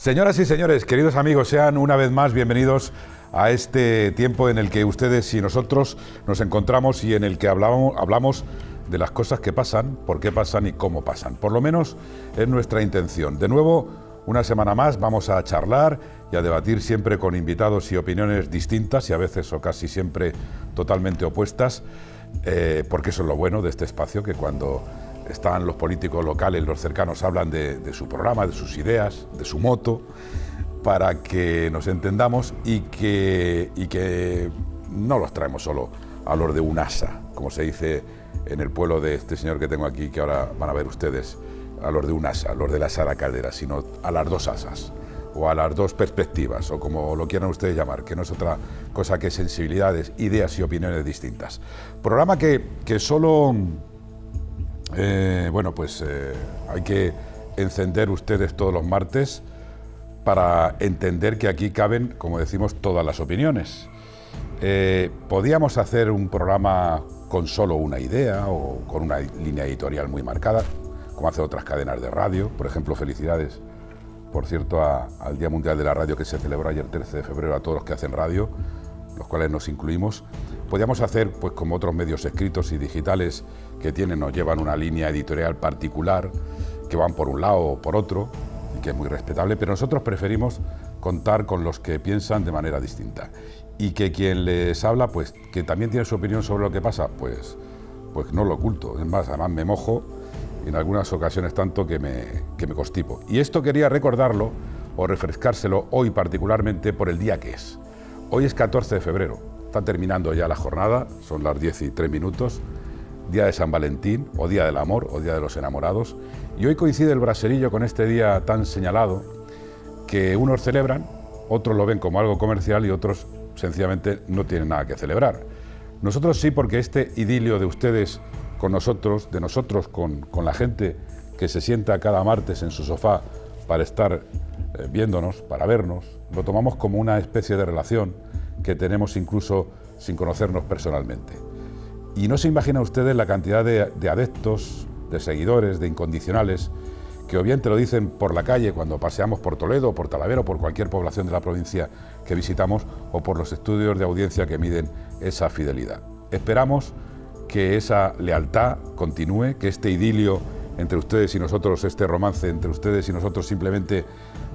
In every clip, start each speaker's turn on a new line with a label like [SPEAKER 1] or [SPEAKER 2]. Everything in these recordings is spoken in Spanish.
[SPEAKER 1] Señoras y señores, queridos amigos, sean una vez más bienvenidos a este tiempo en el que ustedes y nosotros nos encontramos y en el que hablamos, hablamos de las cosas que pasan, por qué pasan y cómo pasan. Por lo menos es nuestra intención. De nuevo, una semana más vamos a charlar y a debatir siempre con invitados y opiniones distintas y a veces o casi siempre totalmente opuestas, eh, porque eso es lo bueno de este espacio, que cuando están los políticos locales, los cercanos, hablan de, su programa, de sus ideas, de su moto, para que nos entendamos y que, que no los traemos solo a los de asa, como se dice en el pueblo de este señor que tengo aquí, que ahora van a ver ustedes, a los de UNASA, a los de la Sala Caldera, sino a las dos asas o a las dos perspectivas, o como lo quieran ustedes llamar, que no es otra cosa que sensibilidades, ideas y opiniones distintas. Programa que, que solo eh, bueno, pues eh, hay que encender ustedes todos los martes para entender que aquí caben, como decimos, todas las opiniones. Eh, podíamos hacer un programa con solo una idea o con una línea editorial muy marcada, como hacen otras cadenas de radio. Por ejemplo, felicidades, por cierto, al Día Mundial de la Radio que se celebró ayer 13 de febrero a todos los que hacen radio, los cuales nos incluimos. Podíamos hacer, pues como otros medios escritos y digitales, que tienen o llevan una línea editorial particular, que van por un lado o por otro, y que es muy respetable, pero nosotros preferimos contar con los que piensan de manera distinta. Y que quien les habla, pues que también tiene su opinión sobre lo que pasa, pues, pues no lo oculto. Es más, además me mojo en algunas ocasiones tanto que me, que me constipo. Y esto quería recordarlo o refrescárselo hoy particularmente por el día que es. Hoy es 14 de febrero, está terminando ya la jornada, son las 10 y 3 minutos. Día de San Valentín, o Día del Amor, o Día de los Enamorados. Y hoy coincide el braserillo con este día tan señalado que unos celebran, otros lo ven como algo comercial y otros sencillamente no tienen nada que celebrar. Nosotros sí, porque este idilio de ustedes con nosotros, de nosotros con, la gente que se sienta cada martes en su sofá para estar eh, viéndonos, para vernos, lo tomamos como una especie de relación que tenemos incluso sin conocernos personalmente. Y no se imaginan ustedes la cantidad de, adeptos, de seguidores, de incondicionales, que o bien te lo dicen por la calle cuando paseamos por Toledo, por Talavera, por cualquier población de la provincia que visitamos, o por los estudios de audiencia que miden esa fidelidad. Esperamos que esa lealtad continúe, que este idilio entre ustedes y nosotros, este romance entre ustedes y nosotros simplemente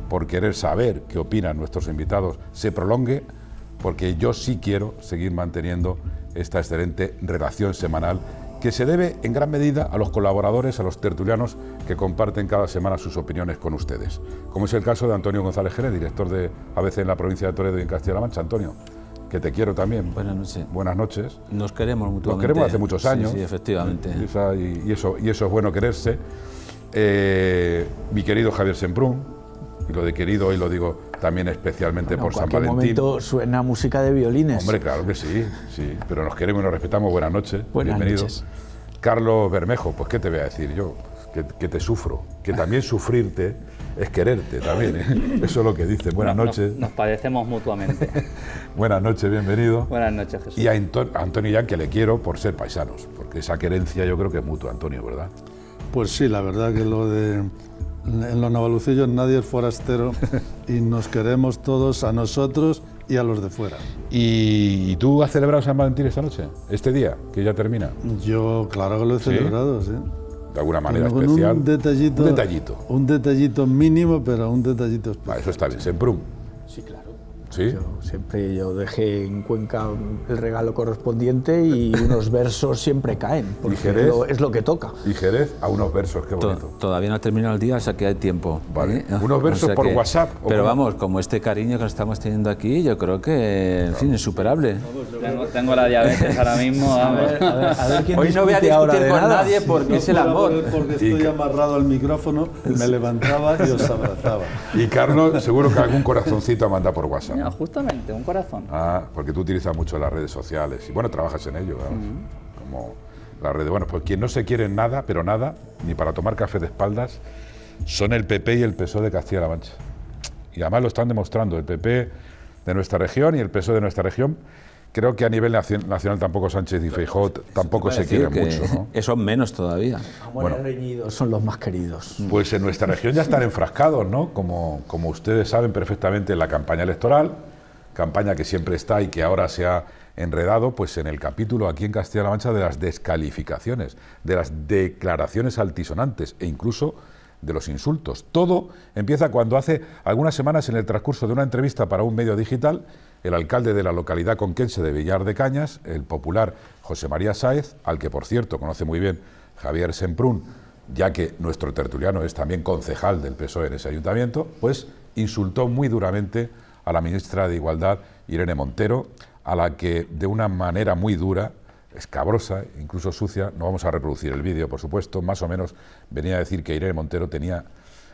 [SPEAKER 1] por querer saber qué opinan nuestros invitados, se prolongue porque yo sí quiero seguir manteniendo esta excelente relación semanal que se debe en gran medida a los colaboradores, a los tertulianos que comparten cada semana sus opiniones con ustedes, como es el caso de Antonio González Jerez, director de ABC en la provincia de Toledo y en Castilla-La Mancha. Antonio, que te quiero también. Buenas noches. Buenas noches. Nos queremos mutuamente. Nos queremos hace muchos años. Sí, efectivamente. Y, eso, y eso es bueno quererse. Eh, mi querido Javier Semprún, lo de querido hoy lo digo también especialmente por San Valentín. En momento
[SPEAKER 2] suena música de violines. Hombre,
[SPEAKER 1] claro que sí, sí, pero nos queremos y nos respetamos. Buenas noches, Buenas bienvenidos. Carlos Bermejo, pues qué te voy a decir yo, que, te sufro, que también sufrirte es quererte también, ¿eh? eso es lo que dice. Buenas noches. Nos,
[SPEAKER 3] padecemos mutuamente.
[SPEAKER 1] Buenas noches, bienvenido. Buenas noches, Jesús. Y a, Antonio Yan, que le quiero por ser paisanos, porque esa querencia yo creo que es mutua, Antonio, ¿verdad?
[SPEAKER 4] Pues sí, la verdad que lo de en los Navalucillos nadie es forastero y nos queremos todos a nosotros y a los de fuera. ¿Y tú has celebrado San Valentín esta noche? ¿Este día
[SPEAKER 1] que ya termina? Yo, claro que lo he celebrado, sí. De alguna manera especial. Un detallito,
[SPEAKER 4] un detallito. mínimo, pero un detallito especial.
[SPEAKER 1] eso está bien, Semprum.
[SPEAKER 4] Yo siempre yo dejé en Cuenca el regalo correspondiente y unos versos
[SPEAKER 2] siempre caen, porque es lo que toca. Y a unos versos, qué bonito.
[SPEAKER 5] todavía no ha terminado el día, o sea que hay tiempo. Vale, ¿eh? unos versos por WhatsApp. pero vamos, como este cariño que estamos teniendo aquí, yo creo que, en fin, insuperable.
[SPEAKER 4] Tengo, la diabetes ahora mismo. Hoy no voy a discutir con nadie porque es el amor. Porque estoy amarrado al micrófono, me levantaba y os abrazaba.
[SPEAKER 1] Y Carlos, seguro que algún corazoncito manda por WhatsApp.
[SPEAKER 3] No, justamente, un corazón.
[SPEAKER 1] Ah, porque tú utilizas mucho las redes sociales y bueno, trabajas en ello, como la red bueno, pues quien no se quiere nada, pero nada, ni para tomar café de espaldas, son el PP y el PSOE de Castilla-La Mancha. Y además lo están demostrando, el PP de nuestra región y el PSOE de nuestra región Creo que a nivel nacional tampoco Sánchez y Feijóo tampoco se quieren mucho. Eso Esos menos todavía.
[SPEAKER 2] Bueno, son los más queridos. Mm. Pues
[SPEAKER 1] en nuestra región ya están enfrascados, ¿no? Como, como ustedes saben perfectamente, en la campaña electoral, campaña que siempre está y que ahora se ha enredado pues en el capítulo aquí en Castilla-La Mancha de las descalificaciones, de las declaraciones altisonantes e incluso de los insultos. Todo empieza cuando hace algunas semanas en el transcurso de una entrevista para un medio digital el alcalde de la localidad conquense de Villar de Cañas, el popular José María Sáez, al que por cierto conoce muy bien Javier Semprún, ya que nuestro tertuliano es también concejal del PSOE en ese ayuntamiento, pues insultó muy duramente a la ministra de Igualdad, Irene Montero, a la que de una manera muy dura, escabrosa, incluso sucia, no vamos a reproducir el vídeo, por supuesto, más o menos venía a decir que Irene Montero tenía,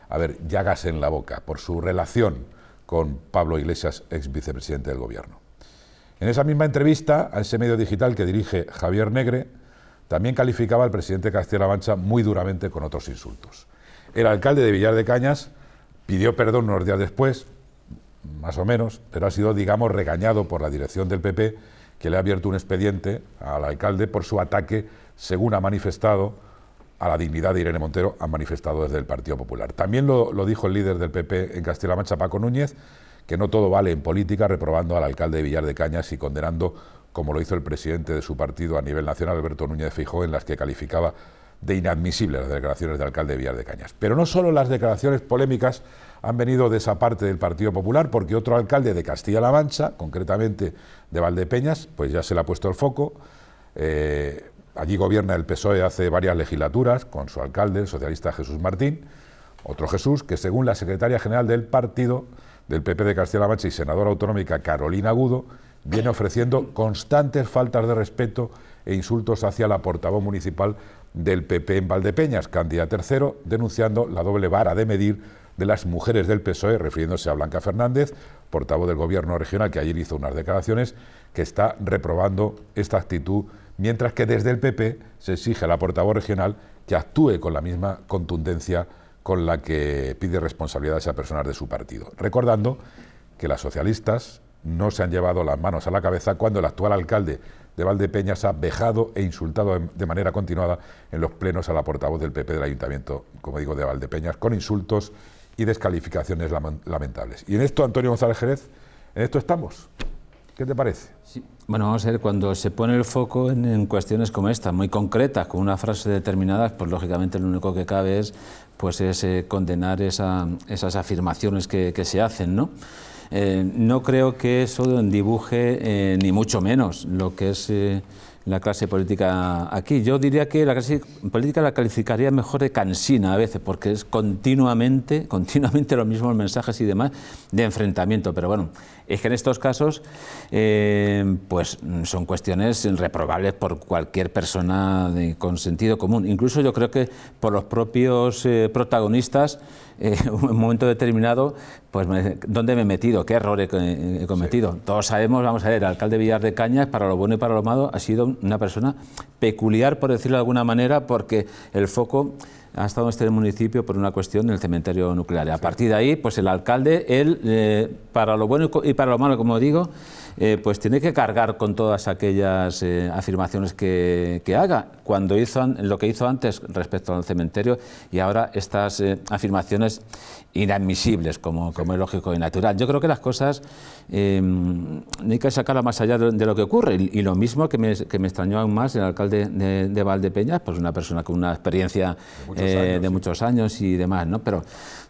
[SPEAKER 1] a ver, llagas en la boca por su relación con Pablo Iglesias, ex vicepresidente del Gobierno. En esa misma entrevista a ese medio digital que dirige Javier Negre, también calificaba al presidente Castilla-La Mancha muy duramente con otros insultos. El alcalde de Villar de Cañas pidió perdón unos días después, más o menos, pero ha sido, digamos, regañado por la dirección del PP, que le ha abierto un expediente al alcalde por su ataque, según ha manifestado, a la dignidad de Irene Montero han manifestado desde el Partido Popular. También lo, dijo el líder del PP en Castilla-La Mancha, Paco Núñez, que no todo vale en política, reprobando al alcalde de Villar de Cañas y condenando, como lo hizo el presidente de su partido a nivel nacional, Alberto Núñez Fijó, en las que calificaba de inadmisibles las declaraciones del alcalde de Villar de Cañas. Pero no solo las declaraciones polémicas han venido de esa parte del Partido Popular, porque otro alcalde de Castilla-La Mancha, concretamente de Valdepeñas, pues ya se le ha puesto el foco. Eh, Allí gobierna el PSOE hace varias legislaturas con su alcalde, el socialista Jesús Martín, otro Jesús que según la secretaria general del partido del PP de Castilla-La Mancha y senadora autonómica Carolina Agudo, viene ofreciendo constantes faltas de respeto e insultos hacia la portavoz municipal del PP en Valdepeñas, candidata Tercero, denunciando la doble vara de medir de las mujeres del PSOE, refiriéndose a Blanca Fernández, portavoz del Gobierno regional, que ayer hizo unas declaraciones, que está reprobando esta actitud mientras que desde el PP se exige a la portavoz regional que actúe con la misma contundencia con la que pide responsabilidades a personas de su partido. Recordando que las socialistas no se han llevado las manos a la cabeza cuando el actual alcalde de Valdepeñas ha vejado e insultado de manera continuada en los plenos a la portavoz del PP del Ayuntamiento, como digo, de Valdepeñas, con insultos y descalificaciones lamentables. Y en esto, Antonio González Jerez, en esto estamos. ¿Qué te parece?
[SPEAKER 5] Bueno, vamos a ver, cuando se pone el foco en, cuestiones como esta, muy concretas, con una frase determinada, pues lógicamente lo único que cabe es, pues, es eh, condenar esas afirmaciones que, se hacen, ¿no? Eh, no creo que eso dibuje eh, ni mucho menos lo que es la clase política aquí. Yo diría que la clase política la calificaría mejor de cansina a veces, porque es continuamente, continuamente los mismos mensajes y demás de enfrentamiento. Pero bueno, es que en estos casos eh, pues son cuestiones reprobables por cualquier persona con sentido común. Incluso yo creo que por los propios eh, protagonistas, en eh, un momento determinado, pues me, dónde me he metido, qué error he, cometido. Todos sabemos, vamos a ver, el alcalde Villar de Cañas, para lo bueno y para lo malo, ha sido una persona peculiar, por decirlo de alguna manera, porque el foco ha estado en este municipio por una cuestión del cementerio nuclear. A partir de ahí, pues el alcalde, él, eh, para lo bueno y para lo malo, como digo, eh, pues tiene que cargar con todas aquellas eh, afirmaciones que, que, haga. Cuando hizo lo que hizo antes respecto al cementerio y ahora estas afirmaciones inadmisibles, como, como es lógico y natural. Yo creo que las cosas eh, hay que sacarlas más allá de, lo que ocurre. Y, lo mismo que me, que me extrañó aún más el alcalde de, Valdepeñas, pues una persona con una experiencia de eh, muchos, años, y demás. ¿no? Pero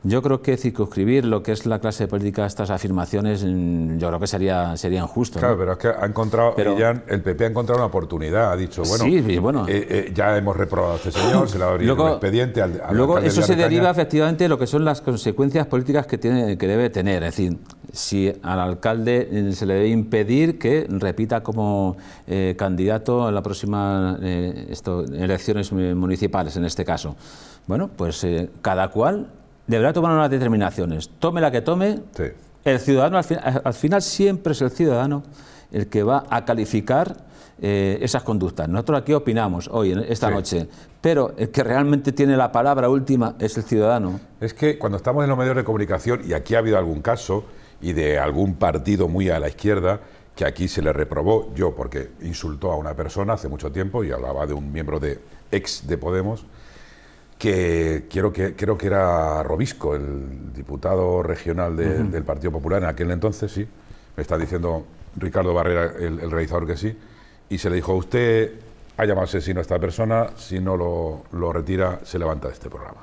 [SPEAKER 5] yo creo que circunscribir lo que es la clase política a estas afirmaciones, mm, yo creo que sería,
[SPEAKER 1] sería injusto. Claro, pero es que ha encontrado, ya el PP ha encontrado una oportunidad, ha dicho, bueno, eh, eh, ya hemos reprobado a este señor, se le ha abierto expediente al, al Luego, eso se deriva
[SPEAKER 5] efectivamente de lo que son las consecuencias consecuencias políticas que, tiene, que debe tener. Es decir, si al alcalde eh, se le debe impedir que repita como eh, candidato en las próximas eh, elecciones municipales, en este caso. Bueno, pues cada cual deberá tomar unas determinaciones. Tome la que tome, el ciudadano al, al final siempre es el ciudadano el que va a calificar eh, esas conductas. Nosotros aquí opinamos
[SPEAKER 1] hoy, esta noche, pero el que realmente tiene la palabra última es el ciudadano. Es que cuando estamos en los medios de comunicación, y aquí ha habido algún caso, y de algún partido muy a la izquierda, que aquí se le reprobó, yo porque insultó a una persona hace mucho tiempo, y hablaba de un miembro de ex de Podemos, que creo que, creo que era Robisco, el diputado regional del Partido Popular en aquel entonces, sí. Me está diciendo Ricardo Barrera, el realizador, que sí y se le dijo a usted, ha llamado asesino a esta persona, si no lo, retira, se levanta de este programa.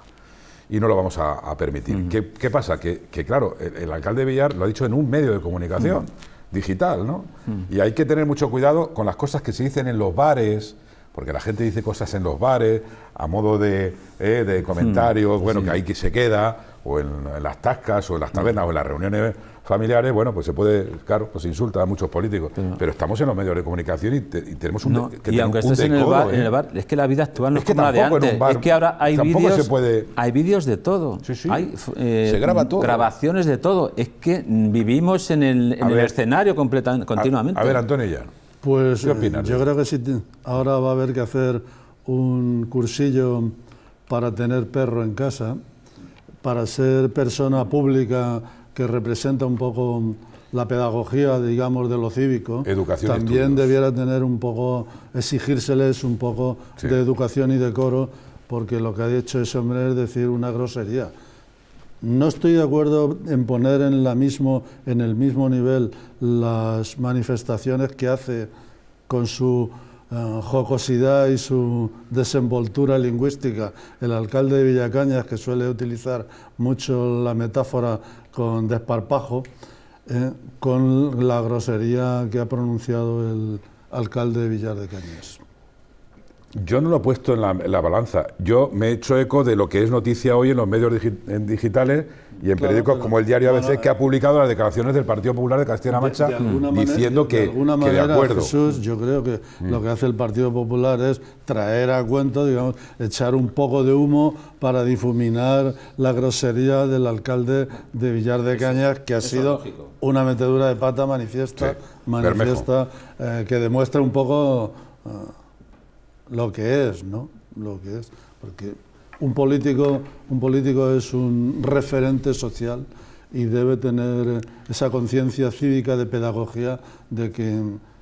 [SPEAKER 1] Y no lo vamos a, permitir. ¿Qué, pasa? Que, claro, el, alcalde Villar lo ha dicho en un medio de comunicación digital, ¿no? Y hay que tener mucho cuidado con las cosas que se dicen en los bares, porque la gente dice cosas en los bares, a modo de, eh, de comentarios, bueno, que ahí que se queda o en, las tascas o en las tabernas o en las reuniones familiares, bueno, pues se puede, claro, pues insulta a muchos políticos, pero, estamos en los medios de comunicación y, tenemos un... que y aunque estés en, el ¿eh?
[SPEAKER 5] bar, es que la vida actual no es, que como es que ahora hay vídeos
[SPEAKER 1] hay vídeos de todo,
[SPEAKER 5] eh, se graba todo. grabaciones de todo, es que vivimos en el, escenario completamente continuamente. A, ver, Antonio, ya.
[SPEAKER 4] Pues ¿Qué opinas? yo creo que si ahora va a haber que hacer un cursillo para tener perro en casa, para ser persona pública que representa un poco la pedagogía, digamos, de lo cívico, también debiera tener un poco, exigírseles un poco de educación y decoro, porque lo que ha dicho ese hombre es decir una grosería. No estoy de acuerdo en poner en, la mismo, en el mismo nivel las manifestaciones que hace con su Ah, jocosidad y su desenvoltura lingüística. El alcalde de Villacañas, que suele utilizar mucho la metáfora con desparpajo, eh, con la grosería que ha pronunciado el alcalde de Villar de Cañas.
[SPEAKER 1] Yo no lo he puesto en la, balanza. Yo me he hecho eco de lo que es noticia hoy en los medios
[SPEAKER 4] digitales y en periódicos como el diario ABC
[SPEAKER 1] que ha eh, publicado las declaraciones del Partido Popular de Castilla-La Mancha diciendo que, de manera, yo
[SPEAKER 4] creo que mm. lo que hace el Partido Popular es traer a cuento, digamos, echar un poco de humo para difuminar la grosería del alcalde de Villar de Cañas, que ha sido una metedura de pata manifiesta, manifiesta eh, que demuestra un poco eh, lo que es, ¿no? Lo que es, porque un político, un político es un referente social y debe tener esa conciencia cívica de pedagogía de que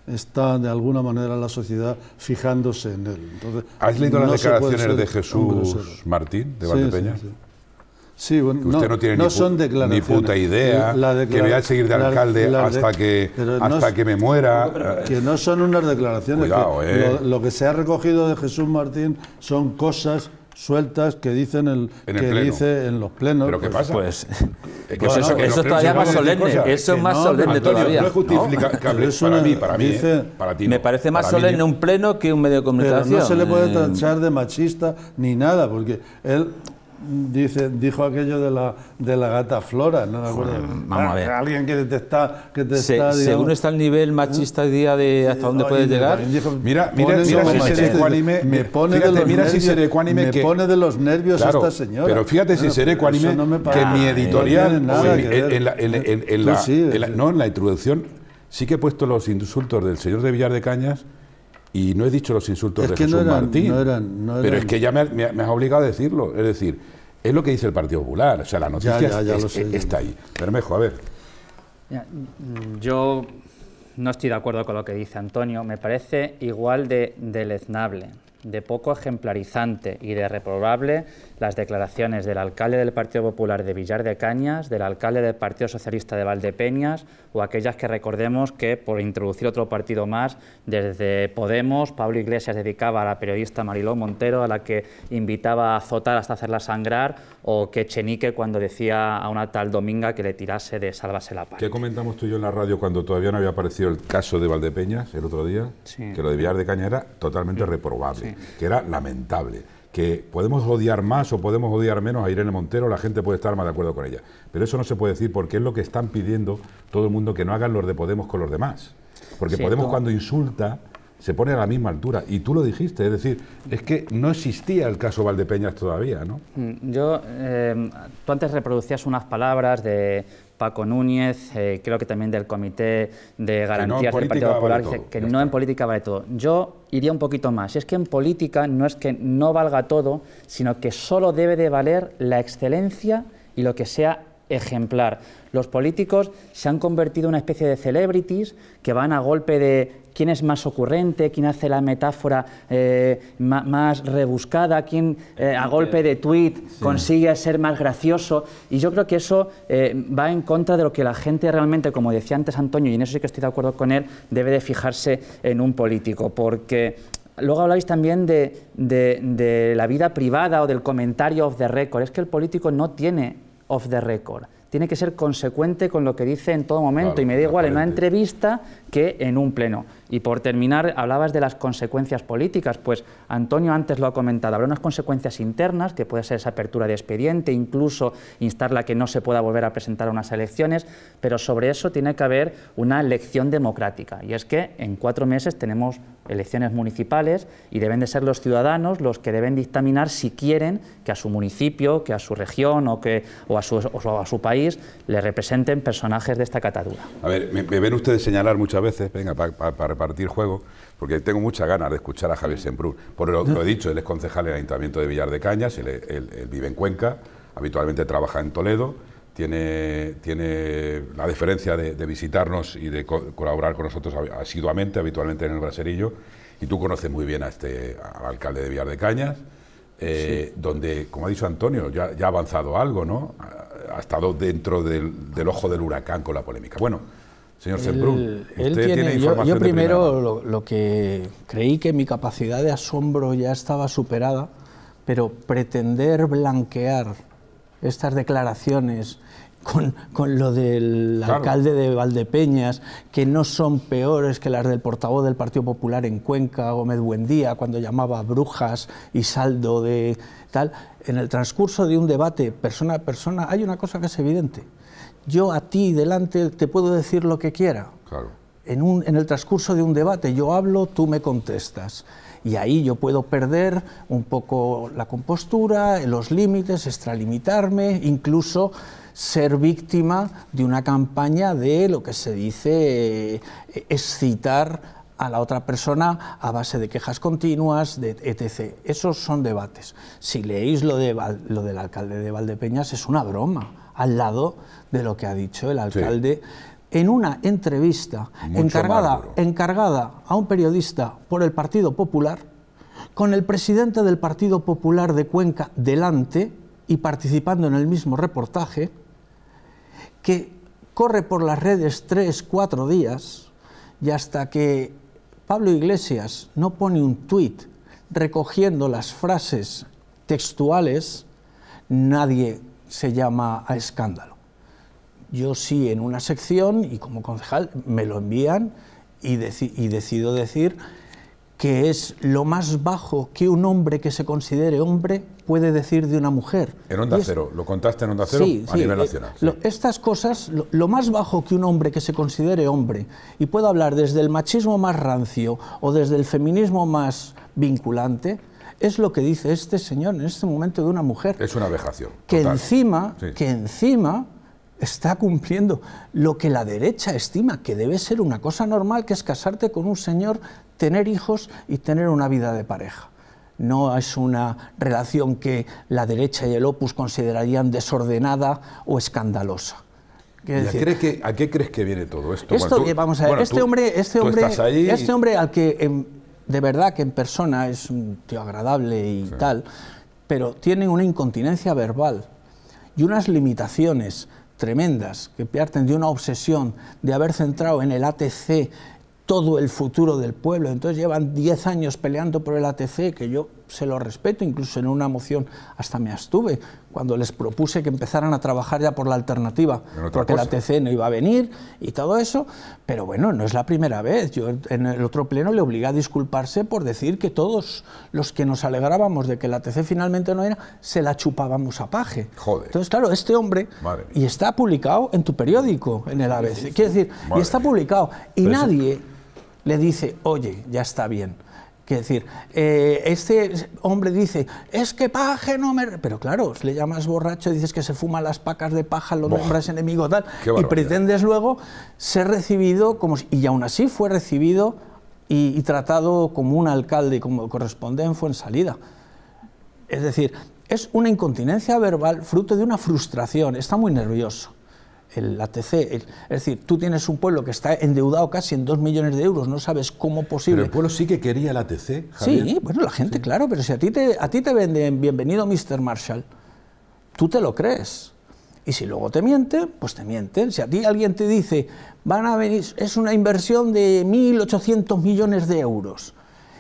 [SPEAKER 4] está de alguna manera la sociedad fijándose en él. ¿Has leído las declaraciones de Jesús Martín, de Valdepeña? Sí, sí, bueno, no, son tiene ni, puta idea, eh, que voy a seguir de alcalde hasta, que, hasta que me muera. Que no son unas declaraciones. Eh. lo que se ha recogido de Jesús Martín son cosas sueltas que dicen el, en que dice en los plenos. ¿Pero qué pasa? Pues, pues eso,
[SPEAKER 5] es todavía más solemne. Eso es más solemne todavía. No es justificable para mí,
[SPEAKER 1] Me parece
[SPEAKER 4] más solemne un
[SPEAKER 5] pleno que un medio de comunicación. no se le puede eh. tachar
[SPEAKER 4] de machista ni nada, porque él Dice, dijo aquello de la, de la gata Flora, ¿no? Me acuerdo. vamos a ah, ver. Alguien que te Que según está el nivel machista hoy día de hasta dónde puedes llegar... mira, mira, mira si Me pone de los nervios, me pone de los nervios esta señora. Pero fíjate si ser ecuánime que mi editorial... No,
[SPEAKER 1] en la introducción sí que he puesto los insultos del señor de Villar de Cañas y no he dicho los insultos de Jesús Martín. Pero es que ya me, has obligado a decirlo. Es decir, es lo que dice el Partido Popular. O sea, la noticia está ahí. Bermejo, a ver.
[SPEAKER 3] Yo no estoy de acuerdo con lo que dice Antonio. Me parece igual de deleznable, de poco ejemplarizante y de reprobable las declaraciones del alcalde del Partido Popular de Villar de Cañas, del alcalde del Partido Socialista de Valdepeñas o aquellas que recordemos que por introducir otro partido más desde Podemos, Pablo Iglesias dedicaba a la periodista Mariló Montero a la que invitaba a azotar hasta hacerla sangrar o que Chenique cuando decía a una tal Dominga que le tirase de sálvase la paz.
[SPEAKER 1] ¿Qué comentamos tú y yo en la radio cuando todavía no había aparecido el caso de Valdepeñas el otro día? Que lo de Villar de Cañas era totalmente reprobable, que era lamentable que podemos odiar más o podemos odiar menos a Irene Montero, la gente puede estar más de acuerdo con ella. Pero eso no se puede decir porque es lo que están pidiendo todo el mundo que no hagan los de Podemos con los demás. Porque Podemos cuando insulta se pone a la misma altura. Y tú lo dijiste, es decir, es que no existía el caso Valdepeñas todavía, ¿no?
[SPEAKER 3] Mm, yo, eh, tú antes reproducías unas palabras de Paco Núñez, eh, creo que también del Comité de Garantías del Partido Popular, que, no en política vale todo. Yo iría un poquito más. es que en política no es que no valga todo, sino que solo debe de valer la excelencia y lo que sea ejemplar. Los políticos se han convertido en una especie de celebrities que van a golpe de quién es más ocurrente, quién hace la metáfora eh, más rebuscada, quién eh, a golpe de tweet consigue ser más gracioso. Y yo creo que eso eh, va en contra de lo que la gente realmente, como decía antes Antonio, y en eso sí que estoy de acuerdo con él, debe de fijarse en un político, porque Luego habláis también de, la vida privada o del comentario off the record. Es que el político no tiene off the record. Tiene que ser consecuente con lo que dice en todo momento. y me da igual en una entrevista que en un pleno. Y por terminar, hablabas de las consecuencias políticas, pues Antonio antes lo ha comentado, habrá unas consecuencias internas, que puede ser esa apertura de expediente, incluso instarla a que no se pueda volver a presentar a unas elecciones, pero sobre eso tiene que haber una elección democrática, y es que en cuatro meses tenemos elecciones municipales y deben de ser los ciudadanos los que deben dictaminar si quieren que a su municipio, que a su región o, que, o, a, su, país le representen personajes de esta catadura.
[SPEAKER 1] A ver, me ven ustedes señalar muchas veces veces, venga, para repartir juego, porque tengo muchas ganas de escuchar a Javier mm. Semprún. Por lo, he dicho, él es concejal en el Ayuntamiento de Villar de Cañas, él, él, vive en Cuenca, habitualmente trabaja en Toledo, tiene, tiene la deferencia de, visitarnos y de colaborar con nosotros asiduamente, habitualmente en el Braserillo, y tú conoces muy bien a este, al alcalde de Villar de Cañas. Eh, donde, como ha dicho Antonio, ya, ya, ha avanzado algo, ¿no? Ha, estado dentro del, del, ojo del huracán con la polémica. Bueno, Señor tiene, yo,
[SPEAKER 2] primero lo, que creí que mi capacidad de asombro ya estaba superada, pero pretender blanquear estas declaraciones con, lo del alcalde de Valdepeñas, que no son peores que las del portavoz del Partido Popular en Cuenca, Gómez Buendía, cuando llamaba brujas y saldo de tal, en el transcurso de un debate persona a persona hay una cosa que es evidente yo a ti delante te puedo decir lo que quiera. En, el transcurso de un debate, yo hablo, tú me contestas. Y ahí yo puedo perder un poco la compostura, los límites, extralimitarme, incluso ser víctima de una campaña de lo que se dice eh, excitar a la otra persona a base de quejas continuas, de etc. Esos son debates. Si leéis lo, de, lo del alcalde de Valdepeñas, es una broma, al lado de lo que ha dicho el alcalde en una entrevista encargada, encargada a un periodista por el Partido Popular, con el presidente del Partido Popular de Cuenca delante y participando en el mismo reportaje, que corre por las redes tres, cuatro días y hasta que Pablo Iglesias no pone un tuit recogiendo las frases textuales, nadie se llama a escándalo yo sí en una sección y como concejal me lo envían y, decido decir que es lo más bajo que un hombre que se considere hombre puede decir de una mujer.
[SPEAKER 1] En Onda Cero, lo contaste en Onda Cero a nivel eh, nacional.
[SPEAKER 2] estas cosas, lo, más bajo que un hombre que se considere hombre, y puedo hablar desde el machismo más rancio o desde el feminismo más vinculante, es lo que dice este señor en este momento de una mujer.
[SPEAKER 1] Es una vejación.
[SPEAKER 2] Que encima, que encima está cumpliendo lo que la derecha estima que debe ser una cosa normal, que es casarte con un señor, tener hijos y tener una vida de pareja. No es una relación que la derecha y el opus considerarían desordenada o escandalosa. a, que,
[SPEAKER 1] a, qué crees que viene todo esto? vamos a este hombre, este hombre, este
[SPEAKER 2] hombre al que de verdad que en persona es un tío agradable y tal, pero tiene una incontinencia verbal y unas limitaciones tremendas que parten de una obsesión de haber centrado en el ATC todo el futuro del pueblo. Entonces llevan 10 años peleando por el ATC, que yo se lo respeto, incluso en una moción hasta me astuve, cuando les propuse que empezaran a trabajar ya por la alternativa, porque la TC no iba a venir y todo eso, pero bueno, no es la primera vez. Yo en el otro pleno le obligué a disculparse por decir que todos los que nos alegrábamos de que la TC finalmente no era, se la chupábamos a paje. Entonces, claro, este hombre, y está publicado en tu periódico, en el ABC, quiero decir, y está publicado, y nadie le dice, oye, ya está bien Quiero decir, eh, este hombre dice, es que paje no me... Pero claro, le llamas borracho, dices que se fuma las pacas de paja, lo nombras enemigo, tal, y pretendes luego ser recibido como... y aún así fue recibido y, tratado como un alcalde, y como corresponde en salida. Es decir, es una incontinencia verbal fruto de una frustración, está muy nervioso el ATC. es decir, tú tienes un pueblo que está endeudado casi en dos millones de euros, no sabes cómo posible. Pero el pueblo sí que quería el ATC, Sí, bueno, la gente, claro, pero si a ti, te, a ti te venden bienvenido Mr. Marshall, tú te lo crees. Y si luego te mienten, pues te mienten. Si a ti alguien te dice, van a venir, es una inversión de 1.800 millones de euros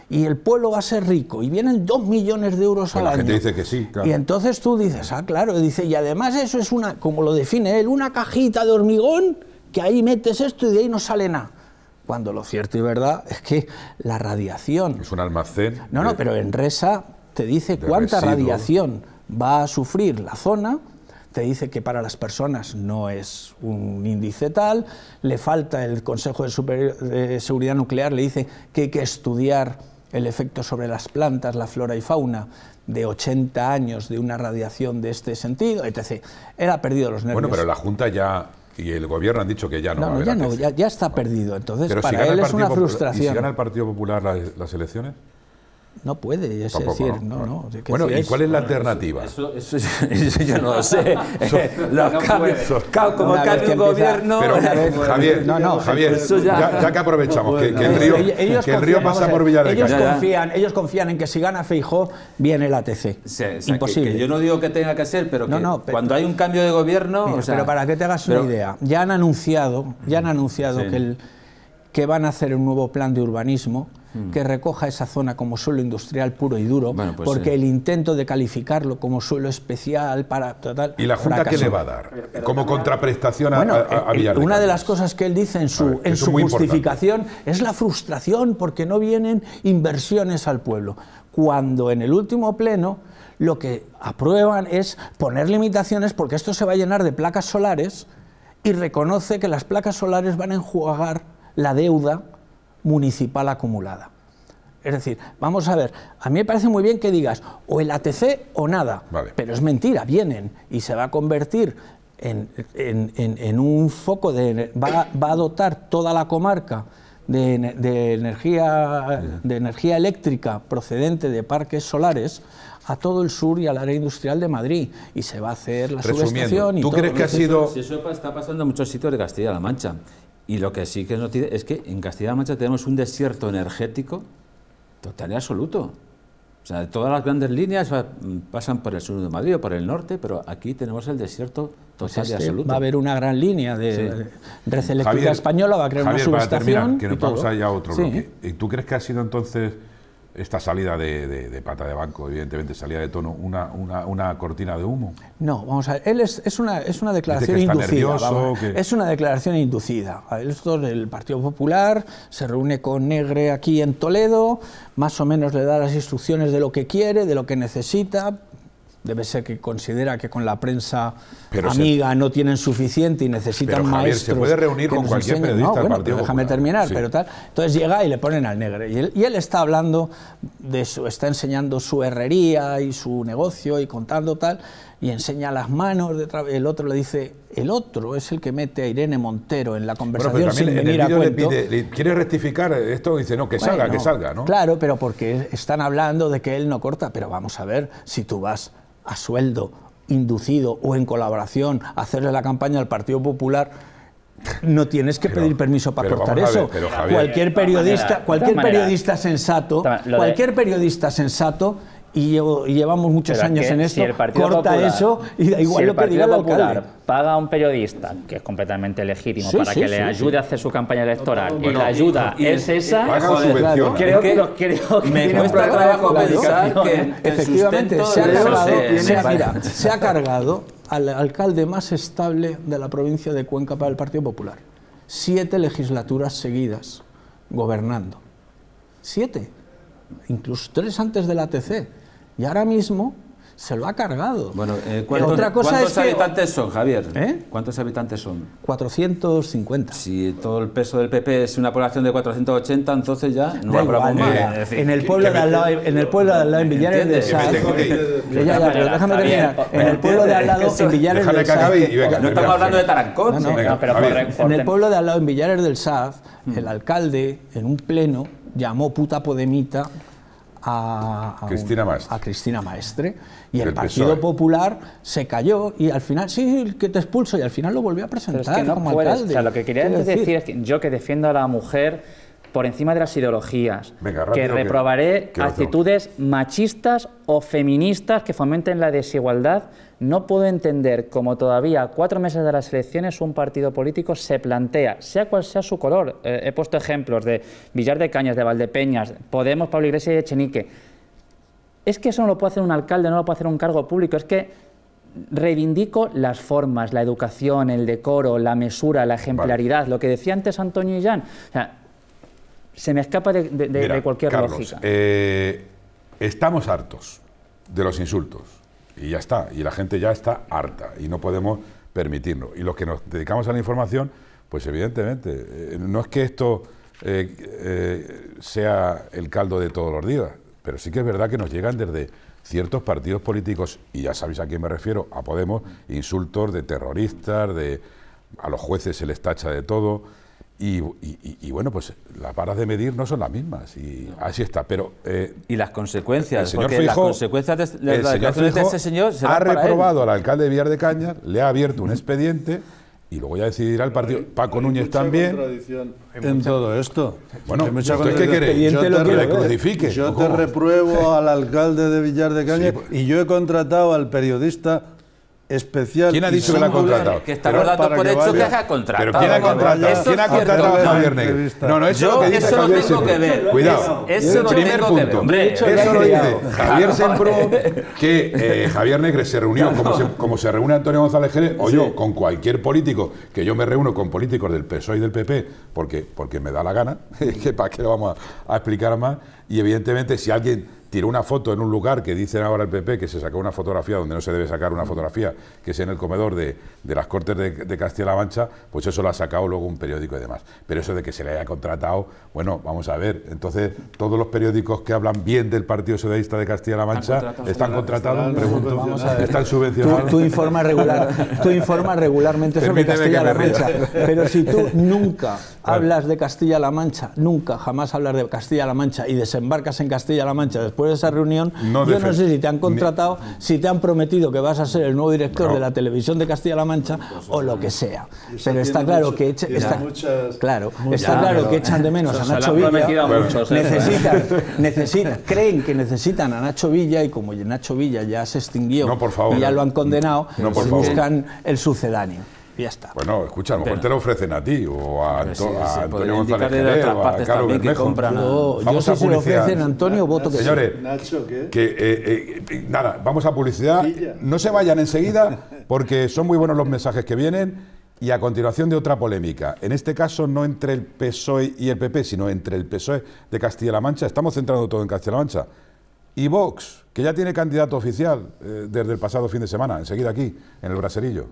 [SPEAKER 2] y el pueblo va a ser rico y vienen dos millones de euros pues al año. dice que sí, Y entonces tú dices, ah, claro, dice, y además eso es una, como lo define él, una cajita de hormigón que ahí metes esto y de ahí no sale nada cuando lo cierto y verdad es que la radiación... Es un almacén. No, no, pero en RESA te dice cuánta radiación va a sufrir la zona, te dice que para las personas no es un índice tal, le falta el Consejo de, de Seguridad Nuclear, le dice que hay que estudiar el efecto sobre las plantas, la flora y fauna de 80 años de una radiación de este sentido, etc. Era perdido los nervios. Bueno, pero la
[SPEAKER 1] Junta ya y el gobierno han dicho que ya no, no, ya, no
[SPEAKER 2] ya, está perdido. Entonces, para si él es una frustración. ¿Y gana el
[SPEAKER 1] Partido Popular las elecciones?
[SPEAKER 2] No puede, es
[SPEAKER 1] decir, no, no. bueno, ¿y cuál es la alternativa? Eso, yo no lo sé. Los cambios, como cambio de gobierno... Eh, Javier, no, no, Javier ya,
[SPEAKER 2] que aprovechamos, que, el río, que el río pasa por Villarreal ellos confían, ellos confían en que si gana Feijó, viene el ATC.
[SPEAKER 5] Imposible. yo no digo que tenga que ser, pero que cuando hay un cambio de gobierno... pero para que te hagas una idea,
[SPEAKER 2] ya han anunciado, ya han anunciado que, el, que van a hacer un nuevo plan de urbanismo Mm. que recoja esa zona como suelo industrial puro y duro, pues porque el intento de calificarlo como suelo especial para total. ¿Y la Junta qué le va a
[SPEAKER 1] dar? como contraprestación a, eh, eh, Una
[SPEAKER 2] de las cosas que él dice en su, justificación es la frustración porque no vienen inversiones al pueblo. Cuando en el último pleno lo que aprueban es poner limitaciones porque esto se va a llenar de placas solares y reconoce que las placas solares van a enjuagar la deuda municipal acumulada. Es decir, vamos a ver, a mí me parece muy bien que digas o el ATC o nada, pero es mentira, vienen y se va a convertir en, un foco de... Va, va, a dotar toda la comarca de, energía, de energía eléctrica procedente de parques solares a todo el sur y al área industrial de Madrid y se va a hacer la y ¿tú crees que ha sido si
[SPEAKER 5] eso está pasando en muchos sitios de Castilla-La Mancha y lo que sí que es tiene es que en Castilla-La Mancha tenemos un desierto energético total y absoluto. O sea, todas las grandes líneas pasan por el sur de Madrid o por el norte, pero aquí tenemos el desierto
[SPEAKER 2] total y pues este, absoluto. Va a haber una gran línea de sí. española, va a crear una subestación. que a otro
[SPEAKER 1] ¿Y tú crees que ha sido entonces esta salida de, pata de banco, evidentemente salía de tono, una, una, cortina de humo?
[SPEAKER 2] No, vamos a ver, él es, es una, es una declaración inducida. Es una declaración inducida. esto del Partido Popular, se reúne con Negre aquí en Toledo, más o menos le da las instrucciones de lo que quiere, de lo que necesita, Debe ser que considera que con la prensa amiga no tienen suficiente y necesitan pero, Javier, Se puede reunir con cualquier periodista Partido Déjame terminar, pero tal. Entonces llega y le ponen al negro. Y él, está hablando de su, está enseñando su herrería y su negocio y contando tal. Y enseña las manos. De el otro le dice, el otro es el que mete a Irene Montero en la conversación sin venir a Le pide,
[SPEAKER 1] quiere rectificar esto, Y dice, no, que salga, que salga,
[SPEAKER 2] ¿no? Claro, pero porque están hablando de que él no corta, pero vamos a ver si tú vas a sueldo, inducido o en colaboración, hacerle la campaña al Partido Popular, no tienes que pedir permiso para cortar eso. cualquier periodista, cualquier periodista sensato, cualquier periodista sensato y, llevamos muchos años en esto, corta eso y da igual lo que diga el
[SPEAKER 3] Paga a un periodista, que es completamente legítimo, para que le ayude a hacer su campaña electoral, y la ayuda es esa, creo, creo que, creo que me cuesta trabajo pensar que, efectivamente
[SPEAKER 2] se ha, cargado, al alcalde más estable de la provincia de Cuenca para el Partido Popular. Siete legislaturas seguidas gobernando. Siete. Incluso tres antes de la ATC y ahora mismo se lo ha cargado.
[SPEAKER 5] Bueno, eh, ¿cuántos, habitantes son, Javier? ¿Eh? ¿Cuántos habitantes son? 450. Si todo el peso del PP es una población de 480, entonces ya no da habrá en, el pueblo de al lado,
[SPEAKER 2] en el pueblo de al lado, en Villares de déjame terminar. En el pueblo de al lado, mm. en Villares del Sá.
[SPEAKER 5] No estamos hablando de Tarancón. En el
[SPEAKER 2] pueblo de al lado, en Villares del Saz, el alcalde, en un pleno, llamó puta podemita a, Cristina, Maestre. Y el, Partido Popular se cayó y al final, sí, que te expulso, y al final lo volvió a presentar como alcalde. O sea, lo que quería decir? es
[SPEAKER 3] que yo que defiendo a la mujer por encima de las ideologías, que reprobaré actitudes machistas o feministas que fomenten la desigualdad. No puedo entender cómo todavía cuatro meses de las elecciones un partido político se plantea, sea cual sea su color. Eh, he puesto ejemplos de Villar de Cañas, de Valdepeñas, Podemos, Pablo Iglesias y Echenique. Es que eso no lo puede hacer un alcalde, no lo puede hacer un cargo público. Es que reivindico las formas, la educación, el decoro, la mesura, la ejemplaridad, lo que decía antes Antonio Illán. O sea, se me escapa de, cualquier lógica.
[SPEAKER 1] Eh, estamos hartos de los insultos. Y ya está. Y la gente ya está harta. Y no podemos permitirlo. Y los que nos dedicamos a la información, pues evidentemente, eh, no es que esto eh, sea el caldo de todos los días. Pero sí que es verdad que nos llegan desde ciertos partidos políticos, y ya sabéis a quién me refiero, a Podemos, insultos de terroristas, de a los jueces se les tacha de todo. Y, bueno, pues las varas de medir no son las mismas y así está. Pero eh, y las consecuencias, el señor consecuencias de, señor este ha reprobado al alcalde de Villar de Cañas, le ha abierto un expediente y luego ya decidirá el partido. Paco Núñez también. En todo
[SPEAKER 4] esto. Bueno, qué quiere? Yo te, repruebo al alcalde de Villar de Cañas pues- y yo he contratado al periodista especial. ¿Quién ha dicho que la ha contratado? Que está dando por hecho que ha
[SPEAKER 5] contratado. Pero ¿quién ha contratado? ¿Quién ha contratado a Javier Negre? No, no, eso lo dice eso tengo que ver. Cuidado. Eso, primer punto. eso lo dice Javier
[SPEAKER 1] Sempro que eh, Javier Negre se reunió como se, reúne Antonio González Jerez o yo con cualquier político, que yo me reúno con políticos del PSOE y del PP porque porque me da la gana, que para qué lo vamos a explicar más y evidentemente si alguien tiró una foto en un lugar que dicen ahora el PP que se sacó una fotografía donde no se debe sacar una fotografía, que es en el comedor de, las Cortes de, Castilla-La Mancha, pues eso lo ha sacado luego un periódico y demás. Pero eso de que se le haya contratado, bueno, vamos a ver. Entonces, todos los periódicos que hablan bien del Partido Socialista de Castilla-La Mancha están, contratados, pregunto, están subvencionados. regular, tú
[SPEAKER 2] informas regularmente sobre Castilla-La Mancha, pero si tú nunca hablas de Castilla-La Mancha, nunca, jamás hablas de Castilla-La Mancha y desembarcas en Castilla-La Mancha después de esa reunión, yo no sé si te han contratado, si te han prometido que vas a ser el nuevo director de la televisión de Castilla-La Mancha o lo que sea. Pero está claro que claro, está claro que echan de menos a Nacho Villa. ¿eh? necesitan, necesitan, creen que necesitan a Nacho Villa y como Nacho Villa ya se extinguió y ya lo han condenado, buscan el sucedáneo.
[SPEAKER 1] Bueno, escucha, a lo mejor te lo ofrecen a ti o a, Antonio González o a Carlos Bermejo. vamos si lo ofrecen Antonio, voto que Señores, Nacho, que eh, eh, eh, nada, vamos a publicidad. No se vayan enseguida porque son muy buenos los mensajes que vienen. Y a continuación de otra polémica, en este caso no entre el PSOE y el PP, sino entre el PSOE de Castilla-La Mancha, estamos centrando todo en Castilla-La Mancha, y Vox, que ya tiene candidato oficial desde el pasado fin de semana, enseguida aquí, en el Braserillo.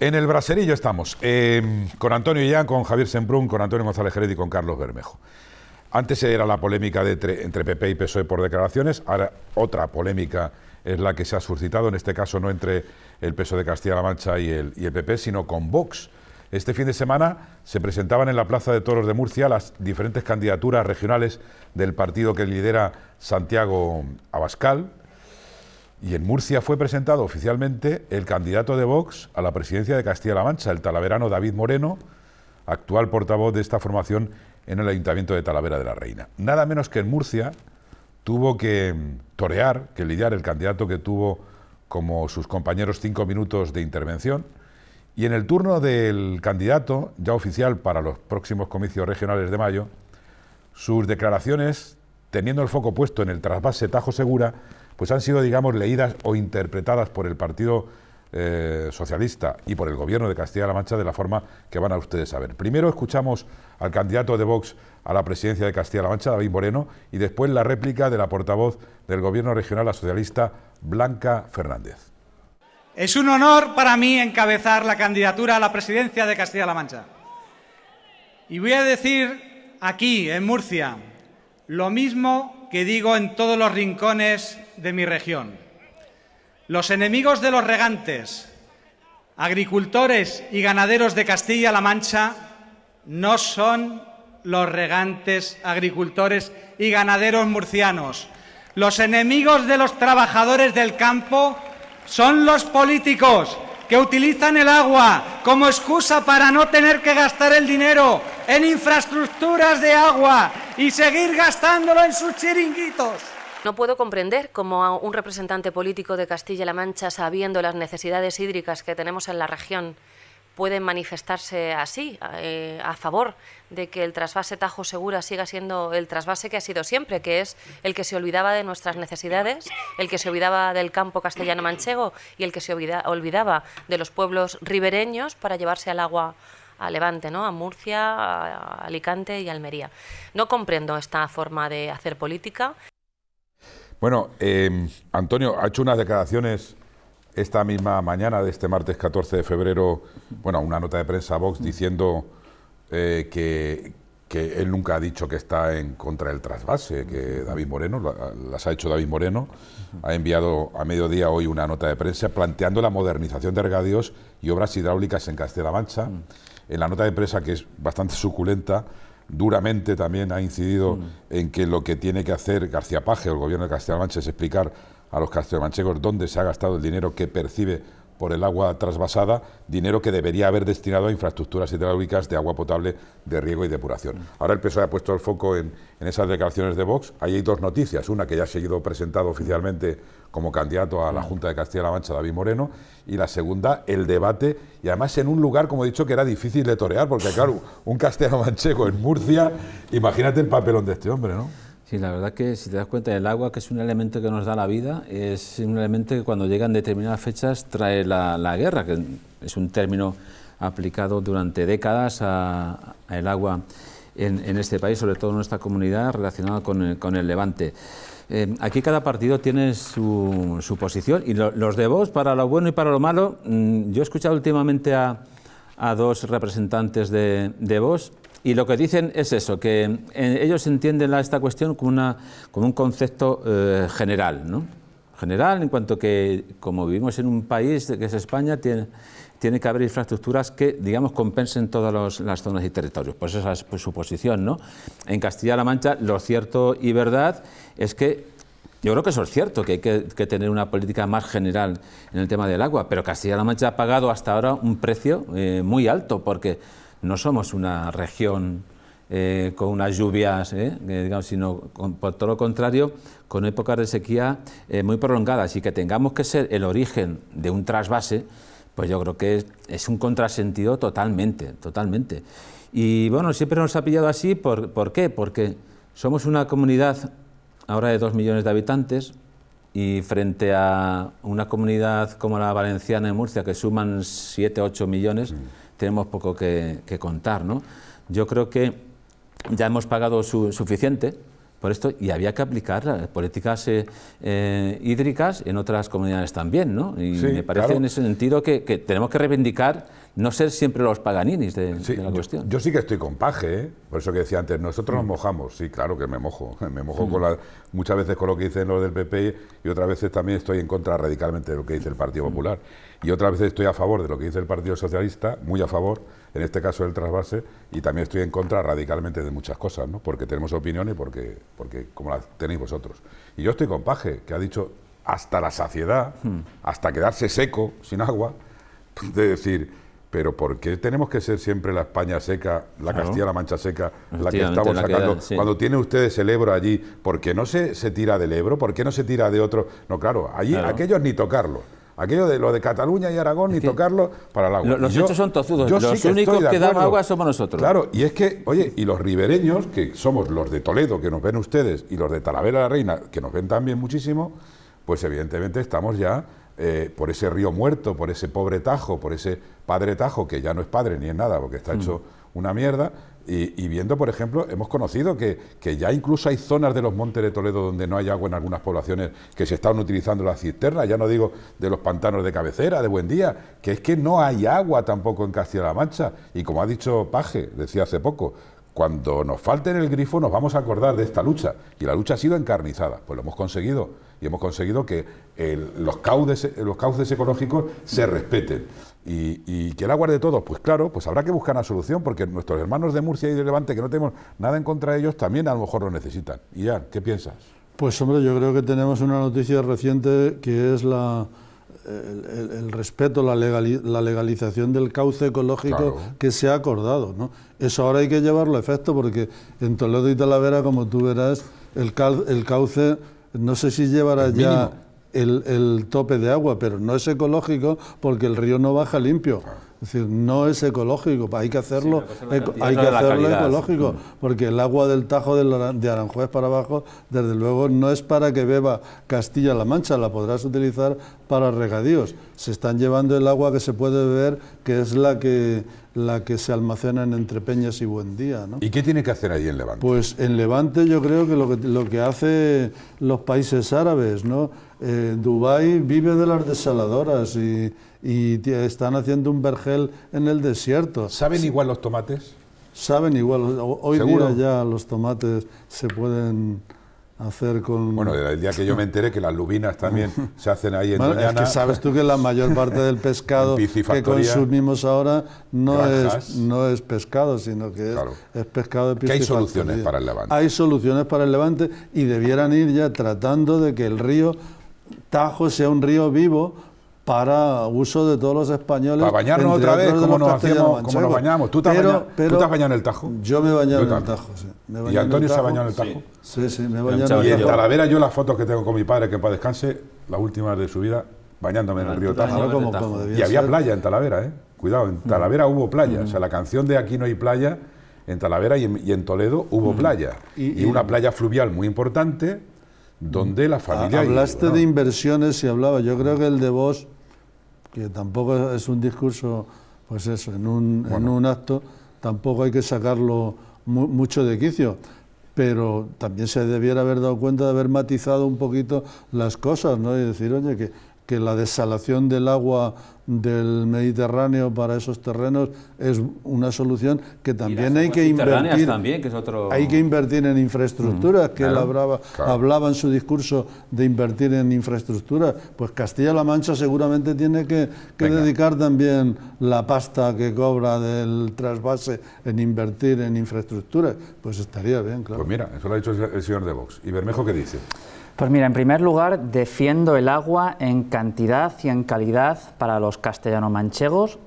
[SPEAKER 1] En el braserillo estamos, eh, con Antonio Illán, con Javier Sembrún, con Antonio González Jerez y con Carlos Bermejo. Antes era la polémica entre, PP y PSOE por declaraciones, ahora otra polémica es la que se ha suscitado, en este caso no entre el PSOE de Castilla-La Mancha y el PP, sino con Vox. Este fin de semana se presentaban en la Plaza de Toros de Murcia las diferentes candidaturas regionales del partido que lidera Santiago Abascal, y en Murcia fue presentado oficialmente el candidato de Vox a la presidencia de Castilla-La Mancha, el talaverano David Moreno, actual portavoz de esta formación en el Ayuntamiento de Talavera de la Reina. Nada menos que en Murcia tuvo que mm, torear, que lidiar el candidato que tuvo como sus compañeros cinco minutos de intervención. Y en el turno del candidato, ya oficial para los próximos comicios regionales de mayo, sus declaraciones, teniendo el foco puesto en el trasvase Tajo Segura, pues han sido, digamos, leídas o interpretadas por el Partido eh, Socialista y por el Gobierno de Castilla-La Mancha de la forma que van a ustedes a ver. Primero escuchamos al candidato de Vox a la presidencia de Castilla-La Mancha, David Moreno, y después la réplica de la portavoz del Gobierno Regional, la socialista Blanca Fernández.
[SPEAKER 2] Es un honor para mí encabezar la candidatura a la presidencia de Castilla-La Mancha. Y voy a decir aquí, en Murcia, lo mismo que digo en todos los rincones de mi región. Los enemigos de los regantes, agricultores y ganaderos de Castilla-La Mancha no son los regantes, agricultores y ganaderos murcianos. Los enemigos de los trabajadores del campo son los políticos que utilizan el agua como excusa para no tener que gastar el dinero en infraestructuras de agua y seguir gastándolo en sus chiringuitos. No puedo comprender cómo un representante político de Castilla-La Mancha, sabiendo las necesidades
[SPEAKER 3] hídricas que tenemos en la región, puede manifestarse así, eh, a favor de que el trasvase Tajo Segura siga siendo el trasvase que ha sido siempre, que es el que se olvidaba de nuestras necesidades, el que se olvidaba del campo castellano-manchego y el que se olvidaba de los pueblos ribereños para llevarse al agua a Levante, ¿no? a Murcia, a Alicante y Almería. No comprendo esta forma de hacer política
[SPEAKER 1] bueno, em, Antonio, ha hecho unas declaraciones esta misma mañana de este martes 14 de febrero, bueno, una nota de prensa a Vox diciendo eh, que, que, él nunca ha dicho que está en contra del trasvase, que David Moreno, las ha hecho David Moreno, ha enviado a mediodía hoy una nota de prensa planteando la modernización de regadíos y obras hidráulicas en castilla mm. En la nota de prensa, que es bastante suculenta, duramente también ha incidido mm. en que lo que tiene que hacer García Paje el gobierno de castilla es explicar a los castellamanchegos dónde se ha gastado el dinero que percibe por el agua trasvasada, dinero que debería haber destinado a infraestructuras hidráulicas de agua potable, de riego y depuración. Mm. Ahora el PSOE ha puesto el foco en, en esas declaraciones de Vox. Ahí hay dos noticias. Una que ya ha sido presentada oficialmente como candidato a la mm. Junta de Castilla-La Mancha, David Moreno, y la segunda, el debate, y además en un lugar, como he dicho, que era difícil de torear, porque claro, un castellano-manchego en Murcia, imagínate el papelón de este hombre, ¿no? Sí, la verdad que si te das cuenta, el
[SPEAKER 5] agua, que es un elemento que nos da la vida, es un elemento que cuando llegan determinadas fechas trae la, guerra, que es un término aplicado durante décadas al el agua en, este país, sobre todo en nuestra comunidad, relacionado con el Levante. Eh, aquí cada partido tiene su, posición y los de vos para lo bueno y para lo malo, mm, yo he escuchado últimamente a, dos representantes de, de y lo que dicen es eso, que eh, ellos entienden esta cuestión como, un concepto eh, general, ¿no? General, en cuanto que, como vivimos en un país que es España, tiene, que haber infraestructuras que, digamos, compensen todas las zonas y territorios. Pues esa es su posición, ¿no? En Castilla-La Mancha, lo cierto y verdad es que yo creo que eso es cierto, que hay que, tener una política más general en el tema del agua, pero Castilla-La Mancha ha pagado hasta ahora un precio eh, muy alto, porque no somos una región eh, con unas lluvias, eh, digamos, sino por todo lo contrario, con épocas de sequía muy prolongadas, y que tengamos que ser el origen de un trasvase, pues yo creo que es, un contrasentido totalmente, totalmente. Y bueno, siempre nos ha pillado así, ¿por qué? Porque somos una comunidad ahora de 2 millones de habitantes y frente a una comunidad como la valenciana en Murcia que suman o ocho millones, mm. tenemos poco que, contar. Yo creo que ya hemos pagado suficiente por esto, y había que aplicar las políticas eh, eh, hídricas en otras comunidades también, ¿no? Y me parece en ese sentido
[SPEAKER 1] que, tenemos que reivindicar no ser siempre los paganinis de, la cuestión. Yo, sí que estoy con ¿eh? por eso que decía antes, nosotros nos mm. mojamos, sí, claro que me mojo, me mojo mm. con muchas veces con lo que dicen los del PP y otras veces también estoy en contra radicalmente de lo que dice el Partido mm. Popular y otras veces estoy a favor de lo que dice el Partido Socialista, muy a favor en este caso del trasvase, y también estoy en contra radicalmente de muchas cosas, ¿no? porque tenemos opinión y porque, porque como la tenéis vosotros. Y yo estoy con Paje, que ha dicho hasta la saciedad, hmm. hasta quedarse seco, sin agua, de decir, pero ¿por qué tenemos que ser siempre la España seca, la Castilla-La Mancha seca, la que estamos sacando? Cuando tiene ustedes el Ebro allí, ¿por qué no se, se, tira del Ebro? ¿Por qué no se tira de otro? No, claro, allí aquellos ni tocarlo. Aquello de lo de Cataluña y Aragón, y tocarlo para el agua. los hechos son tozudos. Los únicos que dan agua somos nosotros. Claro, y es que, oye, y los ribereños, que somos los de Toledo, que nos ven ustedes, y los de Talavera la Reina, que nos ven también muchísimo, pues evidentemente estamos ya eh, por ese río muerto, por ese pobre tajo, por ese padre tajo, que ya no es padre ni es nada, porque está mm. hecho una mierda, y, viendo, por ejemplo, hemos conocido que, que, ya incluso hay zonas de los montes de Toledo donde no hay agua en algunas poblaciones que se están utilizando las cisternas, ya no digo de los pantanos de cabecera, de buen día, que es que no hay agua tampoco en Castilla-La Mancha. Y como ha dicho Paje, decía hace poco, cuando nos falte en el grifo nos vamos a acordar de esta lucha. Y la lucha ha sido encarnizada, pues lo hemos conseguido. Y hemos conseguido que los, cauces, los cauces ecológicos se respeten. Y, que el agua de todos, pues claro, pues habrá que buscar una solución, porque nuestros hermanos de Murcia y de Levante, que no tenemos nada en contra de ellos, también a lo mejor lo necesitan. Y ya, ¿qué piensas?
[SPEAKER 4] Pues hombre, yo creo que tenemos una noticia reciente que es la el, respeto, la, legalización del cauce ecológico que se ha acordado. ¿no? Eso ahora hay que llevarlo a efecto porque en Toledo y Talavera, como tú verás, el, cauce no sé si llevará ya el, tope de agua, pero no es ecológico porque el río no baja limpio. Ah. Es decir, no es ecológico, hay que hacerlo, hay que ecológico, porque el agua del Tajo de Aranjuez para abajo, desde luego, no es para que beba Castilla-La Mancha, la podrás utilizar para regadíos. Se están llevando el agua que se puede beber, que es la que, la que se almacena entre Peñas y Buendía.
[SPEAKER 1] ¿no? ¿Y qué tiene que hacer ahí en Levante?
[SPEAKER 4] Pues en Levante yo creo que lo que, lo que hace los países árabes, ¿no? Eh, Dubái vive de las desaladoras y y están haciendo un vergel en el desierto. ¿Saben igual los tomates? Saben igual. Hoy día ya los tomates se pueden hacer con... Bueno, el día
[SPEAKER 1] que yo me enteré que las lubinas también se hacen ahí en bueno, Es que sabes tú que la mayor parte del
[SPEAKER 4] pescado que consumimos ahora no es, no es pescado, sino que es, es pescado de ¿Que hay soluciones para el Levante. Hay soluciones para el Levante y debieran ir ya tratando de que el río Tajo sea un río vivo para uso de todos los españoles. Para bañarnos otra vez, como nos, hacíamos, bañamos. ¿Tú te, ¿Tú has bañado en el Tajo? Yo me he en el Tajo, sí. ¿Y Antonio se ha bañado en el Tajo? Sí, sí, me he en el Tajo. Y en Talavera yo las fotos
[SPEAKER 1] que tengo con mi padre, que para descanse, las últimas de su vida, bañándome en el ah, río Tajo. y había playa en Talavera, ¿eh? Cuidado, en mm. Talavera hubo playa. Mm. O sea, la canción de Aquí no hay playa, en Talavera y en, Toledo hubo mm. playa. y, una playa fluvial muy importante donde la familia... Hablaste de
[SPEAKER 4] inversiones y hablaba, yo creo que el de vos, que tampoco es un discurso, pues eso, en un, en un acto, tampoco hay que sacarlo mucho de quicio, pero también se debiera haber dado cuenta de haber matizado un poquito las cosas, ¿no? Y decir, oye, que, que la desalación del agua del Mediterráneo para esos terrenos es una solución que también hay que invertir. También, que Hay que invertir en infraestructuras, mm, que él hablaba, hablaba en su discurso de invertir en infraestructuras. Pues Castilla-La Mancha seguramente tiene que, dedicar también la pasta que cobra del trasvase en invertir en infraestructuras. Pues estaría bien, claro. Pues mira,
[SPEAKER 3] eso lo ha dicho el señor de Vox. ¿Y Bermejo qué dice? Pues mira, en primer lugar, defiendo el agua en cantidad y en calidad para los castellano-manchegos,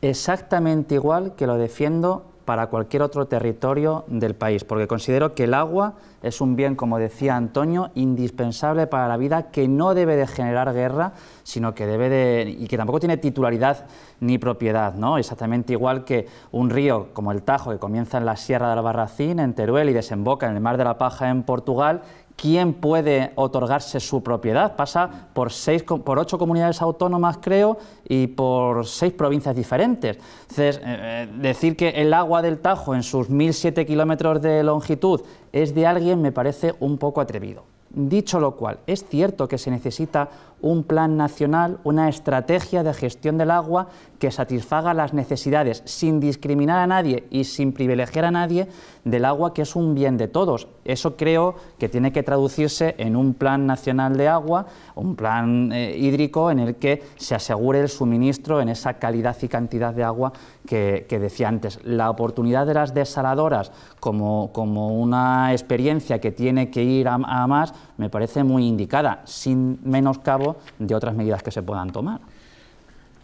[SPEAKER 3] exactamente igual que lo defiendo para cualquier otro territorio del país, porque considero que el agua es un bien, como decía Antonio, indispensable para la vida, que no debe de generar guerra, sino que debe de, y que tampoco tiene titularidad ni propiedad, ¿no? Exactamente igual que un río como el Tajo, que comienza en la Sierra de Barracín, en Teruel, y desemboca en el Mar de la Paja en Portugal, quién puede otorgarse su propiedad. Pasa por, seis, por ocho comunidades autónomas, creo, y por seis provincias diferentes. Eh, eh, decir que el agua del Tajo en sus 1.007 kilómetros de longitud es de alguien me parece un poco atrevido. Dicho lo cual, es cierto que se necesita un plan nacional, una estrategia de gestión del agua que satisfaga las necesidades sin discriminar a nadie y sin privilegiar a nadie del agua que es un bien de todos. Eso creo que tiene que traducirse en un plan nacional de agua, un plan eh, hídrico en el que se asegure el suministro en esa calidad y cantidad de agua que, decía antes. La oportunidad de las desaladoras como, como una experiencia que tiene que ir a más me parece muy indicada, sin menoscabo de otras medidas que se puedan tomar.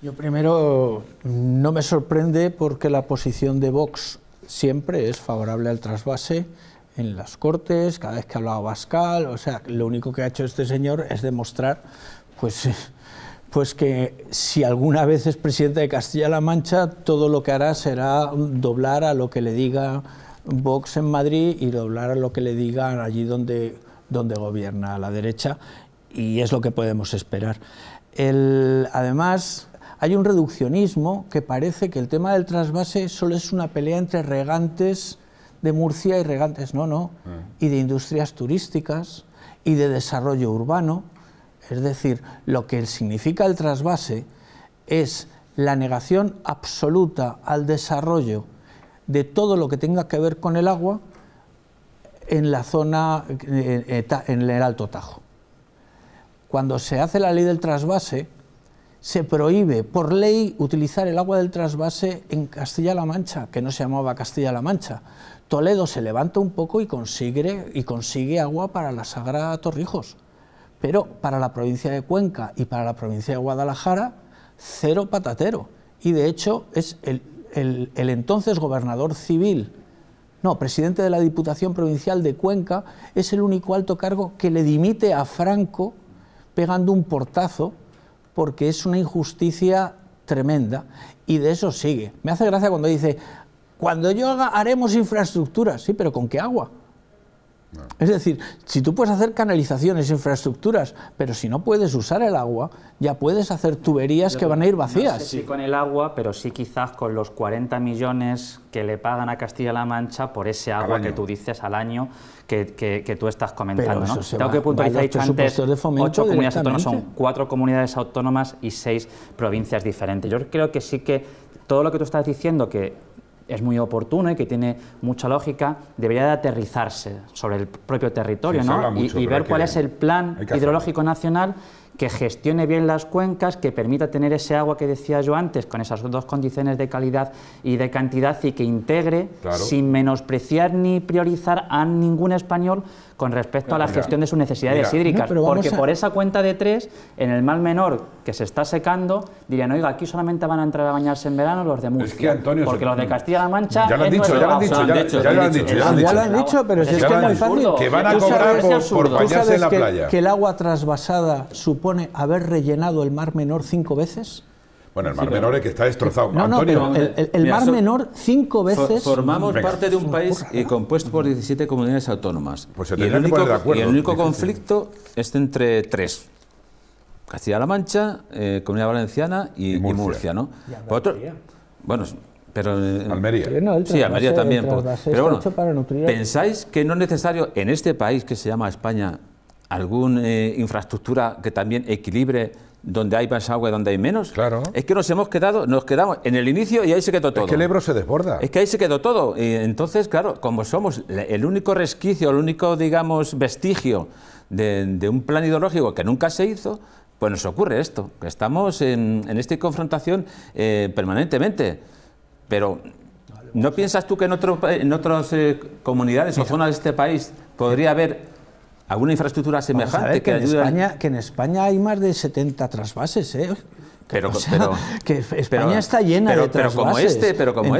[SPEAKER 2] Yo primero no me sorprende porque la posición de Vox siempre es favorable al trasvase en las Cortes, cada vez que ha hablado Bascal, o sea, lo único que ha hecho este señor es demostrar pues pues que si alguna vez es presidente de Castilla-La Mancha, todo lo que hará será doblar a lo que le diga Vox en Madrid y doblar a lo que le digan allí donde donde gobierna la derecha y es lo que podemos esperar. además, hay un reduccionismo que parece que el tema del trasvase solo es una pelea entre regantes de Murcia y regantes, no, no, ah. y de industrias turísticas y de desarrollo urbano. Es decir, lo que significa el trasvase es la negación absoluta al desarrollo de todo lo que tenga que ver con el agua en la zona, eh, eh, en el Alto Tajo. Cuando se hace la ley del trasvase, se prohíbe por ley utilizar el agua del trasvase en Castilla-La Mancha, que no se llamaba Castilla-La Mancha. Toledo se levanta un poco y consigue, y consigue agua para la Sagrada Torrijos, pero para la provincia de Cuenca y para la provincia de Guadalajara, cero patatero. Y de hecho es el entonces gobernador civil no, presidente de la Diputación Provincial de Cuenca es el único alto cargo que le dimite a Franco pegando un portazo porque es una injusticia tremenda y de eso sigue. Me hace gracia cuando dice, cuando yo haga haremos infraestructuras, sí, pero ¿con qué agua? Es decir, si tú puedes hacer canalizaciones, infraestructuras, pero si no puedes usar el agua, ya puedes hacer tuberías que van a ir vacías. Sí
[SPEAKER 3] con el agua, pero sí quizás con los 40 millones que le pagan a Castilla-La Mancha por ese agua que tú dices al año que, tú estás comentando. ¿no? Tengo que puntualizar, dicho antes, son cuatro comunidades autónomas y seis provincias diferentes. Yo creo que sí que todo lo que tú estás diciendo, que es muy oportuno y que tiene mucha lógica, debería de aterrizarse sobre el propio territorio y, ver cuál es el plan hidrológico nacional que gestione bien las cuencas, que permita tener ese agua que decía yo antes, con esas dos condiciones de calidad y de cantidad y que integre, sin menospreciar ni priorizar a ningún español con respecto a la gestión de sus necesidades hídricas. porque por esa cuenta de tres, en el mar menor que se está secando, dirían, oiga, aquí solamente van a entrar a bañarse en verano los de Murcia. porque los de Castilla-La Mancha... Ya lo han dicho, ya lo han dicho, ya lo han dicho. pero pues si es que es muy fácil. van a por la playa. que
[SPEAKER 2] el agua trasvasada supone haber rellenado el mar menor cinco veces?
[SPEAKER 1] Bueno, el Mar Menor es que está destrozado.
[SPEAKER 5] Antonio, el, Mar
[SPEAKER 2] Menor cinco veces... formamos parte
[SPEAKER 1] de un
[SPEAKER 5] país y compuesto por 17 comunidades autónomas. Pues y, el único, conflicto es entre tres. Castilla-La Mancha, eh, Comunidad Valenciana y, Murcia. ¿no? Pues bueno, pero... Eh, Almería. sí, Almería también. Pero bueno, ¿pensáis que no es necesario en este país que se llama España alguna eh, infraestructura que también equilibre donde hay más agua y donde hay menos. Claro. Es que nos hemos quedado, nos quedamos en el inicio y ahí se quedó todo. Es que el Ebro se desborda. Es que ahí se quedó todo. Y entonces, claro, como somos el único resquicio, el único, digamos, vestigio de, un plan ideológico que nunca se hizo, pues nos ocurre esto, que estamos en, esta confrontación eh, permanentemente. Pero, ¿no piensas tú que en, en otras eh, comunidades o zonas de este país podría haber alguna infraestructura semejante que,
[SPEAKER 2] en España, hay más de 70 trasvases, ¿eh? Pero, que España está llena de trasvases. Pero como este, pero como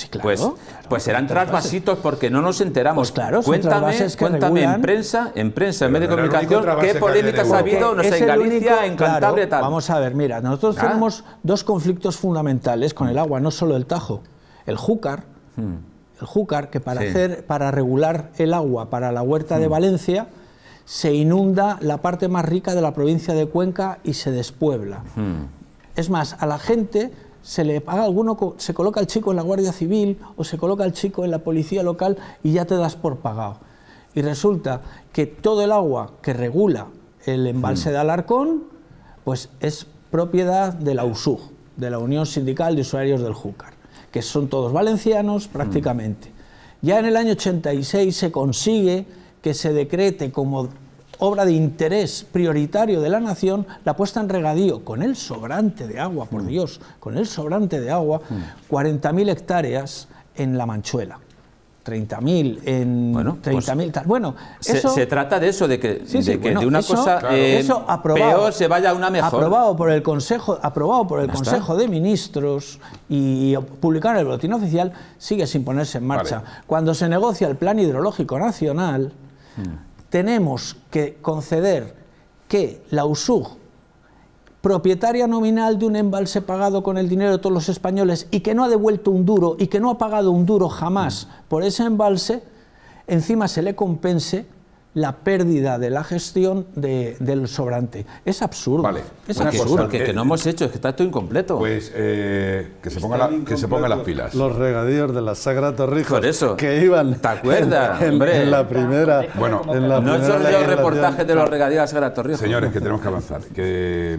[SPEAKER 2] este, pues,
[SPEAKER 5] pues serán trasvasitos porque no nos enteramos. Pues claro, cuéntame, cuéntame en prensa, en prensa, en medio de comunicación, qué polémicas ha habido, en Galicia, en Cantabria, tal. Vamos
[SPEAKER 2] a ver, mira, nosotros ah. tenemos dos conflictos fundamentales con el agua, no solo el Tajo, el Júcar. Hmm. El Júcar, que para, hacer, para regular el agua para la huerta de hmm. Valencia, se inunda la parte más rica de la provincia de Cuenca y se despuebla. Hmm. Es más, a la gente se le paga alguno, se coloca el chico en la Guardia Civil o se coloca el chico en la policía local y ya te das por pagado. Y resulta que todo el agua que regula el embalse hmm. de Alarcón, pues es propiedad de la USUG, de la Unión Sindical de Usuarios del Júcar, que son todos valencianos prácticamente. Hmm. Ya en el año 86 se consigue que se decrete como obra de interés prioritario de la nación la puesta en regadío, con el sobrante de agua, por mm. Dios, con el sobrante de agua, 40.000 mm. hectáreas en La Manchuela. 30.000 en bueno, 30.000 pues Bueno, se,
[SPEAKER 5] trata de eso, de que, de, una cosa eh, peor se vaya una mejor. Aprobado
[SPEAKER 2] por el Consejo, aprobado por el Consejo de Ministros y publicado en el Boletín Oficial, sigue sin ponerse en marcha. Cuando se negocia el Plan Hidrológico Nacional, tenemos que conceder que la USUG, propietaria nominal de un embalse pagado con el dinero de todos los españoles y que no ha devuelto un duro y que no ha pagado un duro jamás por ese embalse, encima se le compense la pérdida de la gestión
[SPEAKER 4] de, del sobrante. Es absurdo. Vale. Es absurdo. Cosa, que,
[SPEAKER 1] no eh, hemos hecho, es que está esto incompleto. Pues eh, que, se ponga que se pongan las pilas. Los
[SPEAKER 4] regadíos de la Sagra Torrijos. Por
[SPEAKER 1] eso. Que iban. ¿Te acuerdas? En, la
[SPEAKER 4] primera. Bueno, en la no primera he hecho el reportaje de los regadíos
[SPEAKER 1] de la Sagra Torrijos. Señores, que tenemos que avanzar. Que.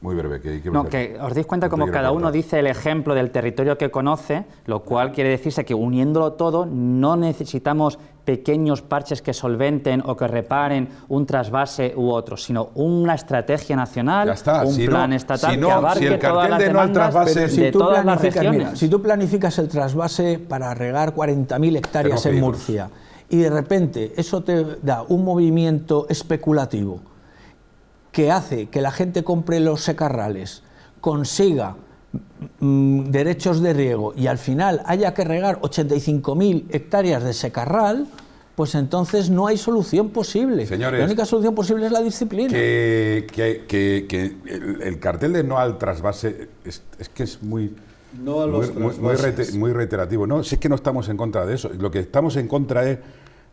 [SPEAKER 1] Muy breve, que, No, que os
[SPEAKER 3] dais cuenta como cada uno dice el ejemplo del territorio que conoce, lo cual quiere decirse que uniéndolo todo no necesitamos pequeños parches que solventen o que reparen un trasvase u otro, sino una estrategia nacional, un plan estatal que abarque todas las demandas
[SPEAKER 2] si tú planificas el trasvase para regar 40.000 hectáreas en Murcia y de repente eso te da un movimiento especulativo que hace que la gente compre los secarrales, consiga mm, mm, derechos de riego y al final haya que regar 85.000 hectáreas de secarral, pues entonces no hay solución posible. Señores, la única solución posible es la disciplina.
[SPEAKER 1] Que, que, el, cartel de no al trasvase es, que es muy...
[SPEAKER 4] muy,
[SPEAKER 1] reiterativo. No, si es que no estamos en contra de eso. Lo que estamos en contra es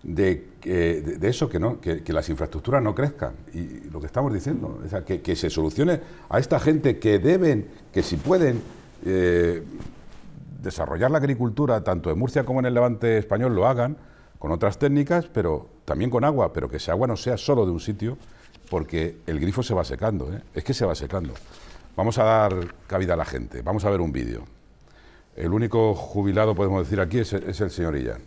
[SPEAKER 1] de, eso, que, no, que, las infraestructuras no crezcan. Y lo que estamos diciendo, o que, se solucione a esta gente que deben, que si pueden eh, desarrollar la agricultura, tanto en Murcia como en el Levante español, lo hagan con otras técnicas, pero también con agua, pero que ese agua no sea solo de un sitio, porque el grifo se va secando, ¿eh? es que se va secando. Vamos a dar cabida a la gente, vamos a ver un vídeo. El único jubilado, podemos decir aquí, es, es el señor Illán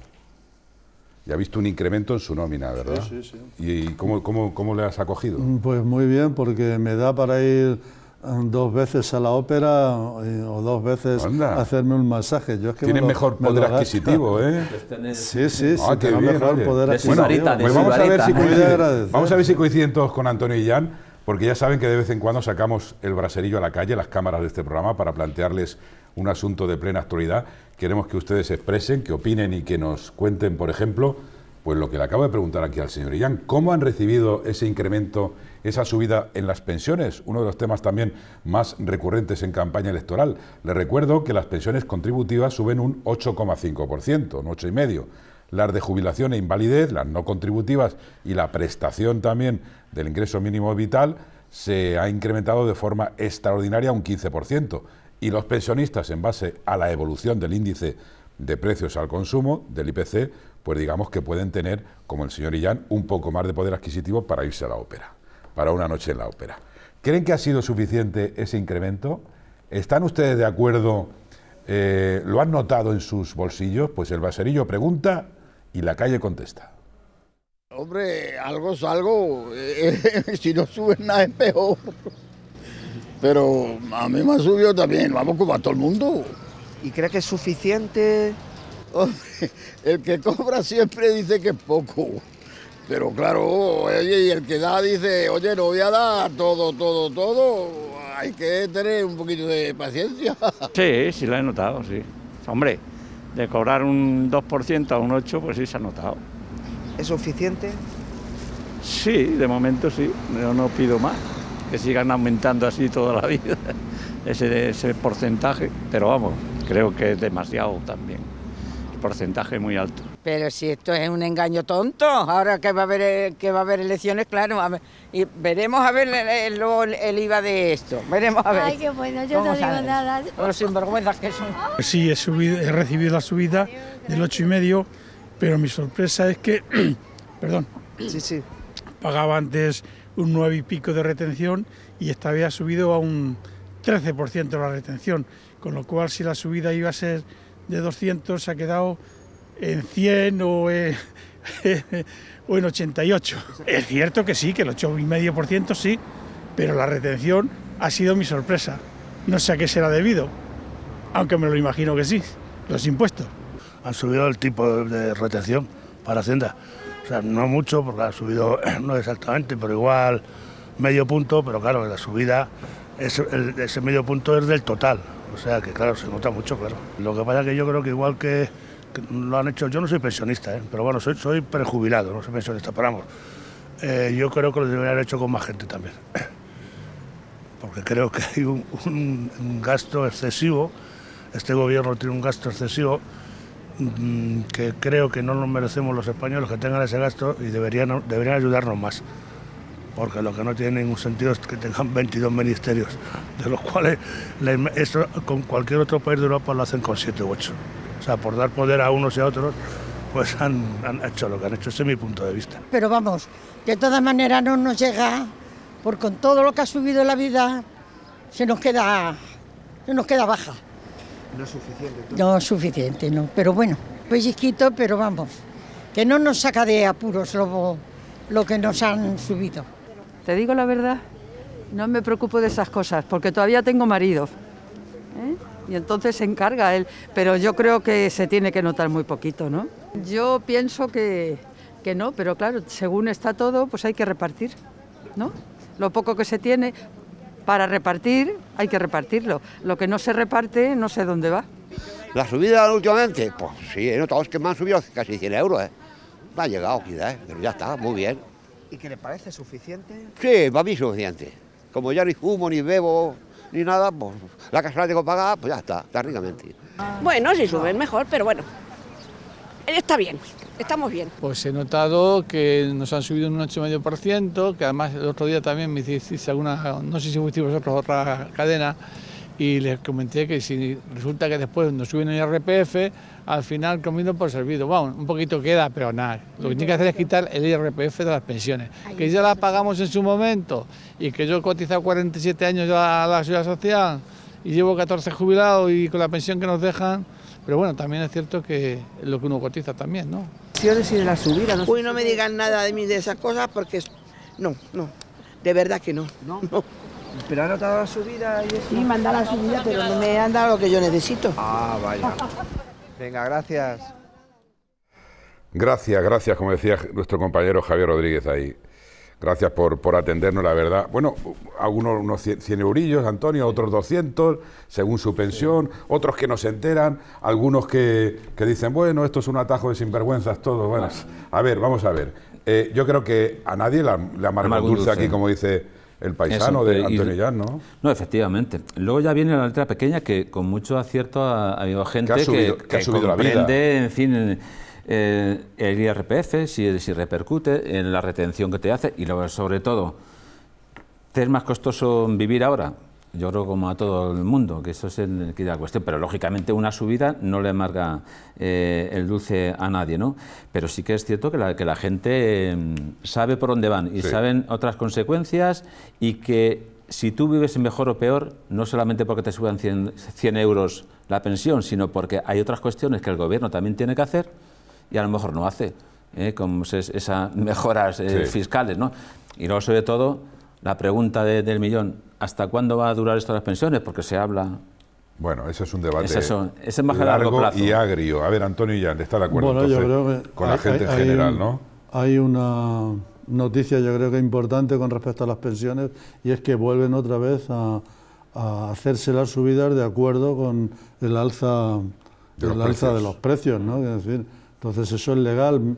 [SPEAKER 1] ha visto un incremento en su nómina, ¿verdad? Sí, sí, sí. ¿Y cómo, cómo, cómo le has acogido?
[SPEAKER 4] Mm, pues muy bien, porque me da para ir eh, dos veces a la ópera eh, o dos veces hacerme un masaje. Yo Tienen mejor poder adquisitivo, ¿eh? Sí, sí, ah, sí. mejor poder adquisitivo. Bueno, pues vamos, a ver si coinciden, vamos a ver si coinciden todos
[SPEAKER 1] con Antonio y Jan porque ya saben que de vez en cuando sacamos el braserillo a la calle, las cámaras de este programa, para plantearles un asunto de plena actualidad. Queremos que ustedes expresen, que opinen y que nos cuenten, por ejemplo, pues lo que le acabo de preguntar aquí al señor Illán, ¿cómo han recibido ese incremento, esa subida en las pensiones? Uno de los temas también más recurrentes en campaña electoral. Les recuerdo que las pensiones contributivas suben un 8,5%, un 8,5% las de jubilación e invalidez, las no contributivas y la prestación también del ingreso mínimo vital, se ha incrementado de forma extraordinaria un 15%. Y los pensionistas, en base a la evolución del índice de precios al consumo, del IPC, pues digamos que pueden tener, como el señor Illán, un poco más de poder adquisitivo para irse a la ópera, para una noche en la ópera. ¿Creen que ha sido suficiente ese incremento? ¿Están ustedes de acuerdo? Eh, ¿Lo han notado en sus bolsillos? Pues el baserillo pregunta y la calle contesta.
[SPEAKER 6] Hombre, algo es algo, eh, si no sube nada es peor. Pero a mí me ha subido también, vamos como a todo el mundo. ¿Y cree que es suficiente? Hombre, el que
[SPEAKER 2] cobra siempre dice que es poco. Pero claro, oye, y el que da dice, oye, no voy a dar todo, todo, todo. Hay que tener un poquito de paciencia. Sí, sí, lo he notado, sí. Hombre, de cobrar un 2% a un 8%, pues sí se ha notado.
[SPEAKER 3] ¿Es suficiente?
[SPEAKER 2] Sí, de momento sí, yo no pido más, que sigan aumentando así toda la vida ese, ese porcentaje, pero vamos, creo que es demasiado también, el porcentaje muy alto. Pero si esto es un engaño tonto, ahora que va a haber, eh, que va a haber elecciones, claro, y veremos a ver el, el, IVA de esto, veremos a ver. Ay, qué bueno, yo no digo nada. Los sinvergüenzas que son.
[SPEAKER 6] Sí, he, recibido la subida del 8,5, pero mi sorpresa es que, perdón, sí, sí. pagaba antes un 9 y pico de retención y esta vez ha subido a un 13% la retención, con lo cual si la subida iba a ser de 200 se ha quedado en 100 o en, 88. Es cierto que sí, que el 8,5% sí, pero la retención ha sido mi sorpresa. No sé a qué será debido, aunque me lo imagino que sí, los impuestos. Han subido el tipo de retención para Hacienda. O sea, no mucho, porque ha subido, no exactamente, pero igual medio punto, pero claro, la subida, es, ese medio punto es del total. O sea, que claro, se nota mucho, pero... Lo que pasa es que yo creo que igual que lo han hecho, yo no soy pensionista, ¿eh? pero bueno, soy, soy prejubilado, no soy pensionista, pero vamos, eh, yo creo que lo deberían haber hecho con más gente también, porque creo que hay un, gasto excesivo, este gobierno tiene un gasto excesivo mm, que creo que no nos merecemos los españoles que tengan ese gasto y deberían, deberían ayudarnos más porque lo que no tiene ningún sentido es que tengan 22 ministerios, de los cuales con cualquier otro país de Europa lo hacen con 7 u 8. O sea, por dar poder a unos y a otros, pues han, hecho lo que han hecho. Ese es mi punto de vista.
[SPEAKER 4] Pero vamos, de todas maneras no nos llega,
[SPEAKER 3] porque con todo lo que ha subido la vida, se nos queda, se nos queda
[SPEAKER 4] baja.
[SPEAKER 6] No es suficiente.
[SPEAKER 4] No es suficiente, no. Pero bueno, pues pero vamos, que no nos saca de apuros lo, lo que nos han subido.
[SPEAKER 3] Te digo la verdad, no me preocupo de esas cosas, porque todavía tengo marido. ¿Eh? y entonces se encarga él, pero yo creo que se tiene que notar muy poquito, ¿no? Yo pienso que, que no, pero claro, según está todo, pues hay que repartir, ¿no? Lo poco que se tiene para repartir, hay que repartirlo. Lo que no se reparte, no sé dónde va.
[SPEAKER 5] La subida últimamente, pues sí, he notado que me han subido casi 100 euros, Me ¿eh? ha llegado pero ya está, muy bien.
[SPEAKER 3] ¿Y que le parece suficiente?
[SPEAKER 5] Sí, para mí suficiente. Como ya ni fumo ni bebo, ni nada, pues la casa la tengo pagada, pues ya está, está mentira".
[SPEAKER 2] Bueno, si suben mejor, pero bueno, está bien, estamos bien.
[SPEAKER 4] Pues he notado que nos han subido un 8,5%, que además el otro día también me hiciste alguna, no sé si fuiste vosotros otra cadena, y les comenté que si resulta que después nos suben el IRPF... al final comiendo por servido. Bueno, un
[SPEAKER 2] poquito queda, pero nada. Lo que tiene que hacer es quitar el IRPF de las pensiones, que ya las pagamos en su
[SPEAKER 4] momento y que yo he cotizado 47 años ya a la ciudad social y llevo 14 jubilados y con la pensión que nos dejan. Pero bueno, también es cierto que lo que uno cotiza también, ¿no? Y de
[SPEAKER 2] la subida, Uy, no me digan nada de mí de esas cosas porque no, no, de verdad que no. no. no. ¿Pero han notado la subida? Y eso? Sí, me han dado pero me han dado lo que yo necesito. Ah, vaya. Venga, gracias.
[SPEAKER 1] Gracias, gracias, como decía nuestro compañero Javier Rodríguez ahí. Gracias por, por atendernos, la verdad. Bueno, algunos unos 100 eurillos, Antonio, otros 200, según su pensión, otros que no se enteran, algunos que, dicen, bueno, esto es un atajo de sinvergüenzas, todo. Bueno, a ver, vamos a ver. Eh, yo creo que a nadie la, la marca dulce aquí, como dice el paisano de de Antonellán, ¿no?
[SPEAKER 5] No, efectivamente. Luego ya viene la letra pequeña que con mucho acierto ha, habido gente que, ha subido, que, que, en fin, el eh, IRPF, si, si repercute en la retención que te hace y luego, sobre todo, ¿te es más costoso vivir ahora? yo creo como a todo el mundo, que eso es el, que la cuestión, pero lógicamente una subida no le amarga eh, el dulce a nadie, ¿no? Pero sí que es cierto que la, que la gente mm, sabe por dónde van y saben otras consecuencias y que si tú vives mejor o peor, no solamente porque te suban 100, euros la pensión, sino porque hay otras cuestiones que el gobierno también tiene que hacer y a lo mejor no hace, ¿eh? como esas mejoras eh, fiscales, ¿no? Y luego, sobre todo, la pregunta del millón, ¿hasta cuándo va a durar esto las pensiones? Porque se habla...
[SPEAKER 1] Bueno, ese es un debate es eso, es más largo, y agrio. A ver, Antonio ya ¿está de acuerdo con la gente en general, hay no?
[SPEAKER 4] Hay una noticia, yo creo que importante con respecto a las pensiones, y es que vuelven otra vez a, hacerse las subidas de acuerdo con el alza de, alza de los precios, ¿no? Es decir, entonces eso es legal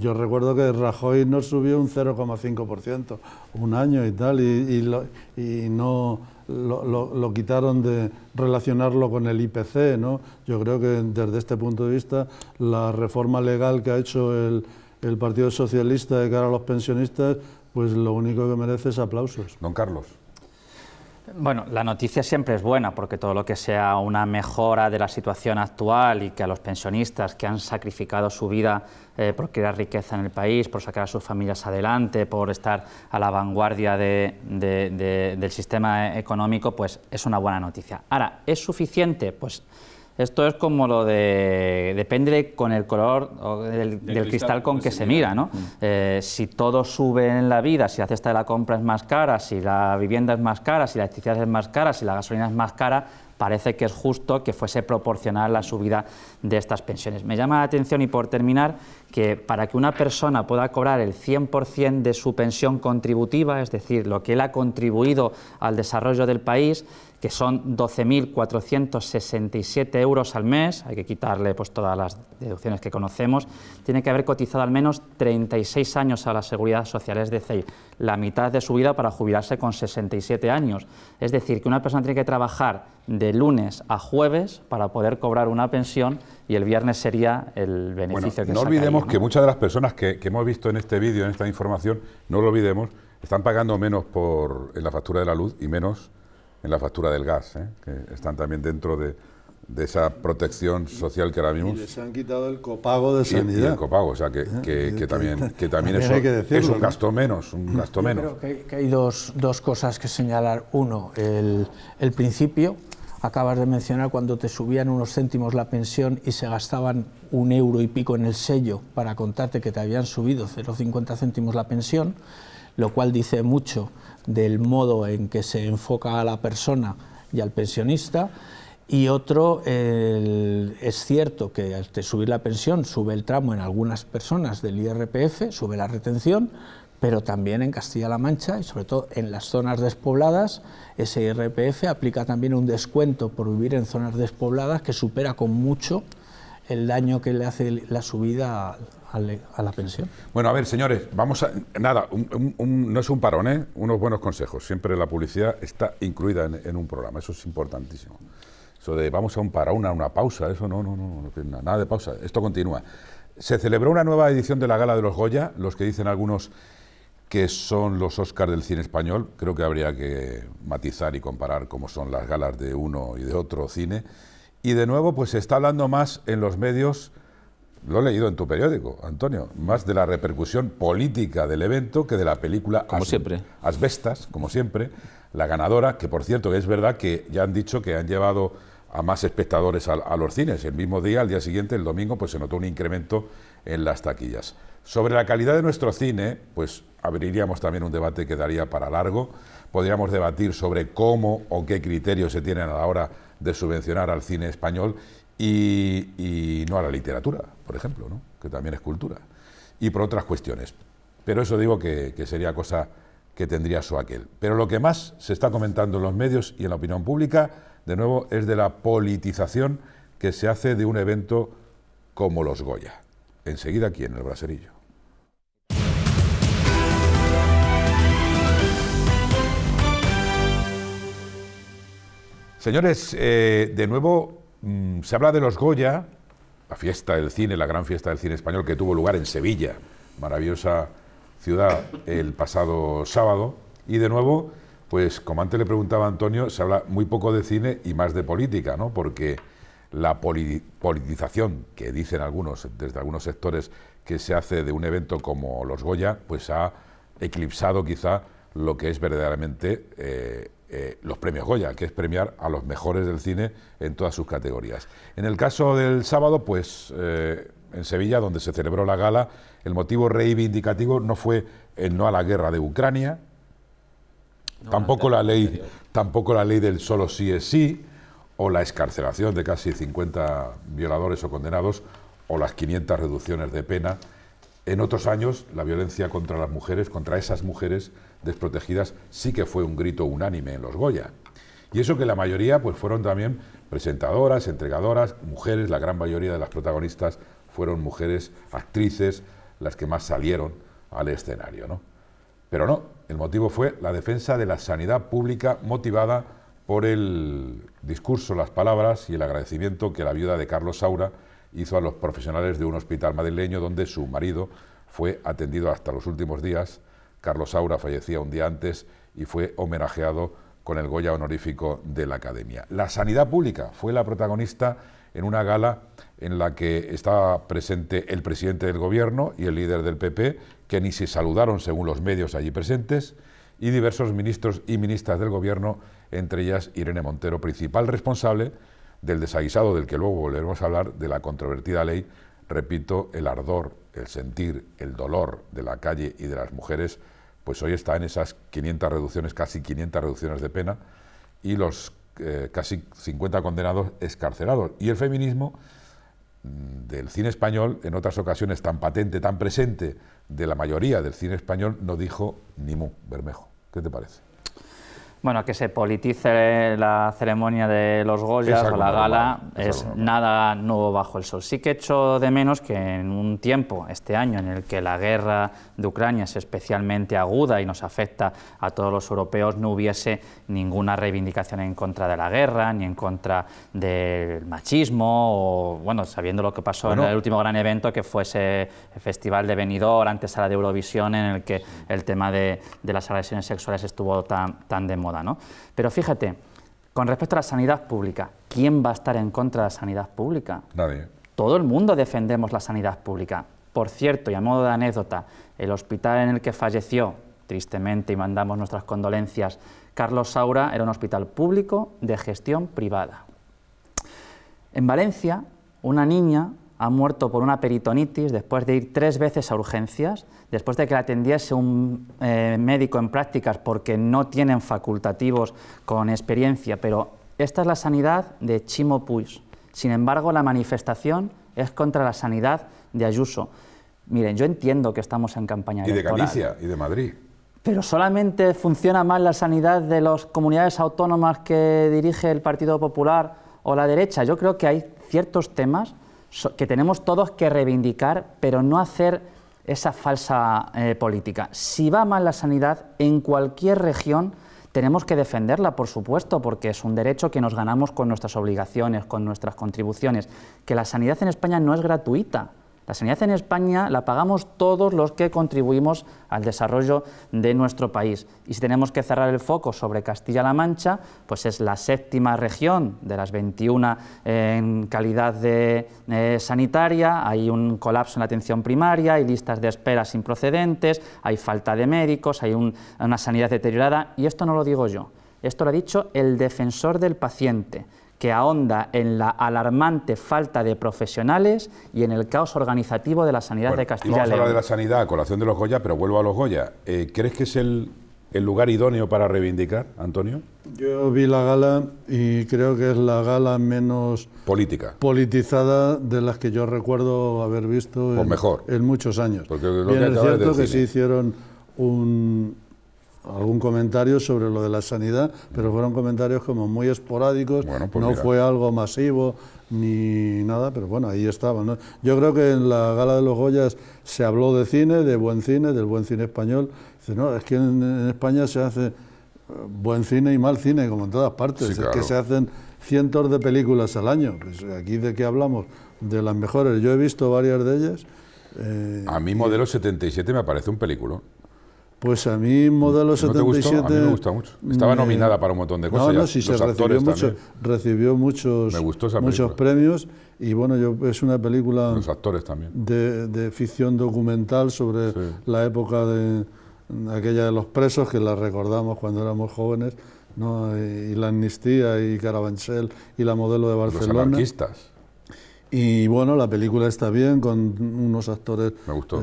[SPEAKER 4] yo recuerdo que Rajoy no subió un 0,5%, un año y tal, y, lo, no lo, quitaron de relacionarlo con el IPC. ¿no? Yo creo que desde este punto de vista la reforma legal que ha hecho el, el Partido Socialista de cara a los pensionistas, pues lo único que merece es aplausos.
[SPEAKER 3] Don Carlos. Bueno, la noticia siempre es buena porque todo lo que sea una mejora de la situación actual y que a los pensionistas que han sacrificado su vida eh, por crear riqueza en el país, por sacar a sus familias adelante, por estar a la vanguardia del sistema económico, pues es una buena noticia. Ahora, ¿es suficiente? Pues esto es como lo de. Depende con el color del, cristal, con que se mira, ¿no? Mm. Eh, si todo sube en la vida, si la cesta de la compra es más cara, si la vivienda es más cara, si la electricidad es más cara, si la gasolina es más cara, parece que es justo que fuese proporcional la subida de estas pensiones. Me llama la atención, y por terminar, que para que una persona pueda cobrar el 100% de su pensión contributiva, es decir, lo que él ha contribuido al desarrollo del país, que son 12.467 euros al mes, hay que quitarle pues, todas las deducciones que conocemos, tiene que haber cotizado al menos 36 años a la seguridad social, es decir, la mitad de su vida para jubilarse con 67 años. Es decir, que una persona tiene que trabajar de lunes a jueves para poder cobrar una pensión y el viernes sería el beneficio bueno, que No olvidemos que muchas de las personas que,
[SPEAKER 1] hemos visto en este vídeo, en esta información,
[SPEAKER 3] no lo olvidemos, están pagando
[SPEAKER 1] menos por, en la factura de la luz y menos en la factura del gas, ¿eh? que están también dentro de, de, esa protección social que ahora mismo... Y les
[SPEAKER 4] han quitado el copago de sanidad. Y, el
[SPEAKER 1] copago, o sea, que, ah, que, también, que también, es,
[SPEAKER 4] un gasto menos, un gasto menos. Creo que, hay
[SPEAKER 2] dos, dos, cosas que señalar. Uno, el, el principio, acabas de mencionar cuando te subían unos céntimos la pensión y se gastaban un euro y pico en el sello para contarte que te habían subido 0,50 céntimos la pensión, lo cual dice mucho del modo en que se enfoca a la persona y al pensionista. Y otro, es cierto que al subir la pensión sube el tramo en algunas personas del IRPF, sube la retención, pero también en Castilla-La Mancha y sobre todo en las zonas despobladas, ese IRPF aplica también un descuento por vivir en zonas despobladas que supera con mucho el daño que le hace la subida a la
[SPEAKER 1] pensión. Bueno, a ver, señores, vamos a... Nada, no es un parón, ¿eh? Unos buenos consejos. Siempre la publicidad está incluida en, un programa, eso es importantísimo. Eso de vamos a un parón, una, una pausa, eso no, no, no, nada de pausa, esto continúa. Se celebró una nueva edición de la Gala de los Goya, los que dicen algunos que son los Oscars del cine español, creo que habría que matizar y comparar cómo son las galas de uno y de otro cine. Y de nuevo, pues se está hablando más en los medios lo he leído en tu periódico, Antonio, más de la repercusión política del evento que de la película como siempre. Asbestas, como siempre, la ganadora, que por cierto es verdad que ya han dicho que han llevado a más espectadores a, los cines. El mismo día, al día siguiente, el domingo, pues se notó un incremento en las taquillas. Sobre la calidad de nuestro cine, pues abriríamos también un debate que daría para largo. Podríamos debatir sobre cómo o qué criterios se tienen a la hora de subvencionar al cine español y, no a la literatura, por ejemplo, ¿no? que también es cultura, y por otras cuestiones. Pero eso digo que, sería cosa que tendría su aquel. Pero lo que más se está comentando en los medios y en la opinión pública, de nuevo, es de la politización que se hace de un evento como los Goya. Enseguida aquí en el Braserillo. Señores, eh, de nuevo Mm, se habla de los Goya, la fiesta del cine, la gran fiesta del cine español que tuvo lugar en Sevilla, maravillosa ciudad, el pasado sábado. Y de nuevo, pues como antes le preguntaba Antonio, se habla muy poco de cine y más de política, ¿no? Porque la politización que dicen algunos, desde algunos sectores, que se hace de un evento como los Goya, pues ha eclipsado quizá lo que es verdaderamente eh, eh, los premios Goya, que es premiar a los mejores del cine en todas sus categorías. En el caso del sábado, pues eh, en Sevilla, donde se celebró la gala, el motivo reivindicativo no fue el no a la guerra de Ucrania, tampoco, la ley, tampoco la ley del solo sí es sí, o la escarcelación de casi 50 violadores o condenados, o las 500 reducciones de pena. En otros años, la violencia contra las mujeres, contra esas mujeres, desprotegidas sí que fue un grito unánime en los Goya. Y eso que la mayoría pues fueron también presentadoras, entregadoras, mujeres, la gran mayoría de las protagonistas fueron mujeres, actrices, las que más salieron al escenario, ¿no? Pero no, el motivo fue la defensa de la sanidad pública motivada por el discurso, las palabras y el agradecimiento que la viuda de Carlos Saura hizo a los profesionales de un hospital madrileño donde su marido fue atendido hasta los últimos días Carlos Aura fallecía un día antes y fue homenajeado con el Goya honorífico de la Academia. La sanidad pública fue la protagonista en una gala en la que estaba presente el presidente del Gobierno y el líder del PP, que ni se saludaron según los medios allí presentes, y diversos ministros y ministras del Gobierno, entre ellas Irene Montero, principal responsable del desaguisado del que luego volveremos a hablar, de la controvertida ley, repito, el ardor, el sentir, el dolor de la calle y de las mujeres pues hoy está en esas 500 reducciones, casi 500 reducciones de pena, y los eh, casi 50 condenados escarcelados. Y el feminismo mm, del cine español, en otras ocasiones tan patente, tan presente, de la mayoría del cine español, no dijo ni mu, Bermejo. ¿Qué te parece?
[SPEAKER 3] Bueno, que se politice la ceremonia de los Goyas o la gala es, nada nuevo bajo el sol. Sí que echo de menos que en un tiempo, este año, en el que la guerra de Ucrania es especialmente aguda y nos afecta a todos los europeos, no hubiese ninguna reivindicación en contra de la guerra, ni en contra del machismo, o, bueno, sabiendo lo que pasó en el último gran evento que fue ese festival de Benidorm, la de Eurovisión, en el que el tema de, de las agresiones sexuales estuvo tan, tan de moda. Pero fíjate, con respecto a la sanidad pública, ¿quién va a estar en contra de la sanidad pública? Nadie. Todo el mundo defendemos la sanidad pública. Por cierto, y a modo de anécdota, el hospital en el que falleció, tristemente, y mandamos nuestras condolencias, Carlos Saura era un hospital público de gestión privada. En Valencia, una niña ha muerto por una peritonitis después de ir tres veces a urgencias, después de que la atendiese un eh, médico en prácticas porque no tienen facultativos con experiencia, pero esta es la sanidad de Chimo Puig. Sin embargo, la manifestación es contra la sanidad de Ayuso. Miren, yo entiendo que estamos en campaña electoral. Y de Galicia, y de Madrid. Pero solamente funciona mal la sanidad de las comunidades autónomas que dirige el Partido Popular o la derecha. Yo creo que hay ciertos temas que tenemos todos que reivindicar, pero no hacer esa falsa eh, política. Si va mal la sanidad, en cualquier región tenemos que defenderla, por supuesto, porque es un derecho que nos ganamos con nuestras obligaciones, con nuestras contribuciones. Que la sanidad en España no es gratuita, la sanidad en España la pagamos todos los que contribuimos al desarrollo de nuestro país. Y si tenemos que cerrar el foco sobre Castilla-La Mancha, pues es la séptima región de las 21 en calidad de, eh, sanitaria. Hay un colapso en la atención primaria, hay listas de espera sin procedentes, hay falta de médicos, hay una sanidad deteriorada. Y esto no lo digo yo, esto lo ha dicho el defensor del paciente que ahonda en la alarmante falta de profesionales y en el caos organizativo de la sanidad de
[SPEAKER 1] Castilla y Vamos a de la sanidad, a colación de los Goya, pero vuelvo a los Goya. Eh, ¿Crees que es el, lugar idóneo para reivindicar, Antonio?
[SPEAKER 4] Yo vi la gala y creo que es la gala menos política politizada de las que yo recuerdo haber visto pues en, mejor. en muchos años. Porque lo es cierto que sí ¿eh? hicieron un, algún comentario sobre lo de la sanidad, pero fueron comentarios como muy esporádicos, pues no fue algo masivo ni nada, pero bueno, ahí estaban. Yo creo que en la gala de los Goyas se habló de cine, de buen cine, del buen cine español. Dice, no, es que en, España se hace eh, buen cine y mal cine, como en todas partes, es que se hacen cientos de películas al año. Pues aquí de qué hablamos, de las mejores. Yo he visto varias de ellas. Eh,
[SPEAKER 1] A mí Modelo 77 me parece un película.
[SPEAKER 4] Pues a mí Modelo ¿No 77... gustó? me gusta mucho. Estaba nominada para un montón de cosas. No, no, sí, se recibió, mucho, recibió, muchos, muchos premios. Y bueno, yo, es una película... Los actores también. De, ficción documental sobre la época de aquella de los presos, que la recordamos cuando éramos jóvenes, ¿no? y, la amnistía, y Carabanchel, y la modelo de Barcelona. Los anarquistas. Y bueno, la película está bien, con unos actores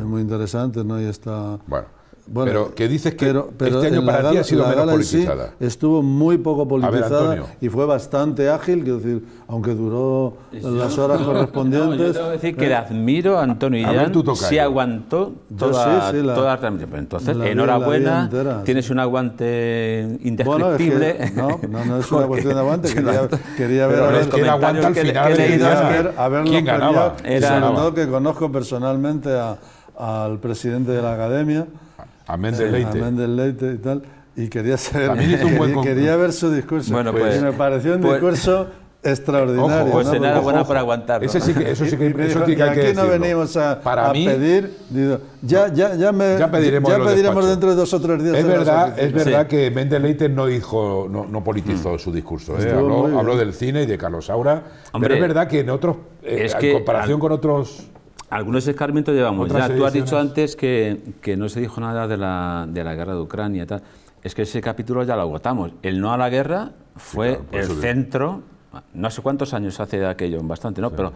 [SPEAKER 4] muy interesantes, ¿no? Y está... Bueno. Bueno, pero que dices que pero, pero este año para ti ha sido menos politizada. estuvo muy poco politizada y fue bastante ágil, quiero decir, aunque duró las horas correspondientes. no, yo decir que eh. le
[SPEAKER 5] admiro a Antonio Illán, si aguantó toda, sí, sí, la, toda la transmisión. Entonces, la, enhorabuena, entera, tienes un aguante
[SPEAKER 4] indescriptible. no, no, es una cuestión de aguante, quería, quería ver, a ver quién aguanta al final. Que, a ver, quién ganaba. Sobre todo que conozco personalmente al presidente de la academia. Amén eh, del Leite. Amén y tal. Y quería, saber, quería, quería ver su discurso. Bueno, pues, y me pareció un pues, discurso extraordinario. pues ¿no? nada bueno para aguantarlo. sí que, eso sí que, eso y, que aquí no venimos a, pedir. ya, ya, ya, me, ya pediremos, dentro de dos o tres días. Es verdad, es verdad que
[SPEAKER 1] Mendeleite no dijo, no, politizó mm. su discurso. ¿eh? habló, del cine y de Carlos Aura. pero es verdad que en otros, eh, es que, en comparación con otros algunos escarmientos llevamos. ya, tú has dicho
[SPEAKER 5] antes que, que, no se dijo nada de la, de la guerra de Ucrania. Tal. Es que ese capítulo ya lo agotamos. El no a la guerra fue el centro. No sé cuántos años hace de aquello, bastante, ¿no? Pero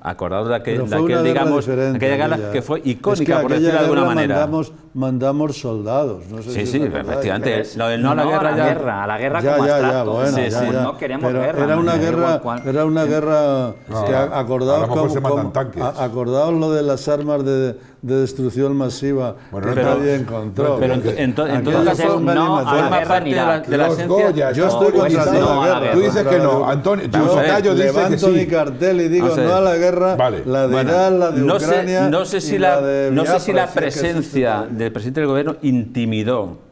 [SPEAKER 5] Acordados de aquel, digamos, aquella gala que fue icónica, que por decirlo de alguna manera.
[SPEAKER 4] Mandamos, mandamos soldados, no sé Sí, si sí, efectivamente. Lo no, no, a la guerra. A la guerra, a la guerra ya, como ya, abstracto. Bueno, sí, No queremos guerra. Era una guerra, era una guerra no, que acordados, como, como, acordaos lo de las armas de de destrucción masiva que nadie encontró. Pero en, todo caso, no a parte de la, esencia. yo estoy contra la guerra. Tú dices que no, Antonio. Callo dice que mi cartel y digo no a la guerra, la de Irán, la de Ucrania. No sé si la presencia
[SPEAKER 5] del presidente del gobierno intimidó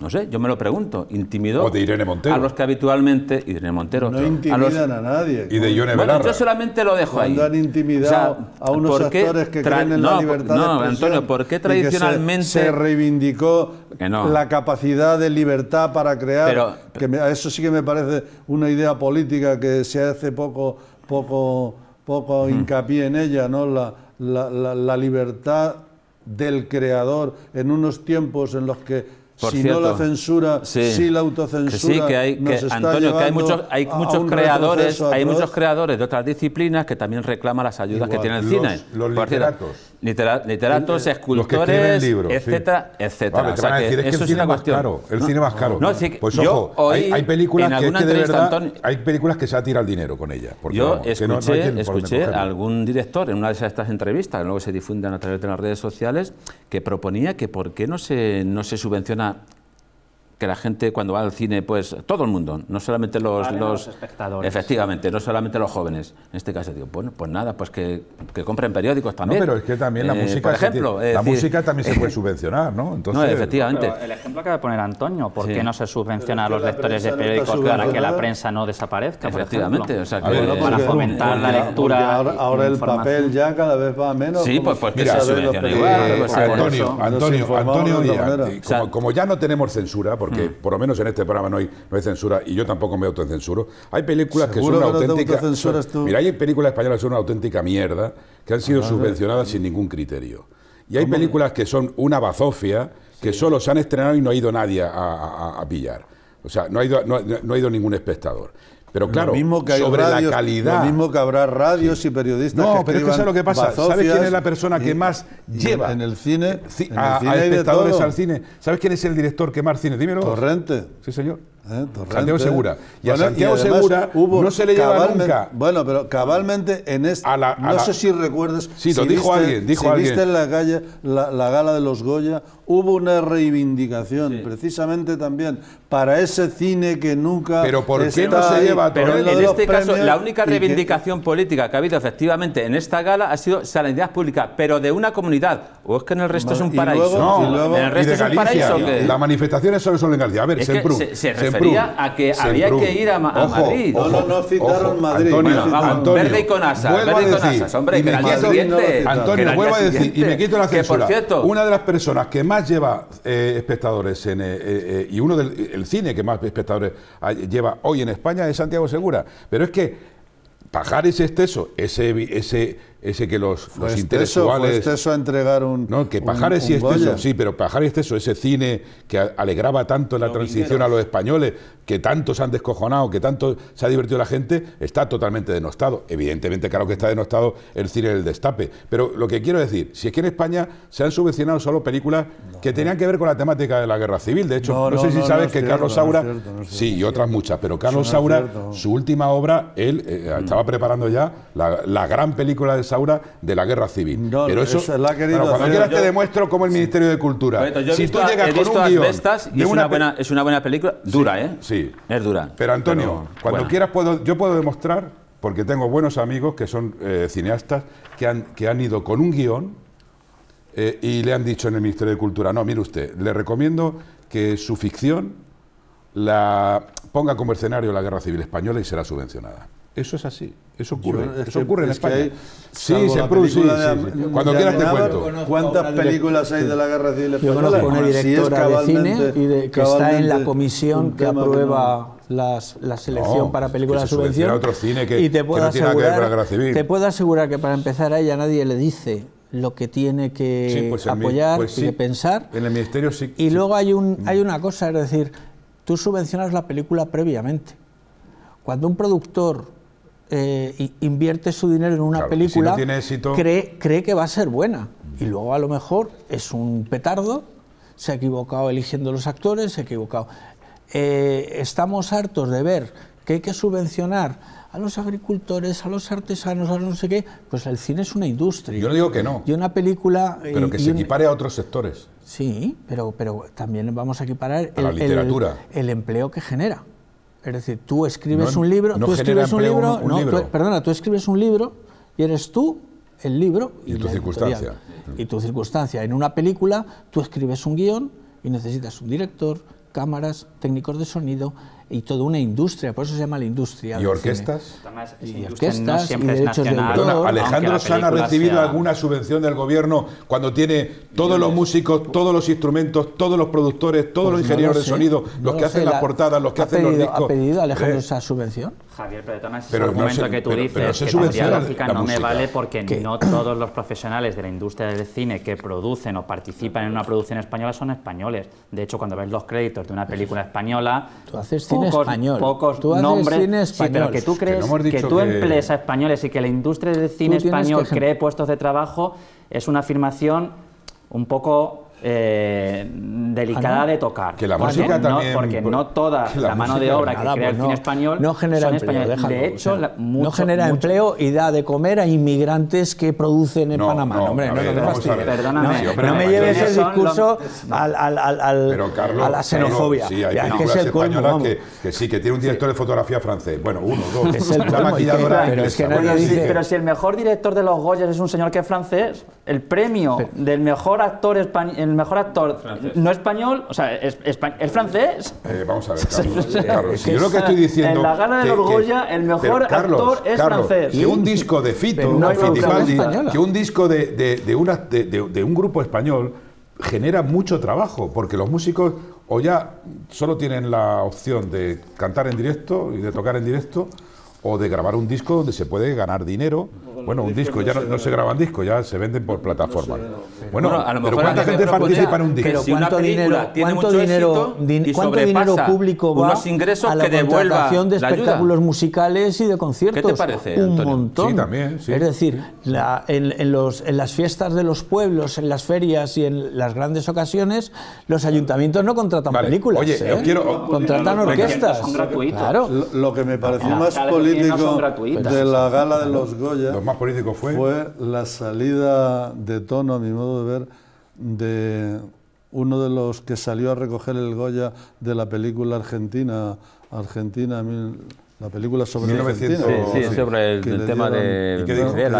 [SPEAKER 5] no sé, yo me lo pregunto. ¿Intimidó o de a los que habitualmente... Irene Montero. No intimidan
[SPEAKER 4] a, nadie. Y de bueno, yo solamente lo dejo ahí. han intimidado a unos actores que creen en la libertad de Antonio, ¿por qué tradicionalmente... Se, reivindicó la capacidad de libertad para crear... que eso sí que me parece una idea política que se hace poco, poco, poco hincapié en ella, ¿no? la, la libertad del creador en unos tiempos en los que por si no la censura, sí, si la autocensura. Que sí, que hay, que, Antonio, que hay muchos, hay muchos creadores, hay muchos
[SPEAKER 5] creadores de otras disciplinas que también reclaman las ayudas que tiene el cine. Los literatos literatos, escultores, etcétera, etcétera. Vale, o sea, decir, que es eso el cine es más caro, el cine más caro. No, pues ojo, hay, películas que, de verdad,
[SPEAKER 1] hay películas que se ha tirado el dinero con ellas. Yo escuché, no, escuché a
[SPEAKER 5] algún director en una de estas entrevistas, que luego se difunden a través de las redes sociales, que proponía que por qué no se, no se subvenciona que la gente cuando va al cine, pues todo el mundo, no solamente los, espectadores. Efectivamente, no solamente los jóvenes. En este caso digo, bueno, pues nada, pues que, que compren periódicos también. No, pero es que también la eh, música, por
[SPEAKER 1] ejemplo, la música también se puede subvencionar, ¿no? Entonces, no, efectivamente. el ejemplo que va a poner Antonio,
[SPEAKER 5] ¿por
[SPEAKER 3] qué no se subvenciona a los lectores de periódicos para que la prensa no desaparezca? Efectivamente, o sea, para fomentar la lectura. Ahora, el papel
[SPEAKER 4] ya cada vez va menos. Sí, pues, que se igual. Pues, Antonio, Antonio,
[SPEAKER 1] como ya no tenemos censura, porque que mm. por lo menos en este programa no hay, no hay censura y yo tampoco me autocensuro. Hay películas que son una auténtica. mira, hay películas españolas que son una auténtica mierda, que han sido subvencionadas sin ningún criterio. Y hay películas que son una bazofia, que solo se han estrenado y no ha ido nadie a, pillar. O sea, no ha ido, no ha ido ningún espectador. Pero claro, mismo que sobre la calidad. Lo mismo
[SPEAKER 4] que habrá radios y periodistas. No, que pero es que lo que pasa? ¿Sabes quién es la persona que más
[SPEAKER 1] lleva en el cine, a, espectadores al cine? ¿Sabes quién es el director que más cine? Dímelo. Torrente.
[SPEAKER 4] Sí, señor. ¿Eh? Segura. Segura no se le lleva nunca. Bueno, pero cabalmente en este. no sé si recuerdas. si lo dijo alguien. Dijo si alguien. viste en la calle la, gala de los Goya, hubo una reivindicación, precisamente también, para ese cine que nunca. Pero ¿por qué no se lleva Pero en este caso, la única reivindicación
[SPEAKER 5] política que ha habido efectivamente en esta gala ha sido sanidad pública, pero de una comunidad.
[SPEAKER 1] ¿O es que en el resto es un paraíso? no, luego, en el resto es un paraíso. Las manifestaciones solo son en A ver,
[SPEAKER 5] se, a que había que ir a, a Madrid. no, no, no
[SPEAKER 4] citaron Madrid. Antonio, no citaron. Antonio, Verde y Verde hombre, que siguiente, no Antonio, vuelvo a decir, y me quito la
[SPEAKER 1] censura. Que por cierto, una de las personas que más lleva eh, espectadores en, eh, eh, y uno del el cine que más espectadores lleva hoy en España es Santiago Segura. Pero es que ese Esteso, ese, ese ese que los, intereses los
[SPEAKER 4] a entregar un... No, que Pajares y sí,
[SPEAKER 1] pero pajar y exceso, ese cine que alegraba tanto la transición a los españoles, que tanto se han descojonado, que tanto se ha divertido la gente, está totalmente denostado. Evidentemente, claro que está denostado el cine del destape. Pero lo que quiero decir, si es que en España se han subvencionado solo películas que tenían que ver con la temática de la guerra civil. De hecho, no, sé si sabes que Carlos Saura... sí, y otras muchas, pero Carlos Saura, su última obra, él eh, mm. estaba preparando ya la, la gran película de aura de la guerra civil. pero eso, lo la cuando quieras te demuestro cómo el Ministerio de Cultura. si tú llegas con un guión es, una buena,
[SPEAKER 5] es una buena película, dura, ¿eh? Sí, es dura. Pero Antonio, cuando
[SPEAKER 1] quieras puedo, yo puedo demostrar, porque tengo buenos amigos que son eh, cineastas que han, que han ido con un guión eh, y le han dicho en el Ministerio de Cultura, no, mire usted, le recomiendo que su ficción la ponga como escenario la guerra civil española y será subvencionada. Eso es así.
[SPEAKER 6] Eso ocurre, en España. sí, se produce. Cuando quieras te cuento. ¿Cuántas películas hay de la Guerra Civil Yo conozco una directora de cine y que está en la comisión que aprueba
[SPEAKER 2] las, la selección para películas de subvención. y te puedo, asegurar, que te puedo asegurar que para empezar a ella nadie le dice lo que tiene que pues apoyar pues y pensar. En el ministerio sí. Y luego hay, un, hay mm. una cosa, es decir, tú subvencionas la película previamente. Cuando un productor eh, invierte su dinero en una película, cree, cree que va a ser buena. Y luego a lo mejor es un petardo, se ha equivocado eligiendo los actores, se ha equivocado. Eh, estamos hartos de ver que hay que subvencionar a los agricultores, a los artesanos, a no sé qué, pues el cine es una industria. Yo no digo que no. Y una película... Eh, pero que se equipare a
[SPEAKER 1] otros sectores.
[SPEAKER 2] Sí, pero, pero también vamos a equiparar... la literatura. el, empleo que genera. Es decir, tú escribes un libro, perdona, tú escribes un libro y eres tú el libro y, circunstancia. Y tu circunstancia. En una película tú escribes un guión y necesitas un director, cámaras, técnicos de sonido, y toda una industria, por eso se llama la industria. ¿Y orquestas? Y orquestas, y derechos de autor. ¿Alejandro ha recibido
[SPEAKER 1] alguna subvención del gobierno cuando tiene todos los músicos, todos los instrumentos, todos los productores, todos los pues ingenieros de sonido, los que
[SPEAKER 2] hacen las portadas, los que hacen los discos? ¿Ha pedido Alejandro eh, esa subvención?
[SPEAKER 3] Javier, pero ese que tú dices, la no me vale porque no todos los profesionales de la industria del cine que producen o participan en una producción española son españoles. De hecho, cuando ves los créditos de una película española, tú haces cine pocos, pocos nombres, pero que tú crees que, tú emplees a españoles y que la industria del cine español cree puestos de trabajo es una afirmación un poco eh, delicada ah, de tocar. Que la música no, también. porque no toda la, mano de obra que crea pues el cine español no genera son empleo, de hecho, no genera
[SPEAKER 2] empleo y da de comer a inmigrantes que producen en Panamá. hombre, no, me lleves el discurso a la xenofobia. que es el coño,
[SPEAKER 1] que, sí, que tiene un director de fotografía francés. Bueno, uno, dos. Es el la Pero
[SPEAKER 3] si el mejor director de los Goyes es un señor que es francés, el premio del mejor actor español el mejor actor no español, o sea, es, eh, francés. Eh, vamos a ver, Carlos. si yo lo que estoy diciendo. En la gana de orgullo el mejor actor es
[SPEAKER 6] francés. Que un disco de Fito, no que un
[SPEAKER 1] disco de, de, de, una, de un grupo español genera mucho trabajo, porque los músicos o ya solo tienen la opción de cantar en directo y de tocar en directo, o de grabar un disco donde se puede ganar dinero. Bueno, un disco, ya no, se graban discos, ya se venden por plataforma. Bueno, pero ¿cuánta gente participa en un disco? ¿cuánto dinero, tiene mucho dinero, ¿cuánto dinero
[SPEAKER 2] público va ingresos a la que de espectáculos musicales y de conciertos? ¿Qué te parece, Un montón. Sí, también, Es decir, en, las fiestas de los pueblos, en las ferias y en las grandes ocasiones, los ayuntamientos no contratan películas. Oye, ¿eh? quiero... Contratan orquestas. Claro.
[SPEAKER 4] Lo, que me pareció más político político de la gala de los
[SPEAKER 1] Goya más político fue... fue
[SPEAKER 4] la salida de tono, a mi modo de ver, de uno de los que salió a recoger el Goya de la película argentina, Argentina, la película sobre Argentina. Sí, sí, sobre el, tema de...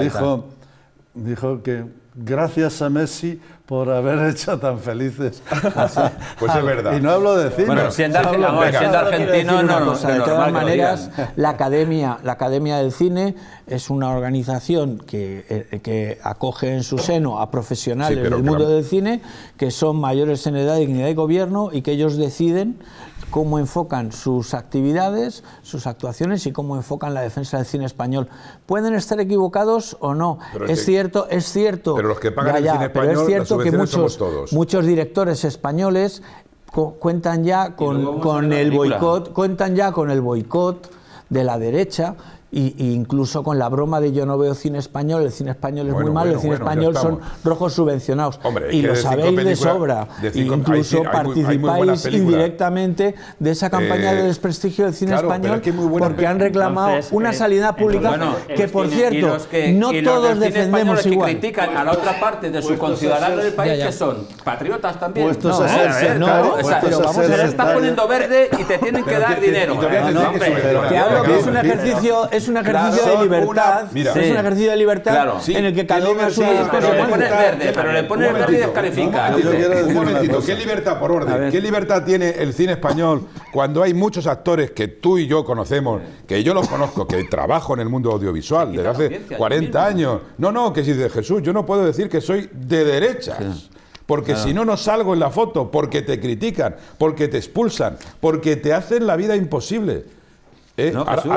[SPEAKER 4] dijo, que dijo que gracias a Messi por haber hecho tan felices. pues es verdad. Y no hablo de cine. Bueno, siendo,
[SPEAKER 2] argentino, no, no, De todas maneras, la academia, la academia del Cine es una organización que, eh, acoge en su seno a profesionales del mundo del cine que son mayores en edad, dignidad y gobierno y que ellos deciden cómo enfocan sus actividades, sus actuaciones y cómo enfocan la defensa del cine español. Pueden estar equivocados o no. es, cierto, es cierto. Pero los que pagan el cine español, pero es cierto que muchos, muchos directores españoles cuentan ya con el boicot, cuentan ya con el boicot de la derecha y, incluso con la broma de yo no veo cine español, el cine español es muy malo, el cine español son rojos subvencionados. y lo sabéis de sobra. incluso participáis indirectamente de esa campaña eh, de desprestigio del cine español porque han reclamado una eh, salida pública que, por cierto, que, no todos defendemos que igual.
[SPEAKER 5] critican a la otra parte de su conciudadanos del país que son patriotas también. no, a poniendo verde y te tienen que dar dinero. que es un ejercicio
[SPEAKER 2] es un ejercicio de libertad. mira, Es un ejercicio de libertad en el que cada uno le pones verde, pero le pones verde y Un momentito,
[SPEAKER 1] ¿qué libertad, por orden? ¿Qué libertad tiene el cine español cuando hay muchos actores que tú y yo conocemos, que yo los conozco, que trabajo en el mundo audiovisual desde hace 40 años? No, no, que si de Jesús, yo no puedo decir que soy de derechas porque ah. si no, no salgo en la foto, porque te critican, porque te expulsan, porque te hacen la vida imposible. ¿Eh?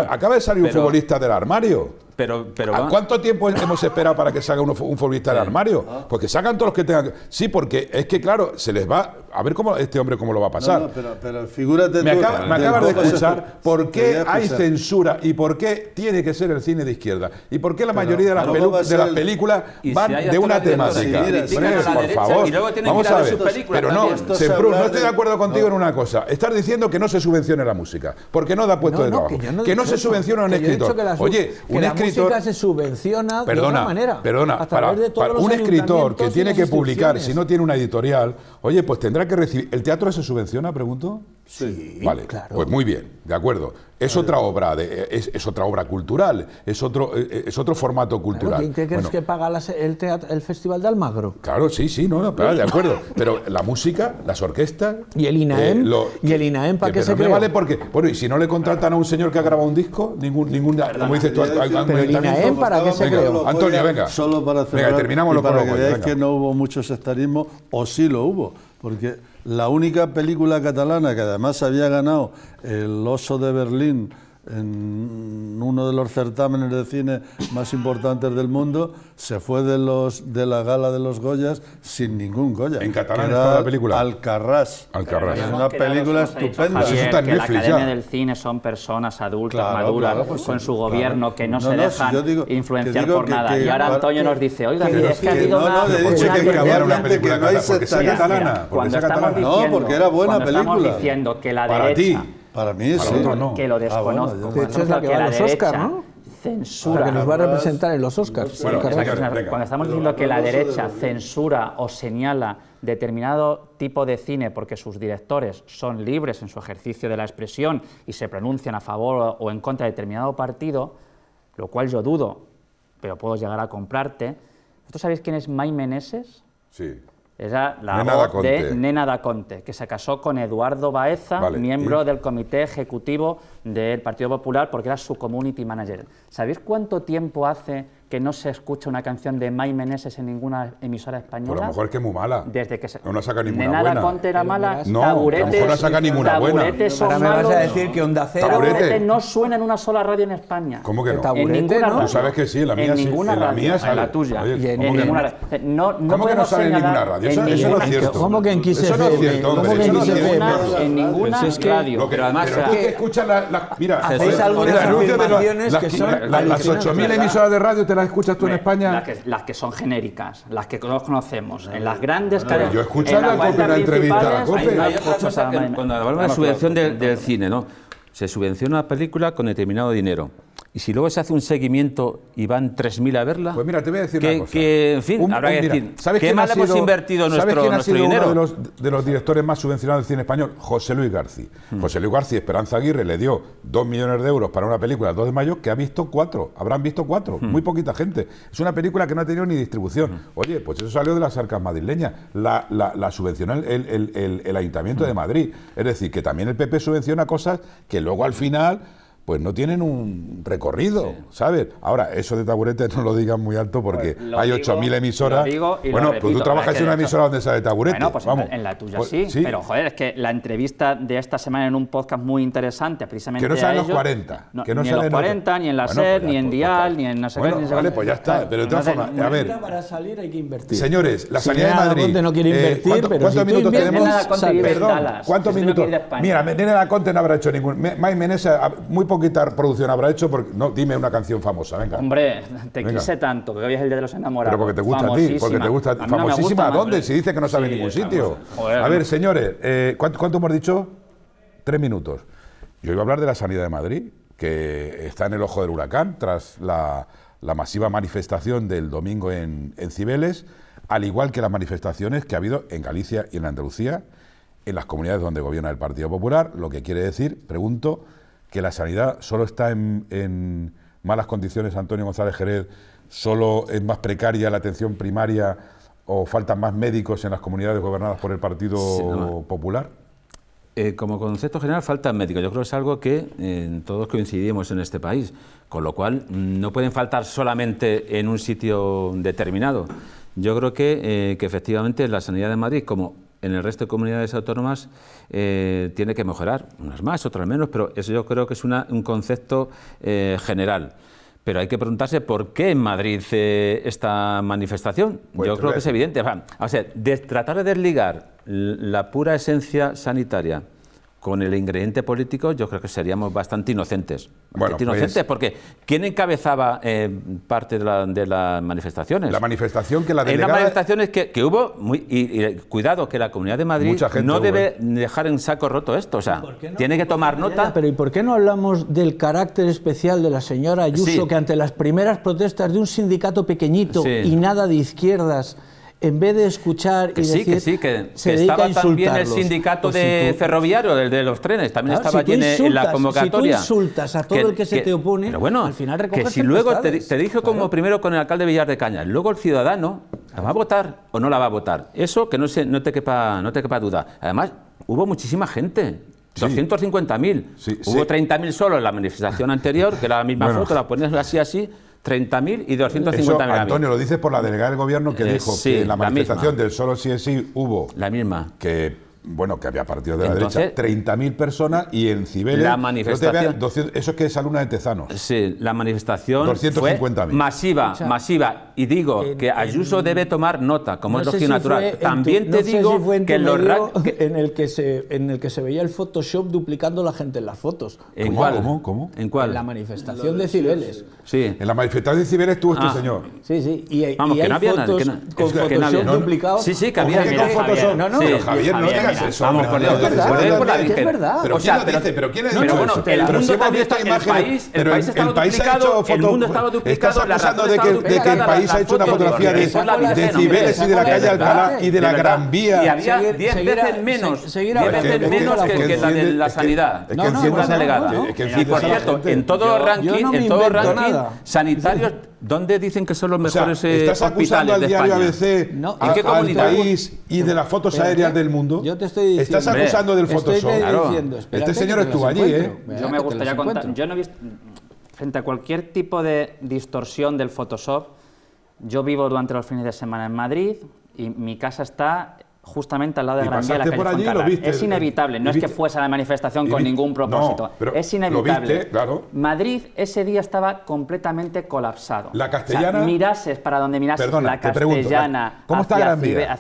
[SPEAKER 1] acaba de salir un futbolista del armario. ¿A ¿Cuánto tiempo hemos esperado para que salga un, un del armario? Ah. Porque sacan todos los que tengan. Sí, porque es que, claro, se les va. A ver cómo este hombre cómo lo va a pasar. No,
[SPEAKER 4] pero, figúrate.
[SPEAKER 1] Me, me acabas de escuchar por qué hay censura y por qué tiene que ser el cine de izquierda. Y por qué la mayoría de las, películas van de una temática. por favor. Vamos a ver. Pero no, no estoy de acuerdo contigo en una cosa. Estar diciendo que no se subvencione la música. Porque no da puesto de trabajo. Que no se subvenciona un escritor. Oye, un escritor la
[SPEAKER 2] se subvenciona de una manera. Perdona, un escritor que tiene que publicar, si
[SPEAKER 1] no tiene una editorial, oye, pues tendrá que recibir. ¿El teatro se subvenciona, pregunto? Sí, vale, claro. Pues muy bien, de acuerdo. Es otra obra, de, es, otra obra cultural, es otro, eh, eh, es otro formato cultural. ¿Y ¿Qué crees que
[SPEAKER 2] paga el, teatro, el Festival de Almagro?
[SPEAKER 1] Claro, sí, sí, no, de acuerdo. Pero la música, las orquestas. Y el INAEM. Eh, y el INAEM para qué se me vale porque, bueno, y si no le contratan a un señor que ha grabado un disco, ningún, ningún, como dices tú, el INAEM para qué se creó. Antonio, venga. Solo
[SPEAKER 4] para cerrar. Venga, terminamos lo para que Es que no hubo mucho sectarismo, o sí lo hubo, porque la única película catalana que además había ganado el Oso de Berlín en uno de los certámenes de cine más importantes del mundo, se fue de, los, de la gala de los Goyas sin ningún Goya. En catalán estaba la película. Alcarrás. Es una película estupenda. Eso en la Academia
[SPEAKER 3] del Cine son personas adultas, maduras, pues con su gobierno, que no, se dejan influenciar por nada. y ahora Antonio nos dice, oiga, David, es que, ha habido no, una... No, que película catalana, porque es catalana. No, porque era buena película. Cuando estamos diciendo que la derecha
[SPEAKER 4] para mí sí. Que lo ah, desconozco. de hecho, es la que, va a los Oscars,
[SPEAKER 2] ¿no? Censura. que nos va a representar en los Oscars. Cuando estamos diciendo que la derecha
[SPEAKER 3] censura o señala determinado tipo de cine porque sus directores son libres en su ejercicio de la expresión y se pronuncian a favor o en contra de determinado partido, lo cual yo dudo, pero puedo llegar a comprarte. ¿Vosotros sabéis quién es Maimeneses? Meneses? Sí. Era la voz de Nena da Conte, que se casó con Eduardo Baeza, miembro del comité ejecutivo del Partido Popular, porque era su community manager. ¿Sabéis cuánto tiempo hace que no se escucha una canción de May Meneses en ninguna emisora española. Pero pues a lo mejor es que es muy mala. Desde que se... No la saca ninguna De buena. Conte era mala. No, taburetes, a lo mejor no saca ninguna
[SPEAKER 1] buena. Son Ahora
[SPEAKER 2] me vas a decir
[SPEAKER 3] que Onda Cero... Taburete. no suena en una sola radio en España. ¿Cómo que no? Taburete, en ninguna ¿no? Tú sabes que sí, la mía en sí. en la mía sale. En la tuya. en, ninguna No, no ¿Cómo que no sale en ninguna
[SPEAKER 1] radio? Eso, eso no es cierto. ¿Cómo
[SPEAKER 2] que en Quise Eso no es cierto, hombre. Eso no es cierto. En ninguna radio. Pero además...
[SPEAKER 1] Mira, hacéis algunas afirmaciones
[SPEAKER 2] que son... Las 8.000
[SPEAKER 3] emisoras
[SPEAKER 1] de radio te las escuchas tú en España? Las
[SPEAKER 3] que, las que son genéricas, las que todos conocemos. En las grandes bueno, cadenas. Yo escucho en la, entrevista. cuando hablamos de subvención del, del
[SPEAKER 5] cine, ¿no? Se subvenciona una película con determinado dinero. Y si luego se hace un seguimiento y van 3.000 a verla. Pues mira, te voy a decir una cosa. en fin, habrá que decir. ¿sabes ¿Qué hemos invertido ¿sabes ha sido dinero? Uno
[SPEAKER 1] de los, directores más subvencionados del cine español, José Luis García. Hmm. José Luis García, Esperanza Aguirre, le dio 2 millones de euros para una película el 2 de mayo que ha visto cuatro. Habrán visto cuatro. Hmm. Muy poquita gente. Es una película que no ha tenido ni distribución. Hmm. Oye, pues eso salió de las arcas madrileñas. La, subvencionó el, el Ayuntamiento de Madrid. Es decir, que también el PP subvenciona cosas que luego al final pues no tienen un recorrido, ¿sabes? Ahora, eso de taburete no lo digas muy alto porque pues hay 8.000 emisoras. bueno, pues tú trabajas en una emisora donde sale taburete. Bueno, pues Vamos. en la tuya pues sí, pero
[SPEAKER 3] joder, es que la entrevista de esta semana en un podcast muy interesante, precisamente. Que no salen los 40. que no ni en los 40, ni en la pues SED, ni en Dial, ni en no sé
[SPEAKER 1] bueno, Vale, pues ya está, pero de todas formas, a ver.
[SPEAKER 2] hay que invertir. Señores, la salida de Madrid. no quiere eh, invertir, pero ¿Cuántos minutos tenemos? Perdón,
[SPEAKER 1] ¿cuántos minutos? Mira, la Conte no habrá hecho ningún. Mike Menezes, ah, muy quitar producción habrá hecho? Porque, no, dime una canción famosa, venga. Hombre, te quise
[SPEAKER 3] tanto, que hoy el Día de los Enamorados. Pero porque te gusta a ti, porque te gusta a ti. famosísima, ¿dónde? Si dice que no sabe ningún sitio. a ver,
[SPEAKER 1] señores, eh, ¿cuánto, ¿cuánto hemos dicho? Tres minutos. Yo iba a hablar de la sanidad de Madrid, que está en el ojo del huracán tras la, la masiva manifestación del domingo en, en, Cibeles, al igual que las manifestaciones que ha habido en Galicia y en Andalucía, en las comunidades donde gobierna el Partido Popular, lo que quiere decir, pregunto, que la sanidad solo está en, malas condiciones, Antonio González Jerez, solo es más precaria la atención primaria o faltan más médicos en las comunidades gobernadas por el Partido Popular? Eh, como concepto general, faltan
[SPEAKER 5] médicos. Yo creo que es algo que eh, todos coincidimos en este país, con lo cual no pueden faltar solamente en un sitio determinado. Yo creo que, eh, que efectivamente la sanidad de Madrid, como en el resto de comunidades autónomas eh, tiene que mejorar, unas más, otras menos, pero eso yo creo que es un concepto eh, general. Pero hay que preguntarse por qué en Madrid eh, esta manifestación. Pues yo creo que es evidente. O sea, tratar de desligar la pura esencia sanitaria con el ingrediente político, yo creo que seríamos bastante inocentes. bastante pues, inocentes, porque ¿quién encabezaba eh, parte de, las manifestaciones? La
[SPEAKER 1] manifestación que la delegada... En las
[SPEAKER 5] manifestaciones que, hubo, y, eh, cuidado, que la Comunidad de Madrid no debe ¿eh? dejar en saco roto esto, o sea, tiene que
[SPEAKER 2] tomar nota... Pero ¿y por qué no hablamos del carácter especial de la señora Ayuso, que ante las primeras protestas de un sindicato pequeñito y nada de izquierdas en vez de escuchar y decir, que se estaba también el sindicato pues de ferroviario,
[SPEAKER 5] el de los trenes, también estaba allí en la convocatoria. Si tú insultas a todo el que se te opone, bueno, al final recoges que si luego te, dije como primero con el alcalde Villar de Cañas, luego el ciudadano la va a votar o no la va a votar. Eso que no se, no te quepa no te quepa duda. Además, hubo muchísima gente. 250.000. Hubo 30.000 solo en la manifestación anterior, que era la misma foto, la ponías así, así.
[SPEAKER 1] 30.000 y 250.000. Antonio, lo dices por la delegada del gobierno que eh, dijo que en la manifestación del solo sí es sí hubo. La misma. Que bueno, que había partido de la derecha, 30.000 personas y en Cibeles... La manifestación... eso es que es alumna de Tezano. Sí, la manifestación fue
[SPEAKER 5] masiva, masiva. Y digo que Ayuso debe tomar nota, como no es si natural. También te digo que en los
[SPEAKER 2] En el que, se, en el que se veía el Photoshop duplicando la gente en las fotos. ¿En cuál? ¿Cómo?
[SPEAKER 1] ¿Cómo? ¿En cuál? En la manifestación
[SPEAKER 2] de, Cibeles.
[SPEAKER 1] Sí. En la manifestación de Cibeles estuvo este ah. señor.
[SPEAKER 2] Sí, sí. Y, Vamos, que hay no había fotos nada, que no, con duplicado. Sí, sí, que había. No, no, no es Vamos, con Dios. Es verdad. Pero o sea, ¿quién dice?
[SPEAKER 5] ¿Pero quién ha dicho bueno, eso? El mundo también está imagen. El país estaba duplicado, el mundo estaba duplicado.
[SPEAKER 1] Estás acusando de que de que el país ha hecho una fotografía de de Cibeles y de la calle Alcalá y de la
[SPEAKER 5] Gran Vía. Y había 10 veces menos. 10 veces menos que la de la sanidad. No, no, delegada. Y por cierto, en todos los rankings
[SPEAKER 2] sanitarios
[SPEAKER 5] ¿Dónde dicen que son los mejores o eh, ¿Estás acusando al diario
[SPEAKER 2] ABC país
[SPEAKER 1] y de las fotos aéreas del mundo? Yo te estoy Estás acusando del Photoshop. este señor estuvo allí, ¿eh? Yo me gustaría contar.
[SPEAKER 3] Yo no he visto, frente a cualquier tipo de distorsión del Photoshop, yo vivo durante los fines de semana en Madrid y mi casa está justamente al lado de Gran Vía, la calle Es inevitable, no es que fuese a la manifestación con ningún propósito. pero es inevitable. Madrid ese día estaba completamente colapsado. La castellana. mirases para donde mirases la castellana. ¿Cómo hacia hacia,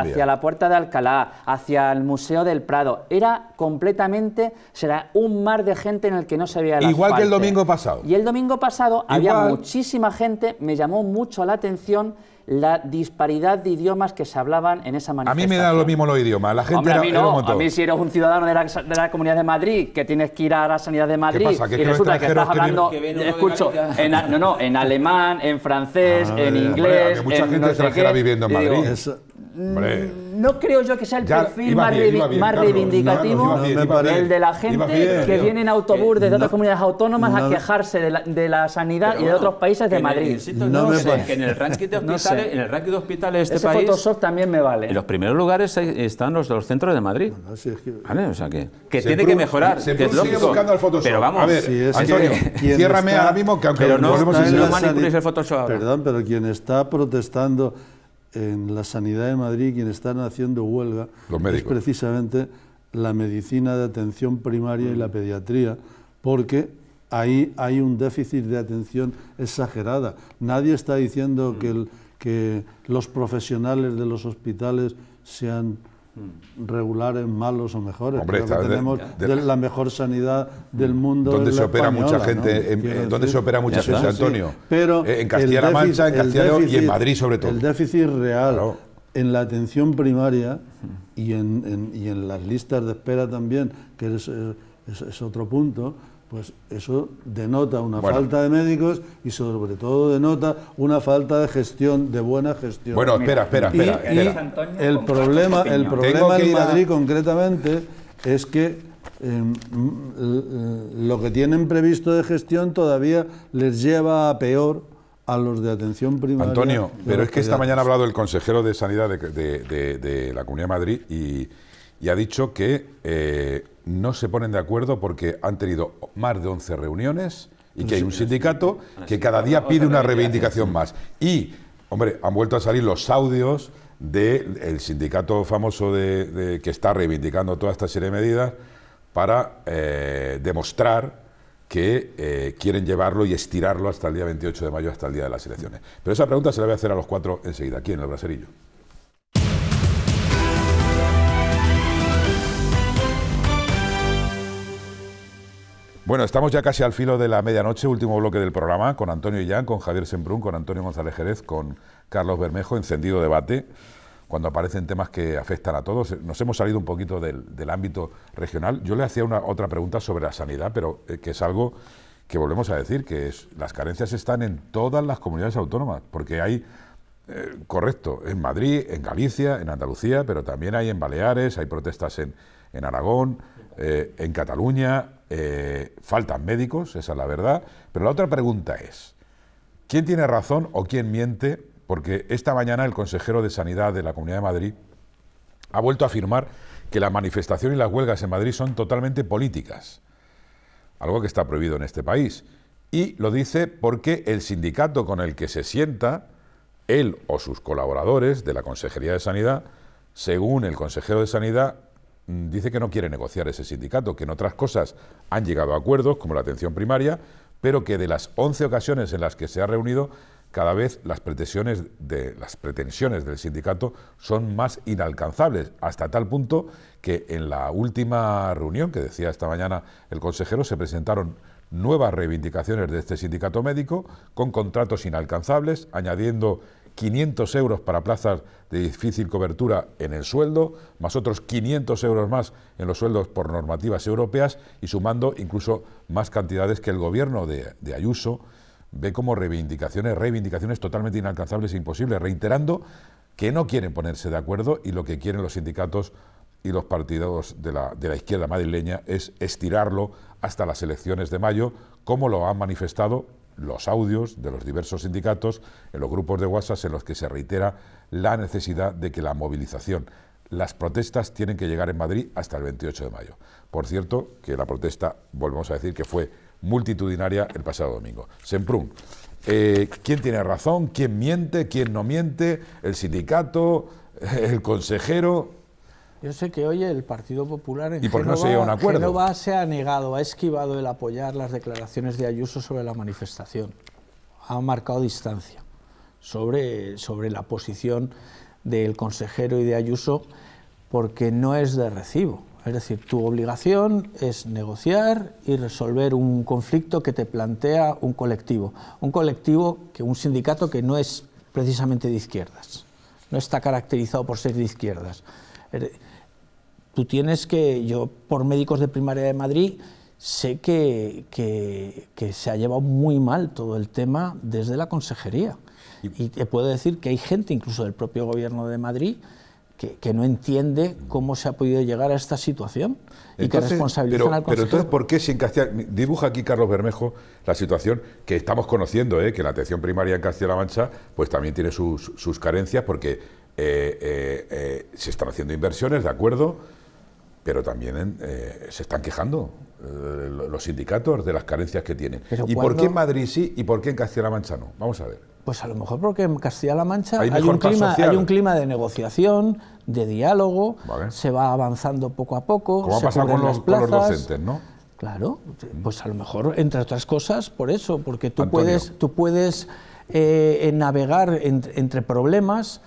[SPEAKER 3] hacia la puerta de Alcalá, hacia el Museo del Prado. Era completamente, será un mar de gente en el que no se veía la Igual que el domingo pasado. Y el domingo pasado había muchísima gente, me llamó mucho la atención la disparidad de idiomas que se hablaban en esa manifestación. A mí me da lo
[SPEAKER 1] mismo los idiomas, la gente a mí a mí si
[SPEAKER 3] eres un ciudadano de la, Comunidad de Madrid que tienes que ir a la Sanidad de Madrid y resulta que estás hablando, escucho, en, no, no, en alemán, en francés, ah, en inglés, mucha gente no extranjera viviendo en Madrid.
[SPEAKER 4] Mm,
[SPEAKER 3] no creo yo que sea el perfil más, reivindicativo el de la gente que viene en autobús desde otras eh, comunidades autónomas a quejarse de la, sanidad y de otros países de Madrid. no sé,
[SPEAKER 5] que en el ranking de hospitales, el de este país, Photoshop también me vale. En los primeros lugares están los los centros de Madrid. que, ¿Vale? o sea que, que tiene que mejorar. Se
[SPEAKER 1] que es sigue buscando el Photoshop. Pero vamos, Antonio, ciérrame ahora mismo que aunque no, el Photoshop.
[SPEAKER 4] Perdón, pero quien está protestando en la sanidad de Madrid quienes están haciendo huelga es precisamente la medicina de atención primaria y la mm. pediatría, porque ahí hay un déficit de atención exagerada. Nadie está diciendo que, mm. que los profesionales de los hospitales sean Mm. regulares, malos o mejores. tenemos la mejor sanidad mm. del mundo. Donde se opera mucha gente, donde se opera mucha gente, Antonio. pero eh, en Castilla-La Mancha, en Castilla y en Madrid sobre todo. El déficit real en la atención primaria mm. y en, y en, las listas de espera también, que es eh, otro punto pues eso denota una falta de médicos y sobre todo denota una falta de gestión, de buena gestión. Bueno, espera, espera, espera. el problema, el problema en Madrid concretamente es que em, lo que tienen previsto de gestión todavía les lleva a peor a los de atención primaria. Antonio, pero es que esta mañana ha hablado
[SPEAKER 1] el consejero de Sanidad de, la Comunidad de Madrid y, ha dicho que eh, no se ponen de acuerdo porque han tenido más de 11 reuniones y que hay un sindicato que cada día pide una reivindicación más. Y, hombre, han vuelto a salir los audios del sindicato famoso de, que está reivindicando toda esta serie de medidas para eh, demostrar que eh, quieren llevarlo y estirarlo hasta el día 28 de mayo, hasta el día de las elecciones. Pero esa pregunta se la voy a hacer a los cuatro enseguida, aquí en el Braserillo. Bueno, estamos ya casi al filo de la medianoche, último bloque del programa, con Antonio Illán, con Javier Sembrún, con Antonio González Jerez, con Carlos Bermejo, encendido debate, cuando aparecen temas que afectan a todos. Nos hemos salido un poquito del, ámbito regional. Yo le hacía una, otra pregunta sobre la sanidad, pero eh, que es algo que volvemos a decir, que es, las carencias están en todas las comunidades autónomas, porque hay eh, correcto, en Madrid, en Galicia, en Andalucía, pero también hay en Baleares, hay protestas en, en Aragón, eh, en Cataluña, eh, faltan médicos, esa es la verdad, pero la otra pregunta es, ¿quién tiene razón o quién miente? Porque esta mañana el consejero de Sanidad de la Comunidad de Madrid ha vuelto a afirmar que la manifestación y las huelgas en Madrid son totalmente políticas, algo que está prohibido en este país. Y lo dice porque el sindicato con el que se sienta, él o sus colaboradores de la Consejería de Sanidad, según el consejero de Sanidad, Mm, dice que no quiere negociar ese sindicato, que en otras cosas han llegado a acuerdos, como la atención primaria, pero que de las 11 ocasiones en las que se ha reunido, cada vez las pretensiones, de, las pretensiones del sindicato son más inalcanzables, hasta tal punto que en la última reunión que decía esta mañana el consejero se presentaron nuevas reivindicaciones de este sindicato médico con contratos inalcanzables, añadiendo 500 euros para plazas de difícil cobertura en el sueldo, más otros 500 euros más en los sueldos por normativas europeas y sumando incluso más cantidades que el gobierno de, Ayuso ve como reivindicaciones, reivindicaciones totalmente inalcanzables e imposibles, reiterando que no quieren ponerse de acuerdo y lo que quieren los sindicatos y los partidos de la, de la izquierda madrileña es estirarlo hasta las elecciones de mayo, como lo han manifestado los audios de los diversos sindicatos en los grupos de WhatsApp en los que se reitera la necesidad de que la movilización, las protestas tienen que llegar en Madrid hasta el 28 de mayo. Por cierto, que la protesta, volvemos a decir, que fue multitudinaria el pasado domingo. Semprún, eh, ¿quién tiene razón? ¿Quién miente? ¿Quién no miente? ¿El sindicato? ¿El
[SPEAKER 2] consejero? Yo sé que hoy el Partido Popular en ¿Y por no se se ha negado, ha esquivado el apoyar las declaraciones de Ayuso sobre la manifestación. Ha marcado distancia sobre, sobre la posición del consejero y de Ayuso porque no es de recibo. Es decir, tu obligación es negociar y resolver un conflicto que te plantea un colectivo. Un colectivo, que un sindicato que no es precisamente de izquierdas. No está caracterizado por ser de izquierdas. Er, tú tienes que, yo por médicos de primaria de Madrid, sé que, que, se ha llevado muy mal todo el tema desde la consejería. Y, te puedo decir que hay gente, incluso del propio gobierno de Madrid, que, no entiende cómo se ha podido llegar a esta situación y que responsabilizan pero, al consejero. Pero entonces,
[SPEAKER 1] ¿por qué si Castilla... Dibuja aquí Carlos Bermejo la situación que estamos conociendo, ¿eh? que la atención primaria en Castilla-La Mancha pues también tiene sus, carencias porque eh, eh, eh, se están haciendo inversiones, ¿de acuerdo?, pero también eh, se están quejando eh, los sindicatos de las carencias que tienen. ¿Y por qué en Madrid sí y por qué en Castilla-La Mancha no?
[SPEAKER 2] Vamos a ver. Pues a lo mejor porque en Castilla-La Mancha hay, un clima, hay, un clima, de negociación, de diálogo, se va avanzando poco a poco. Como se ha pasado con los, docentes, ¿no? Claro, mm. pues a lo mejor, entre otras cosas, por eso, porque tú puedes, tú puedes eh, eh navegar entre problemas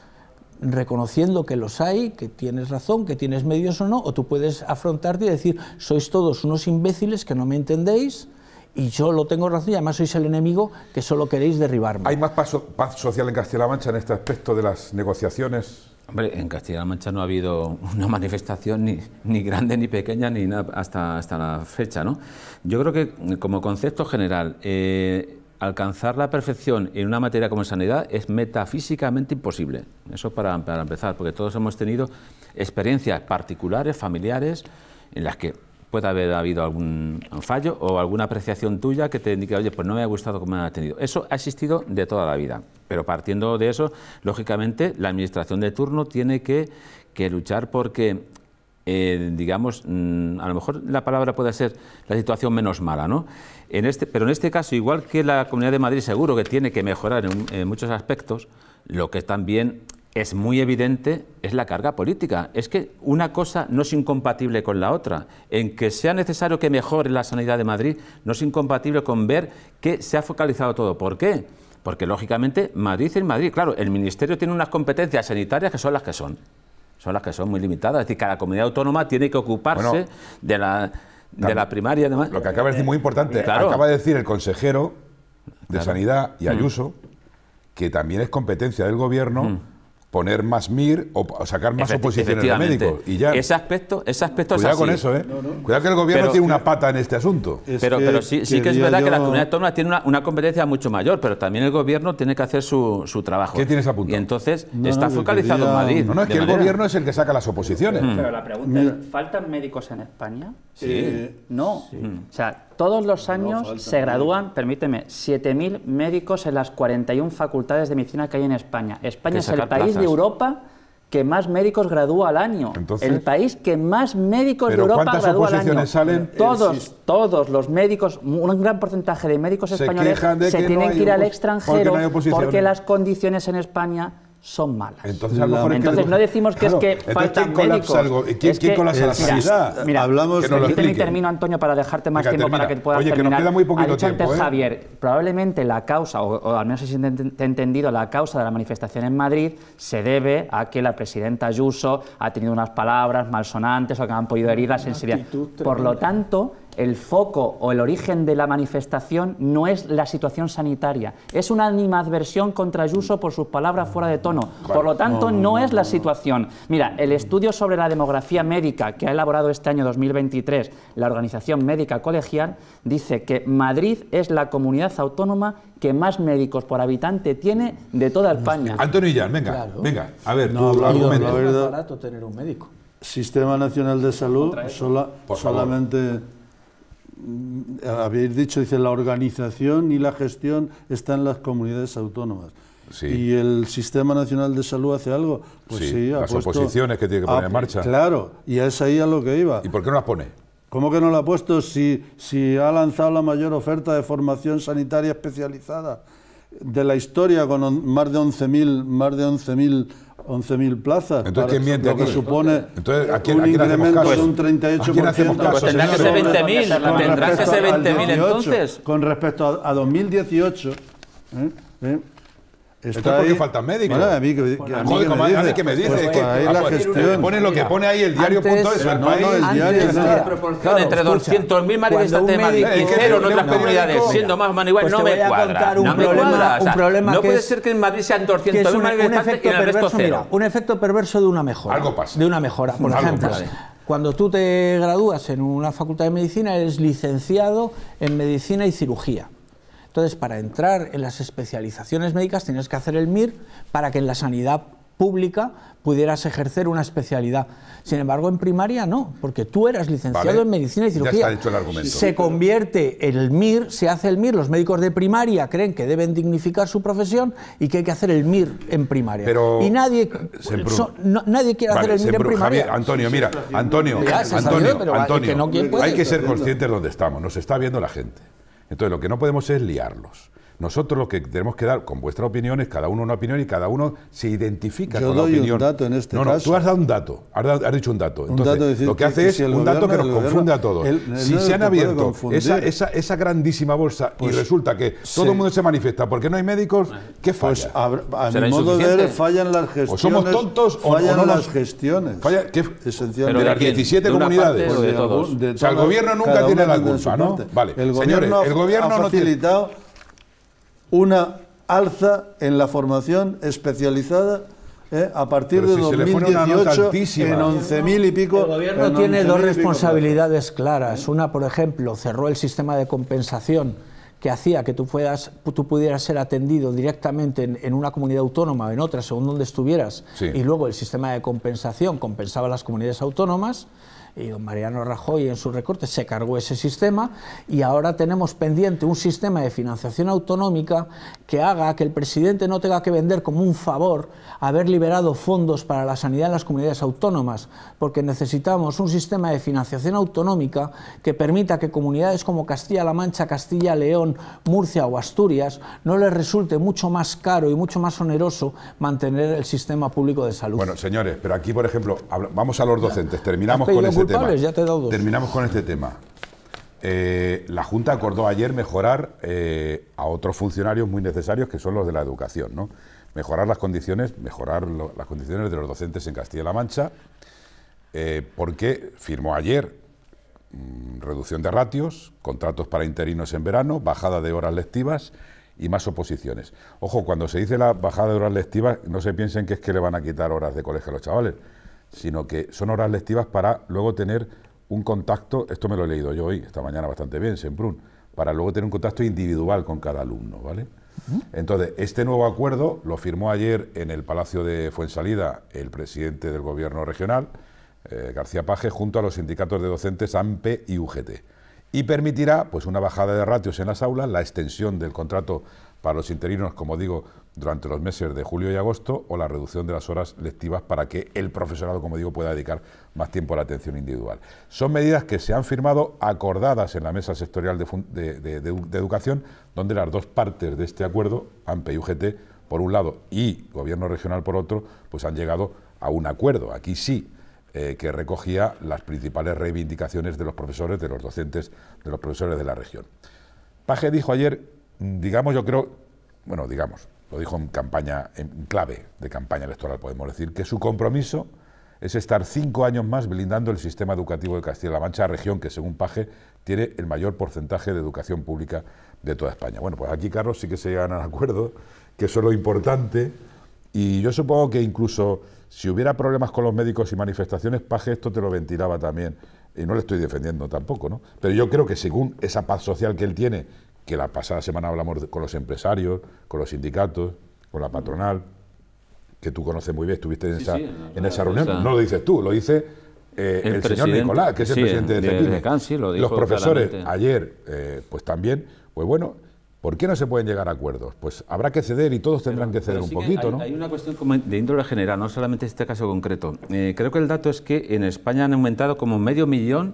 [SPEAKER 2] reconociendo que los hay, que tienes razón, que tienes medios o no, o tú puedes afrontarte y decir, sois todos unos imbéciles que no me entendéis y yo lo tengo razón y además sois el enemigo que solo queréis derribarme. ¿Hay más paz social en Castilla-La Mancha en este aspecto de las negociaciones? Hombre, en Castilla-La Mancha
[SPEAKER 5] no ha habido una manifestación ni, ni grande ni pequeña ni nada hasta, hasta la fecha, ¿no? Yo creo que como concepto general... Eh, alcanzar la perfección en una materia como sanidad es metafísicamente imposible. Eso para, empezar, porque todos hemos tenido experiencias particulares, familiares, en las que puede haber habido algún fallo o alguna apreciación tuya que te indique, oye, pues no me ha gustado cómo me ha tenido. Eso ha existido de toda la vida. Pero partiendo de eso, lógicamente, la administración de turno tiene que luchar porque eh, digamos, mm, a lo mejor la palabra puede ser la situación menos mala, ¿no? En este, pero en este caso, igual que la Comunidad de Madrid seguro que tiene que mejorar en, en muchos aspectos, lo que también es muy evidente es la carga política. Es que una cosa no es incompatible con la otra. En que sea necesario que mejore la sanidad de Madrid no es incompatible con ver que se ha focalizado todo. ¿Por qué? Porque lógicamente Madrid es Madrid. Claro, el Ministerio tiene unas competencias sanitarias que son las que son son las que son muy limitadas. Es decir, cada comunidad autónoma tiene que ocuparse de la de la primaria,
[SPEAKER 1] además. Lo que acaba de decir muy importante. Acaba de decir el consejero de Sanidad y mm. Ayuso que también es competencia del gobierno. Mm poner más MIR o sacar más oposiciones de médicos. Y ya. Ese
[SPEAKER 5] aspecto, ese aspecto Cuidado con eso, ¿eh? Cuidado que el gobierno tiene
[SPEAKER 1] una pata en este asunto. pero, pero sí, sí que es verdad que la comunidad
[SPEAKER 5] autónoma tiene una, una, competencia mucho mayor, pero también el gobierno tiene que hacer su, trabajo. ¿Qué ¿eh? tienes apuntado? Y entonces está focalizado en Madrid. No, no, es que el gobierno
[SPEAKER 1] es el que saca las oposiciones. Mm. Pero, la pregunta es,
[SPEAKER 3] ¿faltan médicos en España? Sí. No. O todos los años se gradúan, permíteme, 7.000 médicos en las 41 facultades de medicina que hay en España. España es el país de Europa que más médicos gradúa al año. el país que más médicos de Europa gradúa al año. Salen eh, todos, todos los médicos, un gran porcentaje de médicos españoles se, tienen que ir al extranjero porque las condiciones en España son malas. Entonces, no decimos que es que faltan ¿quién médicos. Algo? ¿Quién, es la Mira, hablamos termino, Antonio, para dejarte más tiempo para que puedas Oye, terminar. que nos queda muy poquito ha dicho antes Javier, probablemente la causa, o, al menos si te he entendido, la causa de la manifestación en Madrid se debe a que la presidenta Ayuso ha tenido unas palabras malsonantes o que han podido herir la sensibilidad. Por lo tanto el foco o el origen de la manifestación no es la situación sanitaria, es una animadversión contra Ayuso por sus palabras fuera de tono. Por lo tanto, no, es la situación. Mira, el estudio sobre la demografía médica que ha elaborado este año 2023 la Organización Médica Colegial dice que Madrid es la comunidad autónoma que más médicos por habitante tiene de toda España. Antonio venga, venga, a ver, no, argumento. Es
[SPEAKER 2] barato tener un médico.
[SPEAKER 4] Sistema Nacional de Salud solamente Mm, habéis dicho, dice, la organización y la gestión está en las comunidades autónomas. ¿Y el Sistema Nacional de Salud hace algo? Pues sí, las oposiciones que tiene que poner en ah, marcha. Claro, y es ahí a lo que iba. ¿Y por qué no las pone? ¿Cómo que no la ha puesto si, si ha lanzado la mayor oferta de formación sanitaria especializada de la historia con 11.000 más de 11.000 11.000 plazas. Entonces, ¿quién miente? Lo que supone Entonces, ¿a quién, un ¿a quién incremento de un 38%. ¿A pues tendrá que ser 20.000, tendrás que ser 20.000 entonces. Con respecto a, 2018, ¿eh? ¿eh?
[SPEAKER 6] Esto es porque falta a mí que, a mí me, dice, que me dice, pues, que, pues, ah, la pues, gestión. Eh, pone lo que pone ahí el diario punto es, el antes, no, la proporción entre 200.000
[SPEAKER 5] están en Madrid y cero en otras comunidades, siendo más o menos igual, no me cuadra. No me cuadra. No puede ser que en Madrid sean 200.000 manifestantes y en el resto
[SPEAKER 2] Un efecto perverso de una mejora. Algo pasa. De una mejora, por ejemplo. Cuando tú te gradúas en una facultad de medicina, eres licenciado en medicina y cirugía entonces, para entrar en las especializaciones médicas tienes que hacer el MIR para que en la sanidad pública pudieras ejercer una especialidad. Sin embargo, en primaria no, porque tú eras licenciado en medicina y cirugía. Se convierte el MIR, se hace el MIR, los médicos de primaria creen que deben dignificar su profesión y que hay que hacer el MIR en primaria. y nadie, quiere hacer el MIR en primaria.
[SPEAKER 1] Antonio, mira, Antonio, Antonio, hay que ser conscientes de dónde estamos, nos está viendo la gente. Entonces lo que no podemos es liarlos. Nosotros lo que tenemos que dar con vuestra opinión es cada uno una opinión y cada uno se identifica con la opinión. un dato en este no, no, Tú has dado un dato, has, has dicho un dato. Entonces, lo que hace es un dato que nos confunde a todos. si se han abierto esa, esa, grandísima bolsa y pues, resulta que todo el mundo se manifiesta porque no hay médicos,
[SPEAKER 4] ¿qué pues falla? Pues a, mi modo de ver fallan las gestiones. O somos tontos o fallan las gestiones. Falla, Esencialmente. de las 17 comunidades. o sea, el gobierno nunca tiene la culpa,
[SPEAKER 1] ¿no? Vale. El gobierno, Señores, el gobierno no tiene
[SPEAKER 4] una alza en la formación especializada ¿eh? a partir de 2018 en 11.000 y pico. El gobierno tiene dos responsabilidades
[SPEAKER 2] claras. Una, por ejemplo, cerró el sistema de compensación que hacía que tú, tú pudieras ser atendido directamente en, una comunidad autónoma o en otra, según donde estuvieras, y luego el sistema de compensación compensaba las comunidades autónomas y don Mariano Rajoy en su recorte se cargó ese sistema y ahora tenemos pendiente un sistema de financiación autonómica que haga que el presidente no tenga que vender como un favor haber liberado fondos para la sanidad en las comunidades autónomas, porque necesitamos un sistema de financiación autonómica que permita que comunidades como Castilla-La Mancha, Castilla-León, Murcia o Asturias no les resulte mucho más caro y mucho más oneroso mantener el sistema público de salud. Bueno, señores, pero aquí, por ejemplo, vamos a los docentes, terminamos con ese Terminamos con este tema.
[SPEAKER 1] Eh, la Junta acordó ayer mejorar eh, a otros funcionarios muy necesarios, que son los de la educación, ¿no? Mejorar las condiciones, mejorar las condiciones de los docentes en Castilla-La Mancha, eh, porque firmó ayer mm, reducción de ratios, contratos para interinos en verano, bajada de horas lectivas y más oposiciones. Ojo, cuando se dice la bajada de horas lectivas, no se piensen que es que le van a quitar horas de colegio a los chavales sino que son horas lectivas para luego tener un contacto, esto me lo he leído yo hoy, esta mañana bastante bien, Semprún, para luego tener un contacto individual con cada alumno, ¿vale? Entonces, este nuevo acuerdo lo firmó ayer en el Palacio de Fuensalida el presidente del Gobierno regional, eh, García Paje, junto a los sindicatos de docentes AMPE y UGT. Y permitirá pues, una bajada de ratios en las aulas, la extensión del contrato para los interinos, como digo, durante los meses de julio y agosto o la reducción de las horas lectivas para que el profesorado, como digo, pueda dedicar más tiempo a la atención individual. Son medidas que se han firmado acordadas en la mesa sectorial de, educación, donde las dos partes de este acuerdo, AMPE y UGT, por un lado, y Gobierno Regional por otro, pues han llegado a un acuerdo. Aquí sí eh, que recogía las principales reivindicaciones de los profesores, de los docentes, de los profesores de la región. Paje dijo ayer, digamos, yo creo, bueno, digamos, lo dijo en campaña, en clave de campaña electoral, podemos decir, que su compromiso es estar cinco años más blindando el sistema educativo de Castilla-La Mancha, región que, según Paje, tiene el mayor porcentaje de educación pública de toda España. Bueno, pues aquí, Carlos, sí que se llegan a acuerdo, que eso es lo importante, y yo supongo que incluso si hubiera problemas con los médicos y manifestaciones, Paje esto te lo ventilaba también, y no le estoy defendiendo tampoco, ¿no? Pero yo creo que según esa paz social que él tiene que la pasada semana hablamos con los empresarios, con los sindicatos, con la patronal, que tú conoces muy bien, estuviste en, esa, en esa reunión. no lo dices tú, lo dice eh, el, señor Nicolás, que es el presidente de, de, lo dijo Los profesores ayer, eh, pues también, pues bueno, ¿Por qué no se pueden llegar a acuerdos? Pues habrá que ceder y todos tendrán que ceder un poquito, ¿no? Hay
[SPEAKER 5] una cuestión de índole general, no solamente este caso concreto. Eh, creo que el dato es que en España han aumentado como medio millón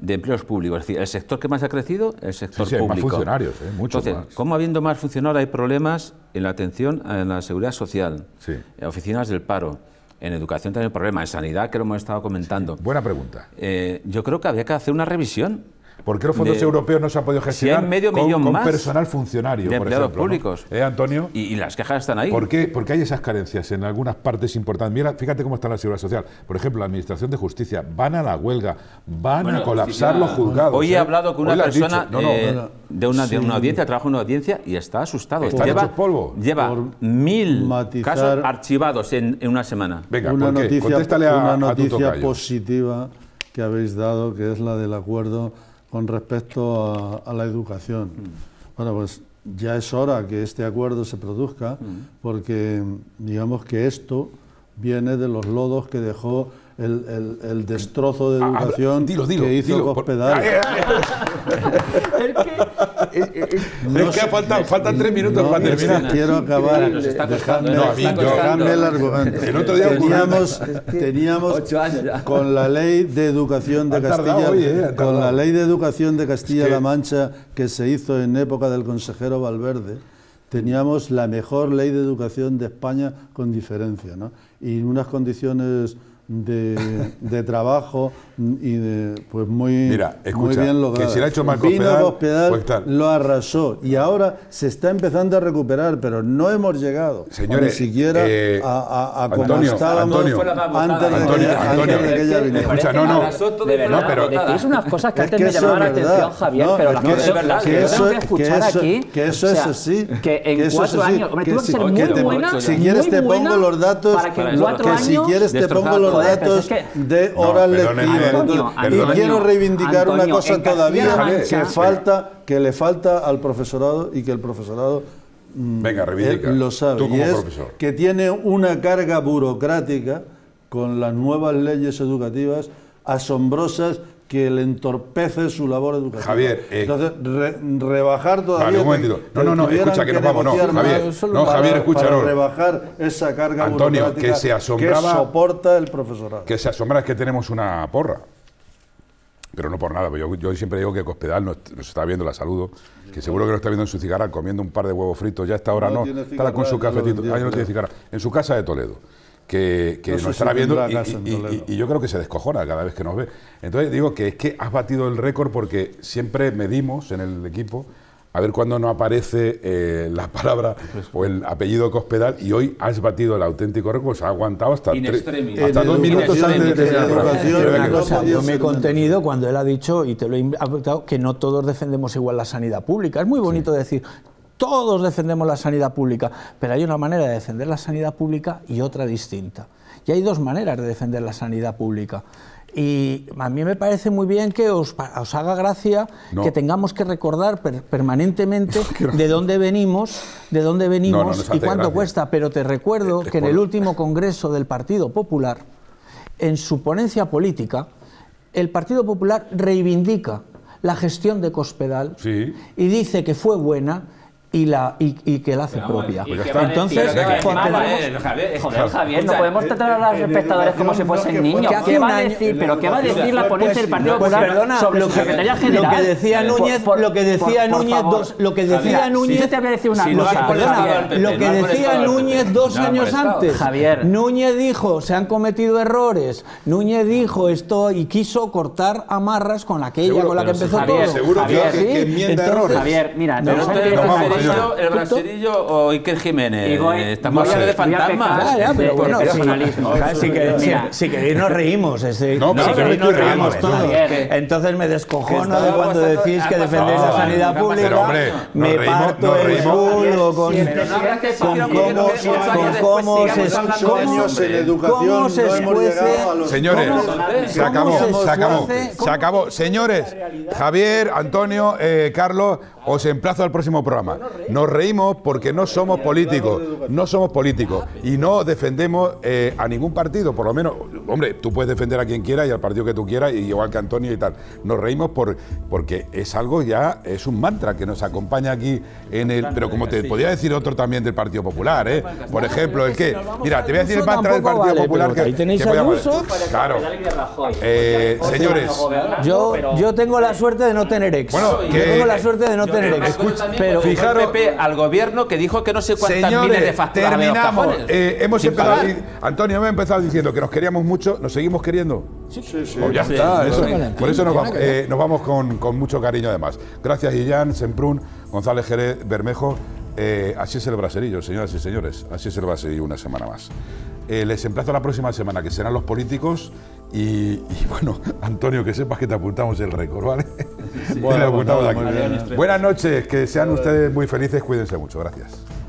[SPEAKER 5] de empleos públicos. Es decir, el sector que más ha crecido es el sector sí, sí, más funcionarios, ¿eh? muchos Entonces, más. como habiendo más funcionarios hay problemas en la atención en la seguridad social, en eh, oficinas del paro, en educación también hay problemas, en sanidad que lo hemos estado comentando. Buena pregunta. Eh, yo creo que había que hacer una revisión ¿Por qué los fondos
[SPEAKER 1] europeos no se han podido gestionar con, millón personal funcionario, de empleados públicos? ¿Eh, Antonio? Y, las quejas están ahí. ¿Por qué? Porque hay esas carencias en algunas partes importantes. Mira, fíjate cómo está la seguridad social. Por ejemplo, la Administración de Justicia. Van a la huelga, van a colapsar los juzgados. Hoy he ¿eh? hablado con una
[SPEAKER 5] persona eh, de, una, audiencia, trabajo en una audiencia y está asustado. Está lleva polvo. lleva
[SPEAKER 4] mil
[SPEAKER 5] casos archivados en, una semana. Venga, Contéstale
[SPEAKER 6] a, una
[SPEAKER 4] noticia positiva que habéis dado, que es la del acuerdo con respecto a, la educación. Mm. Bueno, pues ya es hora que este acuerdo se produzca, mm. porque digamos que esto viene de los lodos que dejó el, destrozo de ah, ah, educación que hizo el Cospedal. es
[SPEAKER 1] que eh, eh, eh, faltan, faltan tres
[SPEAKER 4] minutos para terminar. Quiero acabar. Dejadme, no, dejadme el argumento. El otro día teníamos, teníamos con la ley de educación de Castilla, con la ley de educación de Castilla-La Mancha que se hizo en época del consejero Valverde teníamos la mejor ley de educación de España con diferencia, ¿no? Y unas condiciones de, trabajo y de, pues muy, bien logrado. Que lo ha hecho Vino pues lo arrasó y ahora se está empezando a recuperar, pero no hemos llegado ni siquiera eh, a, como estábamos antes, de que, ella, Escucha, no, no, cosas que antes me atención, Javier,
[SPEAKER 3] pero las que, verdad, que, eso, es así. Que en cuatro años, si quieres te pongo los datos, que si quieres te pongo datos
[SPEAKER 4] de oral no, y quiero reivindicar una cosa todavía que falta, que le falta al profesorado y que el profesorado mm, lo sabe. Que tiene una carga burocrática con las nuevas leyes educativas asombrosas que le entorpece su labor educativa. Javier, eh. entonces rebajar todavía. Vale, un momentito. No, no, no, escucha que, nos vamos, no, Javier. no, Javier, escucha, para no. rebajar esa carga Antonio, que se que soporta el profesorado. Que se
[SPEAKER 1] asombra es que tenemos una porra. Pero no por nada, pues yo, yo siempre digo que Cospedal nos, nos, está viendo, la saludo, que seguro que lo está viendo en su cigarra comiendo un par de huevos fritos, ya a esta hora no, está con su cafetito, ahí no tiene cigarra, en su casa de Toledo que, no nos estará viendo y, yo creo que se descojona cada vez que nos ve. Entonces digo que es que has batido el récord porque siempre medimos en el equipo a ver cuándo no aparece eh, la palabra o el apellido Cospedal y hoy has batido el auténtico récord, se ha aguantado hasta, hasta dos minutos de, la Yo me he
[SPEAKER 2] contenido cuando él ha dicho, y te lo he apuntado, que no todos defendemos igual la sanidad pública. Es muy bonito decir, todos defendemos la sanidad pública, pero hay una manera de defender la sanidad pública y otra distinta. Y hay dos maneras de defender la sanidad pública. Y a mí me parece muy bien que os, haga gracia que tengamos que recordar permanentemente de dónde venimos, de dónde venimos y cuánto cuesta. Pero te recuerdo eh, eh, que en el último congreso del Partido Popular, en su ponencia política, el Partido Popular reivindica la gestión de Cospedal y dice que fue buena y, la, y, y que la hace propia. Entonces,
[SPEAKER 3] Javier, no podemos tratar a los espectadores como si fuesen niños. ¿Qué va a decir? ¿Pero qué va a decir la ponencia del Partido Popular perdona, sobre la Secretaría General? Lo que decía Núñez,
[SPEAKER 2] lo que decía Núñez dos, lo que decía Núñez, te una Lo que decía Núñez dos años antes. Javier. Núñez dijo, se han cometido errores. Núñez dijo esto y quiso cortar amarras con aquella con la que empezó todo. Seguro que Javier, mira, no el brasileño
[SPEAKER 5] o Iker Jiménez.
[SPEAKER 2] Estamos hablando de fantasmas. Si ah, queréis nos reímos. Eh, nos reímos todos. Entonces me descojono cuando decís que defendéis la sanidad pública. Me parto el culo con cómo se
[SPEAKER 1] Señores, se acabó, se acabó. Se acabó. Señores, Javier, Antonio, eh, Carlos, os emplazo al próximo programa. Nos reímos porque no somos políticos, no somos políticos y no defendemos eh, a ningún partido, por lo menos, hombre, tú puedes defender a quien quiera y al partido que tú quieras, y igual que Antonio y tal. Nos reímos por, porque es algo ya, es un mantra que nos acompaña aquí en el... Pero como te podía decir otro también del Partido Popular, ¿eh? Por ejemplo, el que... Mira, te voy a decir el mantra del Partido Popular que... Ahí tenéis Claro. Eh,
[SPEAKER 5] señores, yo,
[SPEAKER 2] yo tengo la suerte de no tener ex. Bueno, yo tengo la suerte de no tener pero fijaros,
[SPEAKER 5] al gobierno que dijo que no sé cuántas miles de terminamos.
[SPEAKER 1] Eh, hemos empezado, Antonio me ha empezado diciendo que nos queríamos mucho, nos seguimos queriendo.
[SPEAKER 4] Sí, sí, sí. Pues por eso nos, vamos eh,
[SPEAKER 1] con, mucho cariño además. Gracias Guillán, Semprún, González Jerez, Bermejo. Eh, así es el braserillo, señoras y señores. Así es el braserillo una semana más. les emplazo la próxima semana, que serán los políticos y, bueno, Antonio, que sepas que te apuntamos el récord, ¿vale? Buenas noches, que sean ustedes muy felices, cuídense mucho, gracias.